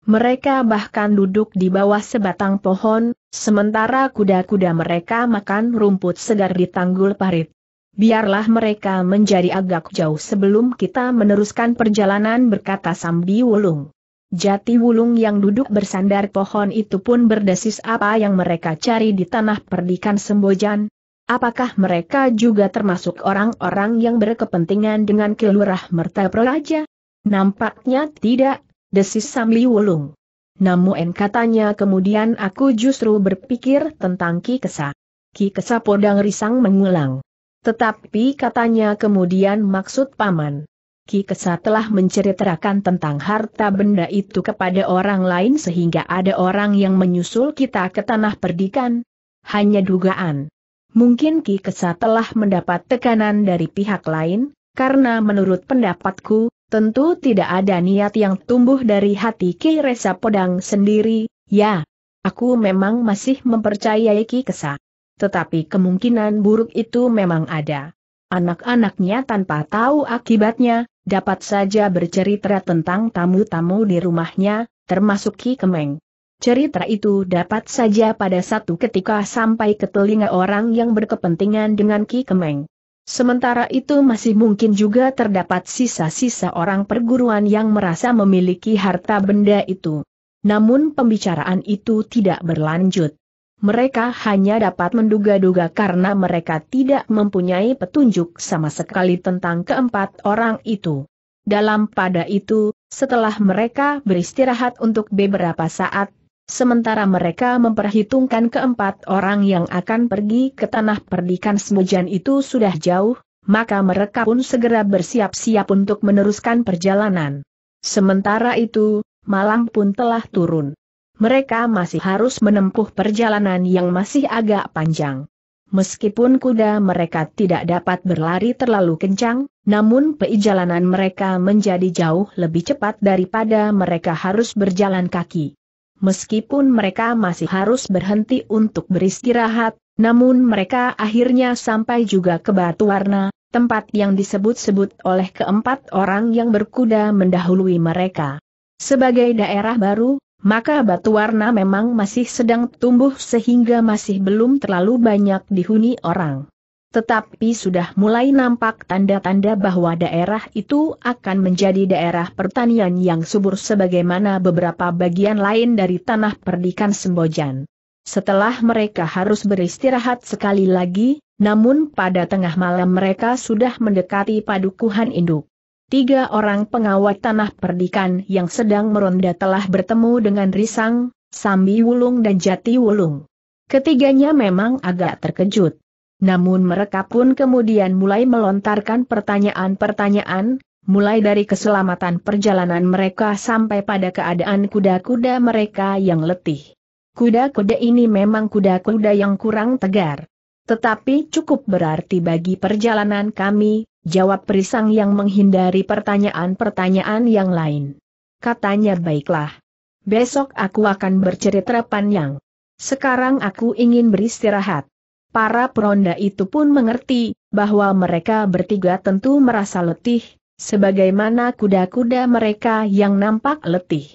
Mereka bahkan duduk di bawah sebatang pohon, sementara kuda-kuda mereka makan rumput segar di tanggul parit. Biarlah mereka menjadi agak jauh sebelum kita meneruskan perjalanan berkata Sambi Wulung. Jati Wulung yang duduk bersandar pohon itu pun berdesis apa yang mereka cari di tanah perdikan Sembojan. Apakah mereka juga termasuk orang-orang yang berkepentingan dengan Kelurah Merta Proraja? Nampaknya tidak, desis Samli Wulung. Namun katanya kemudian aku justru berpikir tentang Ki Kesa. Ki Kesa podang risang mengulang. Tetapi katanya kemudian maksud paman. Ki Kesa telah menceritakan tentang harta benda itu kepada orang lain sehingga ada orang yang menyusul kita ke tanah perdikan. Hanya dugaan. Mungkin Ki Kesa telah mendapat tekanan dari pihak lain, karena menurut pendapatku, Tentu tidak ada niat yang tumbuh dari hati Ki Resa Podang sendiri, ya. Aku memang masih mempercayai Ki Kesa. Tetapi kemungkinan buruk itu memang ada. Anak-anaknya tanpa tahu akibatnya, dapat saja bercerita tentang tamu-tamu di rumahnya, termasuk Ki Kemeng. Cerita itu dapat saja pada satu ketika sampai ke telinga orang yang berkepentingan dengan Ki Kemeng. Sementara itu masih mungkin juga terdapat sisa-sisa orang perguruan yang merasa memiliki harta benda itu. Namun pembicaraan itu tidak berlanjut. Mereka hanya dapat menduga-duga karena mereka tidak mempunyai petunjuk sama sekali tentang keempat orang itu. Dalam pada itu, setelah mereka beristirahat untuk beberapa saat, Sementara mereka memperhitungkan keempat orang yang akan pergi ke tanah perdikan Semujan itu sudah jauh, maka mereka pun segera bersiap-siap untuk meneruskan perjalanan. Sementara itu, malam pun telah turun. Mereka masih harus menempuh perjalanan yang masih agak panjang. Meskipun kuda mereka tidak dapat berlari terlalu kencang, namun perjalanan mereka menjadi jauh lebih cepat daripada mereka harus berjalan kaki. Meskipun mereka masih harus berhenti untuk beristirahat, namun mereka akhirnya sampai juga ke Batu Warna, tempat yang disebut-sebut oleh keempat orang yang berkuda mendahului mereka. Sebagai daerah baru, maka batu warna memang masih sedang tumbuh sehingga masih belum terlalu banyak dihuni orang. Tetapi sudah mulai nampak tanda-tanda bahwa daerah itu akan menjadi daerah pertanian yang subur sebagaimana beberapa bagian lain dari tanah perdikan Sembojan. Setelah mereka harus beristirahat sekali lagi, namun pada tengah malam mereka sudah mendekati padukuhan induk. Tiga orang pengawat tanah perdikan yang sedang meronda telah bertemu dengan Risang, Sambi Wulung dan Jati Wulung. Ketiganya memang agak terkejut. Namun mereka pun kemudian mulai melontarkan pertanyaan-pertanyaan, mulai dari keselamatan perjalanan mereka sampai pada keadaan kuda-kuda mereka yang letih. Kuda-kuda ini memang kuda-kuda yang kurang tegar. Tetapi cukup berarti bagi perjalanan kami, jawab Perisang yang menghindari pertanyaan-pertanyaan yang lain. Katanya baiklah. Besok aku akan bercerita panjang. Sekarang aku ingin beristirahat. Para peronda itu pun mengerti, bahwa mereka bertiga tentu merasa letih, sebagaimana kuda-kuda mereka yang nampak letih.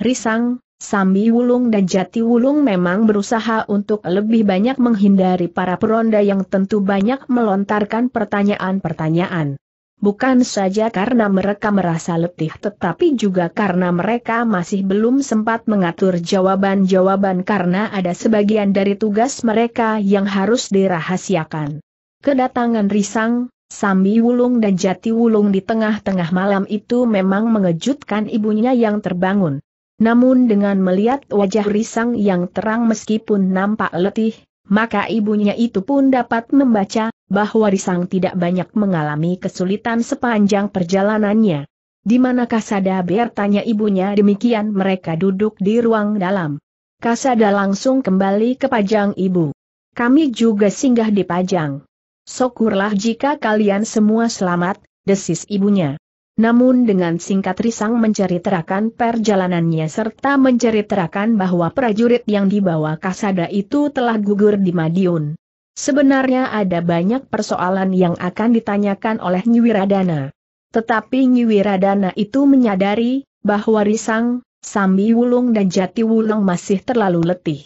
Risang, Sambi Wulung dan Jati Wulung memang berusaha untuk lebih banyak menghindari para peronda yang tentu banyak melontarkan pertanyaan-pertanyaan. Bukan saja karena mereka merasa letih tetapi juga karena mereka masih belum sempat mengatur jawaban-jawaban karena ada sebagian dari tugas mereka yang harus dirahasiakan. Kedatangan Risang, Sambi Wulung dan Jati Wulung di tengah-tengah malam itu memang mengejutkan ibunya yang terbangun. Namun dengan melihat wajah Risang yang terang meskipun nampak letih, maka ibunya itu pun dapat membaca bahwa Risang tidak banyak mengalami kesulitan sepanjang perjalanannya. Di Sada? Kasada tanya ibunya demikian mereka duduk di ruang dalam. Kasada langsung kembali ke Pajang Ibu. Kami juga singgah di Pajang. Syukurlah jika kalian semua selamat, desis ibunya. Namun dengan singkat Risang menceritakan perjalanannya serta menceritakan bahwa prajurit yang dibawa Kasada itu telah gugur di Madiun. Sebenarnya ada banyak persoalan yang akan ditanyakan oleh Nyiwiradana. Tetapi Nyiwiradana itu menyadari, bahwa Risang, Sambi Wulung dan Jati Wulung masih terlalu letih.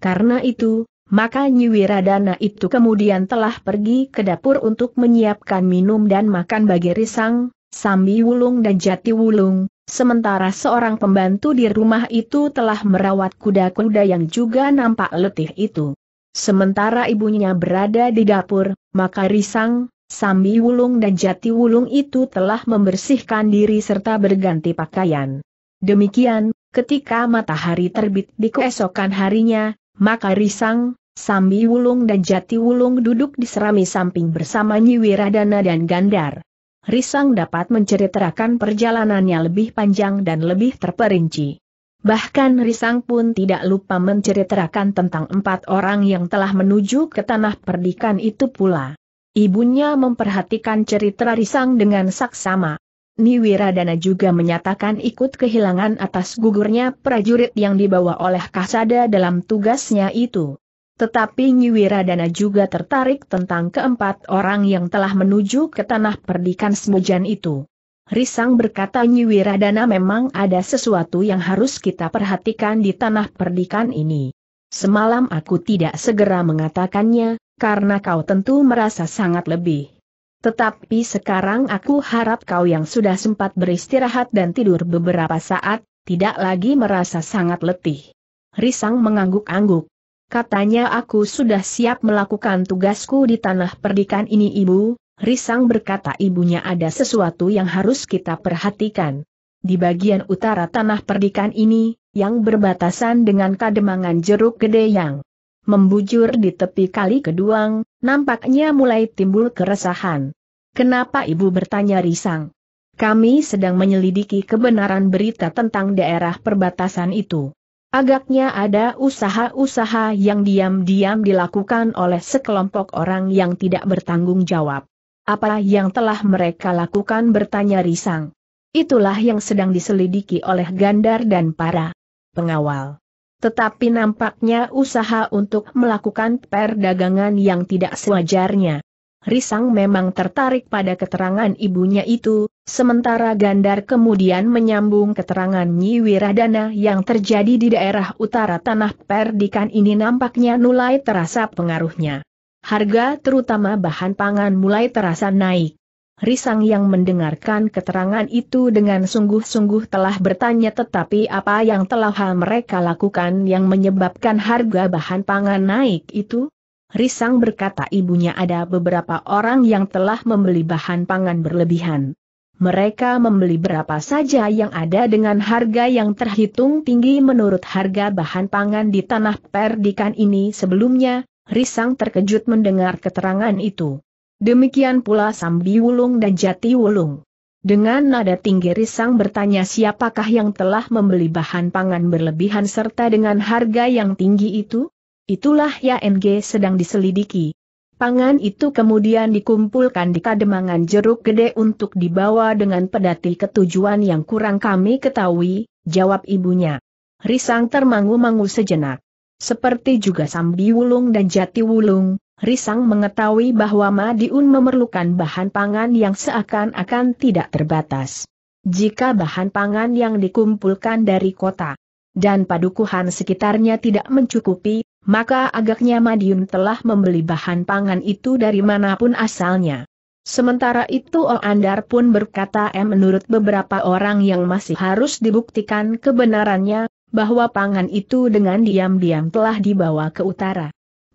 Karena itu, maka Nyiwiradana itu kemudian telah pergi ke dapur untuk menyiapkan minum dan makan bagi Risang, Sambi Wulung dan Jati Wulung, sementara seorang pembantu di rumah itu telah merawat kuda-kuda yang juga nampak letih itu. Sementara ibunya berada di dapur, maka Risang, Sambi Wulung dan Jati Wulung itu telah membersihkan diri serta berganti pakaian. Demikian, ketika matahari terbit di keesokan harinya, maka Risang, Sambi Wulung dan Jati Wulung duduk di serami samping bersama Nyi Wiradana dan Gandar. Risang dapat menceritakan perjalanannya lebih panjang dan lebih terperinci. Bahkan Risang pun tidak lupa menceritakan tentang empat orang yang telah menuju ke tanah perdikan itu pula. Ibunya memperhatikan cerita Risang dengan saksama. Niwiradana juga menyatakan ikut kehilangan atas gugurnya prajurit yang dibawa oleh Kasada dalam tugasnya itu. Tetapi Niwiradana juga tertarik tentang keempat orang yang telah menuju ke tanah perdikan Semojan itu. Risang berkata Nyiwiradana memang ada sesuatu yang harus kita perhatikan di tanah perdikan ini. Semalam aku tidak segera mengatakannya, karena kau tentu merasa sangat lebih. Tetapi sekarang aku harap kau yang sudah sempat beristirahat dan tidur beberapa saat, tidak lagi merasa sangat letih. Risang mengangguk-angguk. Katanya aku sudah siap melakukan tugasku di tanah perdikan ini ibu, Risang berkata ibunya ada sesuatu yang harus kita perhatikan. Di bagian utara tanah perdikan ini, yang berbatasan dengan kademangan jeruk gede yang membujur di tepi kali keduang, nampaknya mulai timbul keresahan. Kenapa ibu bertanya Risang? Kami sedang menyelidiki kebenaran berita tentang daerah perbatasan itu. Agaknya ada usaha-usaha yang diam-diam dilakukan oleh sekelompok orang yang tidak bertanggung jawab. Apa yang telah mereka lakukan bertanya Risang. Itulah yang sedang diselidiki oleh Gandar dan para pengawal. Tetapi nampaknya usaha untuk melakukan perdagangan yang tidak sewajarnya. Risang memang tertarik pada keterangan ibunya itu, sementara Gandar kemudian menyambung keterangan Nyi Wiradana yang terjadi di daerah utara tanah perdikan ini nampaknya mulai terasa pengaruhnya. Harga terutama bahan pangan mulai terasa naik. Risang yang mendengarkan keterangan itu dengan sungguh-sungguh telah bertanya tetapi apa yang telah mereka lakukan yang menyebabkan harga bahan pangan naik itu? Risang berkata ibunya ada beberapa orang yang telah membeli bahan pangan berlebihan. Mereka membeli berapa saja yang ada dengan harga yang terhitung tinggi menurut harga bahan pangan di tanah perdikan ini sebelumnya, Risang terkejut mendengar keterangan itu. Demikian pula Sambi Wulung dan Jati Wulung. Dengan nada tinggi Risang bertanya siapakah yang telah membeli bahan pangan berlebihan serta dengan harga yang tinggi itu? Itulah ya, Ng sedang diselidiki. Pangan itu kemudian dikumpulkan di kademangan jeruk gede untuk dibawa dengan pedati ketujuan yang kurang kami ketahui, jawab ibunya. Risang termangu-mangu sejenak. Seperti juga Sambi Wulung dan Jati Wulung, Risang mengetahui bahwa Madiun memerlukan bahan pangan yang seakan-akan tidak terbatas. Jika bahan pangan yang dikumpulkan dari kota dan padukuhan sekitarnya tidak mencukupi, maka agaknya Madiun telah membeli bahan pangan itu dari manapun asalnya. Sementara itu Oandar pun berkata M menurut beberapa orang yang masih harus dibuktikan kebenarannya, bahwa pangan itu dengan diam-diam telah dibawa ke utara.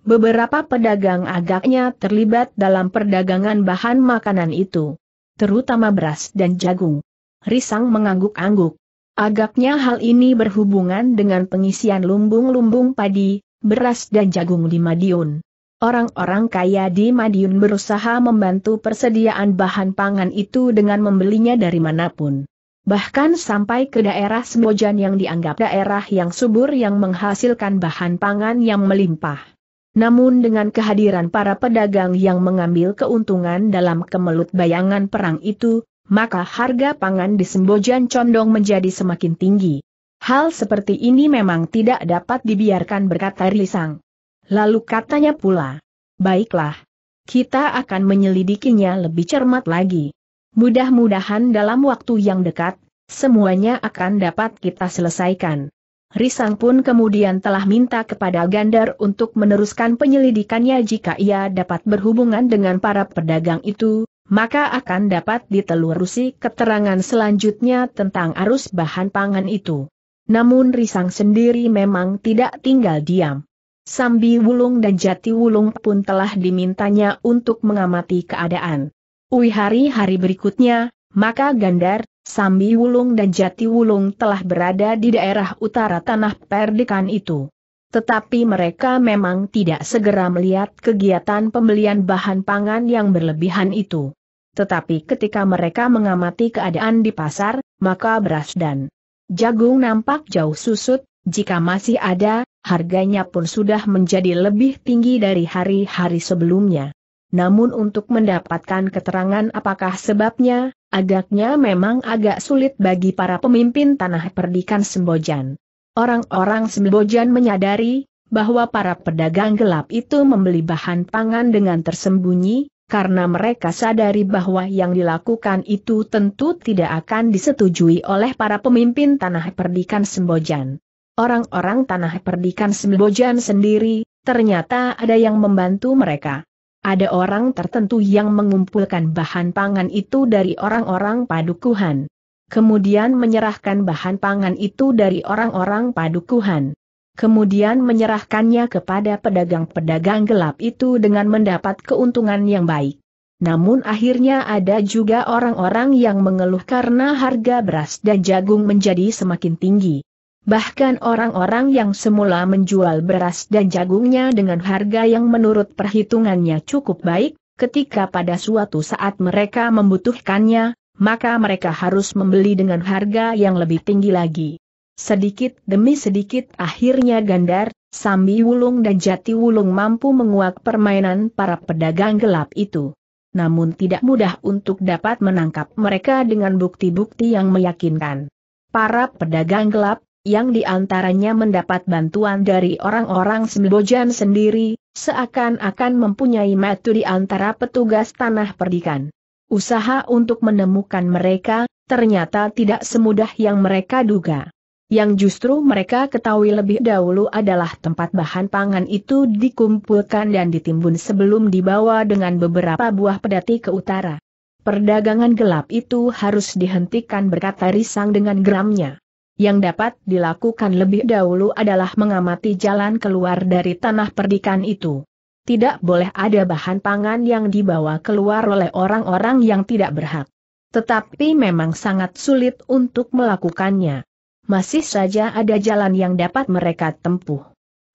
Beberapa pedagang agaknya terlibat dalam perdagangan bahan makanan itu, terutama beras dan jagung. Risang mengangguk-angguk. Agaknya hal ini berhubungan dengan pengisian lumbung-lumbung padi, beras dan jagung di Madiun. Orang-orang kaya di Madiun berusaha membantu persediaan bahan pangan itu dengan membelinya dari manapun bahkan sampai ke daerah Semojan yang dianggap daerah yang subur yang menghasilkan bahan pangan yang melimpah. Namun dengan kehadiran para pedagang yang mengambil keuntungan dalam kemelut bayangan perang itu, maka harga pangan di Sembojan condong menjadi semakin tinggi. Hal seperti ini memang tidak dapat dibiarkan berkata Risang. Lalu katanya pula, baiklah, kita akan menyelidikinya lebih cermat lagi. Mudah-mudahan dalam waktu yang dekat, semuanya akan dapat kita selesaikan. Risang pun kemudian telah minta kepada Gandar untuk meneruskan penyelidikannya jika ia dapat berhubungan dengan para pedagang itu, maka akan dapat ditelurusi keterangan selanjutnya tentang arus bahan pangan itu. Namun Risang sendiri memang tidak tinggal diam. Sambi Wulung dan Jati Wulung pun telah dimintanya untuk mengamati keadaan. Ui hari-hari berikutnya, maka Gandar, Sambi Wulung dan Jati Wulung telah berada di daerah utara tanah perdekan itu. Tetapi mereka memang tidak segera melihat kegiatan pembelian bahan pangan yang berlebihan itu. Tetapi ketika mereka mengamati keadaan di pasar, maka beras dan jagung nampak jauh susut, jika masih ada, harganya pun sudah menjadi lebih tinggi dari hari-hari sebelumnya. Namun untuk mendapatkan keterangan apakah sebabnya, agaknya memang agak sulit bagi para pemimpin tanah perdikan Sembojan. Orang-orang Sembojan menyadari, bahwa para pedagang gelap itu membeli bahan pangan dengan tersembunyi, karena mereka sadari bahwa yang dilakukan itu tentu tidak akan disetujui oleh para pemimpin tanah perdikan Sembojan. Orang-orang tanah perdikan Sembojan sendiri, ternyata ada yang membantu mereka. Ada orang tertentu yang mengumpulkan bahan pangan itu dari orang-orang padukuhan. Kemudian menyerahkan bahan pangan itu dari orang-orang padukuhan. Kemudian menyerahkannya kepada pedagang-pedagang gelap itu dengan mendapat keuntungan yang baik. Namun akhirnya ada juga orang-orang yang mengeluh karena harga beras dan jagung menjadi semakin tinggi. Bahkan orang-orang yang semula menjual beras dan jagungnya dengan harga yang menurut perhitungannya cukup baik, ketika pada suatu saat mereka membutuhkannya, maka mereka harus membeli dengan harga yang lebih tinggi lagi. Sedikit demi sedikit akhirnya Gandar, Sambi Wulung dan Jati Wulung mampu menguak permainan para pedagang gelap itu. Namun tidak mudah untuk dapat menangkap mereka dengan bukti-bukti yang meyakinkan. Para pedagang gelap yang diantaranya mendapat bantuan dari orang-orang Sembojan sendiri, seakan-akan mempunyai metu di antara petugas tanah perdikan. Usaha untuk menemukan mereka, ternyata tidak semudah yang mereka duga. Yang justru mereka ketahui lebih dahulu adalah tempat bahan pangan itu dikumpulkan dan ditimbun sebelum dibawa dengan beberapa buah pedati ke utara. Perdagangan gelap itu harus dihentikan berkata Risang dengan geramnya. Yang dapat dilakukan lebih dahulu adalah mengamati jalan keluar dari tanah perdikan itu. Tidak boleh ada bahan pangan yang dibawa keluar oleh orang-orang yang tidak berhak. Tetapi memang sangat sulit untuk melakukannya. Masih saja ada jalan yang dapat mereka tempuh.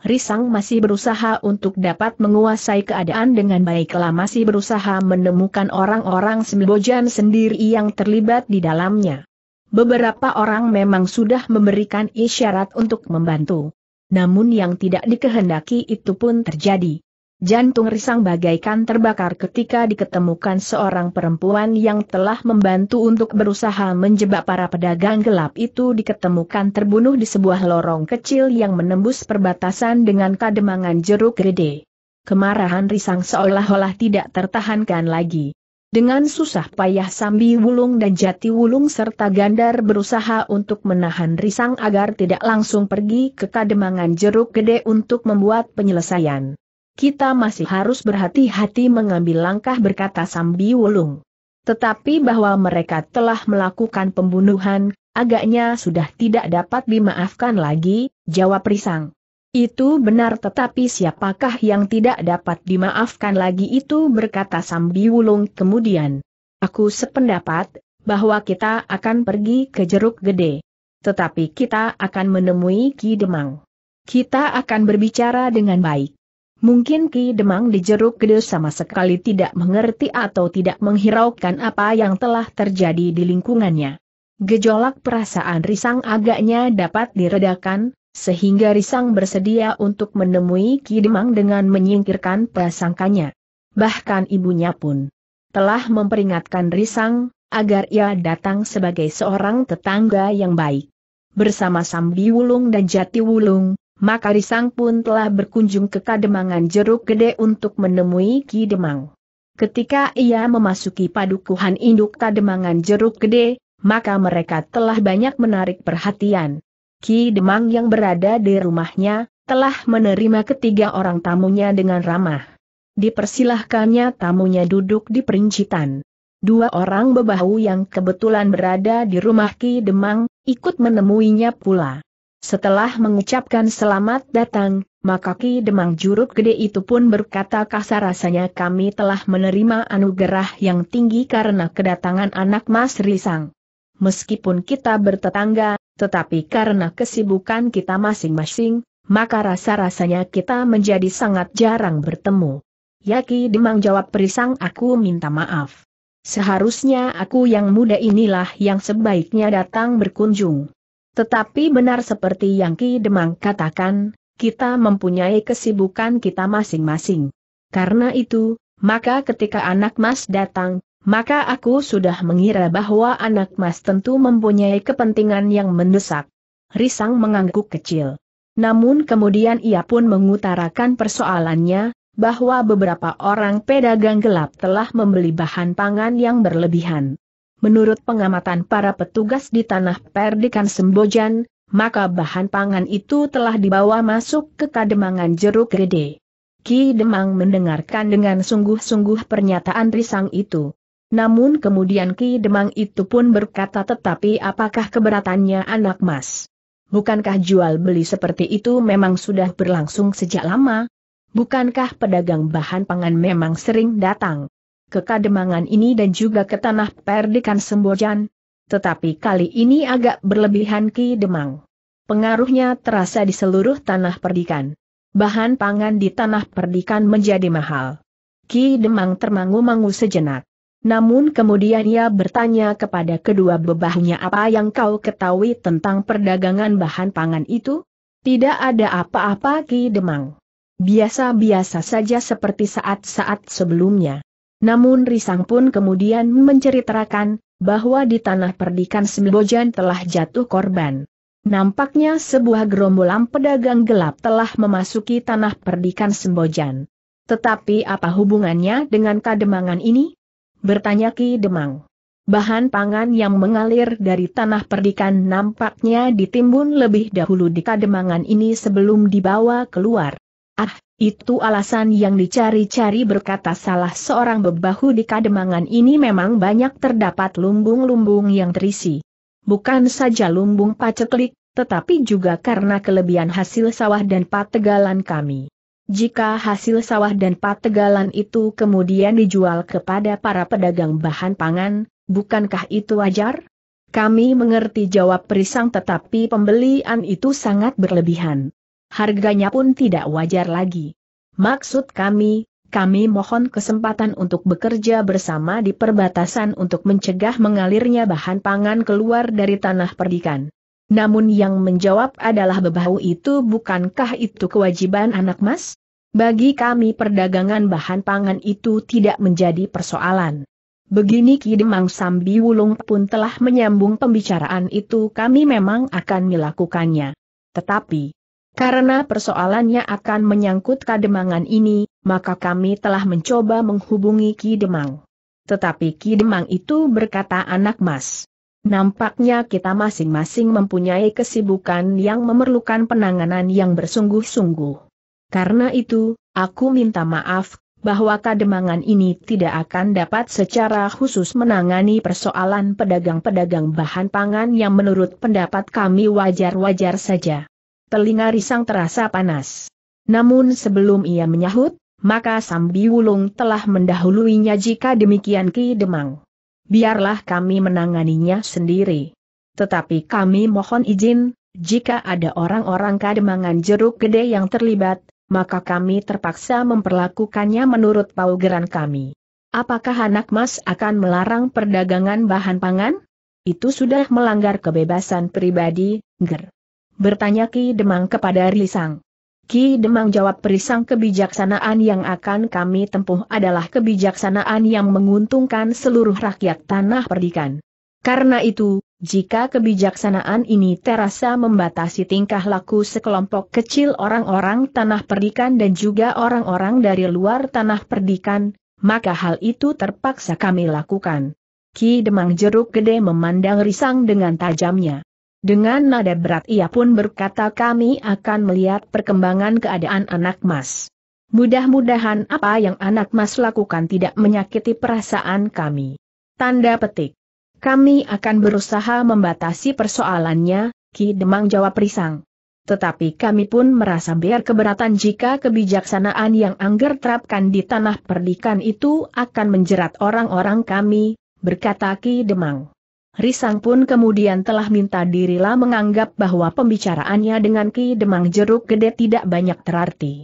Risang masih berusaha untuk dapat menguasai keadaan dengan baik lama masih berusaha menemukan orang-orang Sembojan sendiri yang terlibat di dalamnya. Beberapa orang memang sudah memberikan isyarat untuk membantu. Namun yang tidak dikehendaki itu pun terjadi. Jantung risang bagaikan terbakar ketika diketemukan seorang perempuan yang telah membantu untuk berusaha menjebak para pedagang gelap itu diketemukan terbunuh di sebuah lorong kecil yang menembus perbatasan dengan kademangan jeruk gede. Kemarahan risang seolah-olah tidak tertahankan lagi. Dengan susah payah Sambi Wulung dan Jati Wulung serta Gandar berusaha untuk menahan Risang agar tidak langsung pergi ke kademangan jeruk gede untuk membuat penyelesaian. Kita masih harus berhati-hati mengambil langkah berkata Sambi Wulung. Tetapi bahwa mereka telah melakukan pembunuhan, agaknya sudah tidak dapat dimaafkan lagi, jawab Risang. Itu benar tetapi siapakah yang tidak dapat dimaafkan lagi itu berkata Sambi Wulung kemudian. Aku sependapat, bahwa kita akan pergi ke Jeruk Gede. Tetapi kita akan menemui Ki Demang. Kita akan berbicara dengan baik. Mungkin Ki Demang di Jeruk Gede sama sekali tidak mengerti atau tidak menghiraukan apa yang telah terjadi di lingkungannya. Gejolak perasaan risang agaknya dapat diredakan, sehingga Risang bersedia untuk menemui Ki Demang dengan menyingkirkan prasangkanya. Bahkan ibunya pun telah memperingatkan Risang, agar ia datang sebagai seorang tetangga yang baik. Bersama Sambi Wulung dan Jati Wulung, maka Risang pun telah berkunjung ke Kademangan Jeruk Gede untuk menemui Ki Demang. Ketika ia memasuki padukuhan induk Kademangan Jeruk Gede, maka mereka telah banyak menarik perhatian. Ki Demang yang berada di rumahnya, telah menerima ketiga orang tamunya dengan ramah. Dipersilahkannya tamunya duduk di perincitan. Dua orang bebahu yang kebetulan berada di rumah Ki Demang, ikut menemuinya pula. Setelah mengucapkan selamat datang, maka Ki Demang Juruk Gede itu pun berkata kasar rasanya kami telah menerima anugerah yang tinggi karena kedatangan anak Mas Risang. Meskipun kita bertetangga, tetapi karena kesibukan kita masing-masing, maka rasa-rasanya kita menjadi sangat jarang bertemu. Yaki Demang jawab perisang aku minta maaf. Seharusnya aku yang muda inilah yang sebaiknya datang berkunjung. Tetapi benar seperti yang Ki Demang katakan, kita mempunyai kesibukan kita masing-masing. Karena itu, maka ketika anak mas datang, maka aku sudah mengira bahwa anak mas tentu mempunyai kepentingan yang mendesak. Risang mengangguk kecil. Namun kemudian ia pun mengutarakan persoalannya, bahwa beberapa orang pedagang gelap telah membeli bahan pangan yang berlebihan. Menurut pengamatan para petugas di tanah Perdikan Sembojan, maka bahan pangan itu telah dibawa masuk ke kademangan jeruk gede. Ki Demang mendengarkan dengan sungguh-sungguh pernyataan risang itu. Namun kemudian Ki Demang itu pun berkata tetapi apakah keberatannya anak mas? Bukankah jual beli seperti itu memang sudah berlangsung sejak lama? Bukankah pedagang bahan pangan memang sering datang ke Kademangan ini dan juga ke tanah Perdikan Sembojan? Tetapi kali ini agak berlebihan Ki Demang. Pengaruhnya terasa di seluruh tanah perdikan. Bahan pangan di tanah perdikan menjadi mahal. Ki Demang termangu-mangu sejenak. Namun kemudian ia bertanya kepada kedua bebahnya apa yang kau ketahui tentang perdagangan bahan pangan itu? Tidak ada apa-apa Ki Demang. Biasa-biasa saja seperti saat-saat sebelumnya. Namun Risang pun kemudian menceritakan, bahwa di tanah perdikan Sembojan telah jatuh korban. Nampaknya sebuah gerombolan pedagang gelap telah memasuki tanah perdikan Sembojan. Tetapi apa hubungannya dengan kademangan ini? Bertanya Ki Demang. Bahan pangan yang mengalir dari tanah perdikan nampaknya ditimbun lebih dahulu di kademangan ini sebelum dibawa keluar. Ah, itu alasan yang dicari-cari berkata salah seorang bebahu di kademangan ini memang banyak terdapat lumbung-lumbung yang terisi. Bukan saja lumbung paceklik, tetapi juga karena kelebihan hasil sawah dan pategalan kami. Jika hasil sawah dan pategalan itu kemudian dijual kepada para pedagang bahan pangan, bukankah itu wajar? Kami mengerti jawab Perisang tetapi pembelian itu sangat berlebihan. Harganya pun tidak wajar lagi. Maksud kami, kami mohon kesempatan untuk bekerja bersama di perbatasan untuk mencegah mengalirnya bahan pangan keluar dari tanah perdikan. Namun yang menjawab adalah bebahu itu bukankah itu kewajiban anak mas? Bagi kami perdagangan bahan pangan itu tidak menjadi persoalan. Begini Ki Demang Sambi Wulung pun telah menyambung pembicaraan itu kami memang akan melakukannya. Tetapi, karena persoalannya akan menyangkut kademangan ini, maka kami telah mencoba menghubungi Ki Demang. Tetapi Ki Demang itu berkata anak mas. Nampaknya kita masing-masing mempunyai kesibukan yang memerlukan penanganan yang bersungguh-sungguh. Karena itu, aku minta maaf, bahwa kademangan ini tidak akan dapat secara khusus menangani persoalan pedagang-pedagang bahan pangan yang menurut pendapat kami wajar-wajar saja. Telinga risang terasa panas. Namun sebelum ia menyahut, maka Sambi Wulung telah mendahuluinya jika demikian Ki Demang. Biarlah kami menanganinya sendiri. Tetapi kami mohon izin, jika ada orang-orang kademangan jeruk gede yang terlibat, maka kami terpaksa memperlakukannya menurut paugeran kami. Apakah anak mas akan melarang perdagangan bahan pangan? Itu sudah melanggar kebebasan pribadi, ger. Bertanya Ki Demang kepada Risang. Ki Demang jawab Risang kebijaksanaan yang akan kami tempuh adalah kebijaksanaan yang menguntungkan seluruh rakyat tanah perdikan. Karena itu, jika kebijaksanaan ini terasa membatasi tingkah laku sekelompok kecil orang-orang tanah perdikan dan juga orang-orang dari luar tanah perdikan, maka hal itu terpaksa kami lakukan. Ki Demang Jeruk Gede memandang risang dengan tajamnya. Dengan nada berat ia pun berkata kami akan melihat perkembangan keadaan anak mas. Mudah-mudahan apa yang anak mas lakukan tidak menyakiti perasaan kami. Tanda petik. Kami akan berusaha membatasi persoalannya, Ki Demang jawab risang. Tetapi kami pun merasa biar keberatan jika kebijaksanaan yang Angger terapkan di tanah perdikan itu akan menjerat orang-orang kami, berkata Ki Demang. Risang pun kemudian telah minta dirilah menganggap bahwa pembicaraannya dengan Ki Demang Jeruk Gede tidak banyak terarti.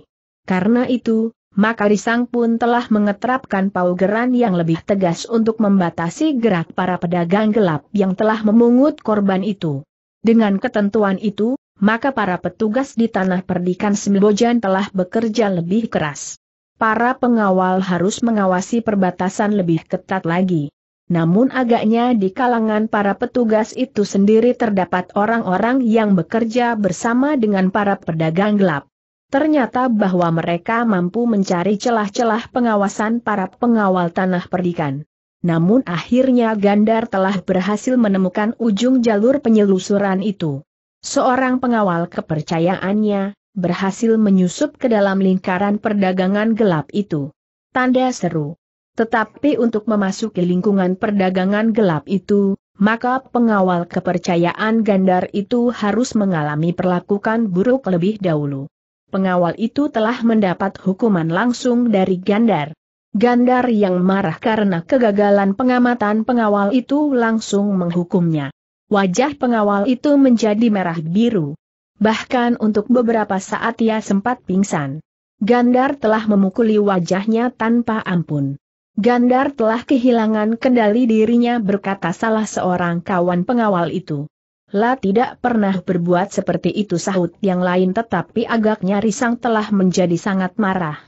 Karena itu, maka Risang pun telah mengeterapkan paugeran yang lebih tegas untuk membatasi gerak para pedagang gelap yang telah memungut korban itu. Dengan ketentuan itu, maka para petugas di tanah perdikan Sembojan telah bekerja lebih keras. Para pengawal harus mengawasi perbatasan lebih ketat lagi. Namun agaknya di kalangan para petugas itu sendiri terdapat orang-orang yang bekerja bersama dengan para pedagang gelap. Ternyata bahwa mereka mampu mencari celah-celah pengawasan para pengawal tanah perdikan. Namun akhirnya Gandar telah berhasil menemukan ujung jalur penyelusuran itu. Seorang pengawal kepercayaannya, berhasil menyusup ke dalam lingkaran perdagangan gelap itu. Tanda seru. Tetapi untuk memasuki lingkungan perdagangan gelap itu, maka pengawal kepercayaan Gandar itu harus mengalami perlakukan buruk lebih dahulu pengawal itu telah mendapat hukuman langsung dari Gandar. Gandar yang marah karena kegagalan pengamatan pengawal itu langsung menghukumnya. Wajah pengawal itu menjadi merah biru. Bahkan untuk beberapa saat ia sempat pingsan. Gandar telah memukuli wajahnya tanpa ampun. Gandar telah kehilangan kendali dirinya berkata salah seorang kawan pengawal itu. La tidak pernah berbuat seperti itu sahut yang lain tetapi agaknya Risang telah menjadi sangat marah.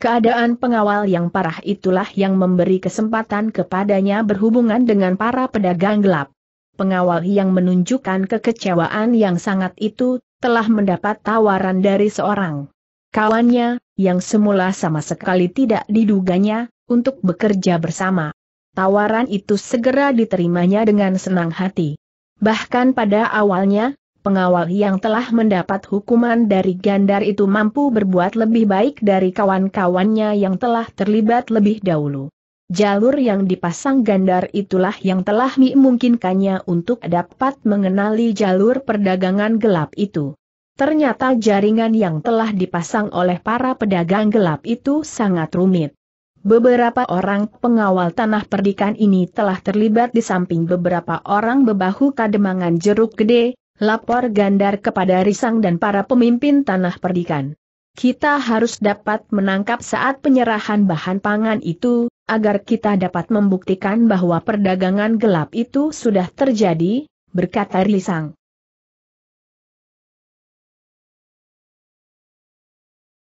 Keadaan pengawal yang parah itulah yang memberi kesempatan kepadanya berhubungan dengan para pedagang gelap. Pengawal yang menunjukkan kekecewaan yang sangat itu, telah mendapat tawaran dari seorang kawannya, yang semula sama sekali tidak diduganya, untuk bekerja bersama. Tawaran itu segera diterimanya dengan senang hati. Bahkan pada awalnya, pengawal yang telah mendapat hukuman dari Gandar itu mampu berbuat lebih baik dari kawan-kawannya yang telah terlibat lebih dahulu. Jalur yang dipasang Gandar itulah yang telah memungkinkannya untuk dapat mengenali jalur perdagangan gelap itu. Ternyata jaringan yang telah dipasang oleh para pedagang gelap itu sangat rumit. Beberapa orang pengawal tanah perdikan ini telah terlibat di samping beberapa orang bebahu kademangan jeruk gede, lapor gandar kepada Risang dan para pemimpin tanah perdikan. Kita harus dapat menangkap saat penyerahan bahan pangan itu, agar kita dapat membuktikan bahwa perdagangan gelap itu sudah terjadi, berkata Risang.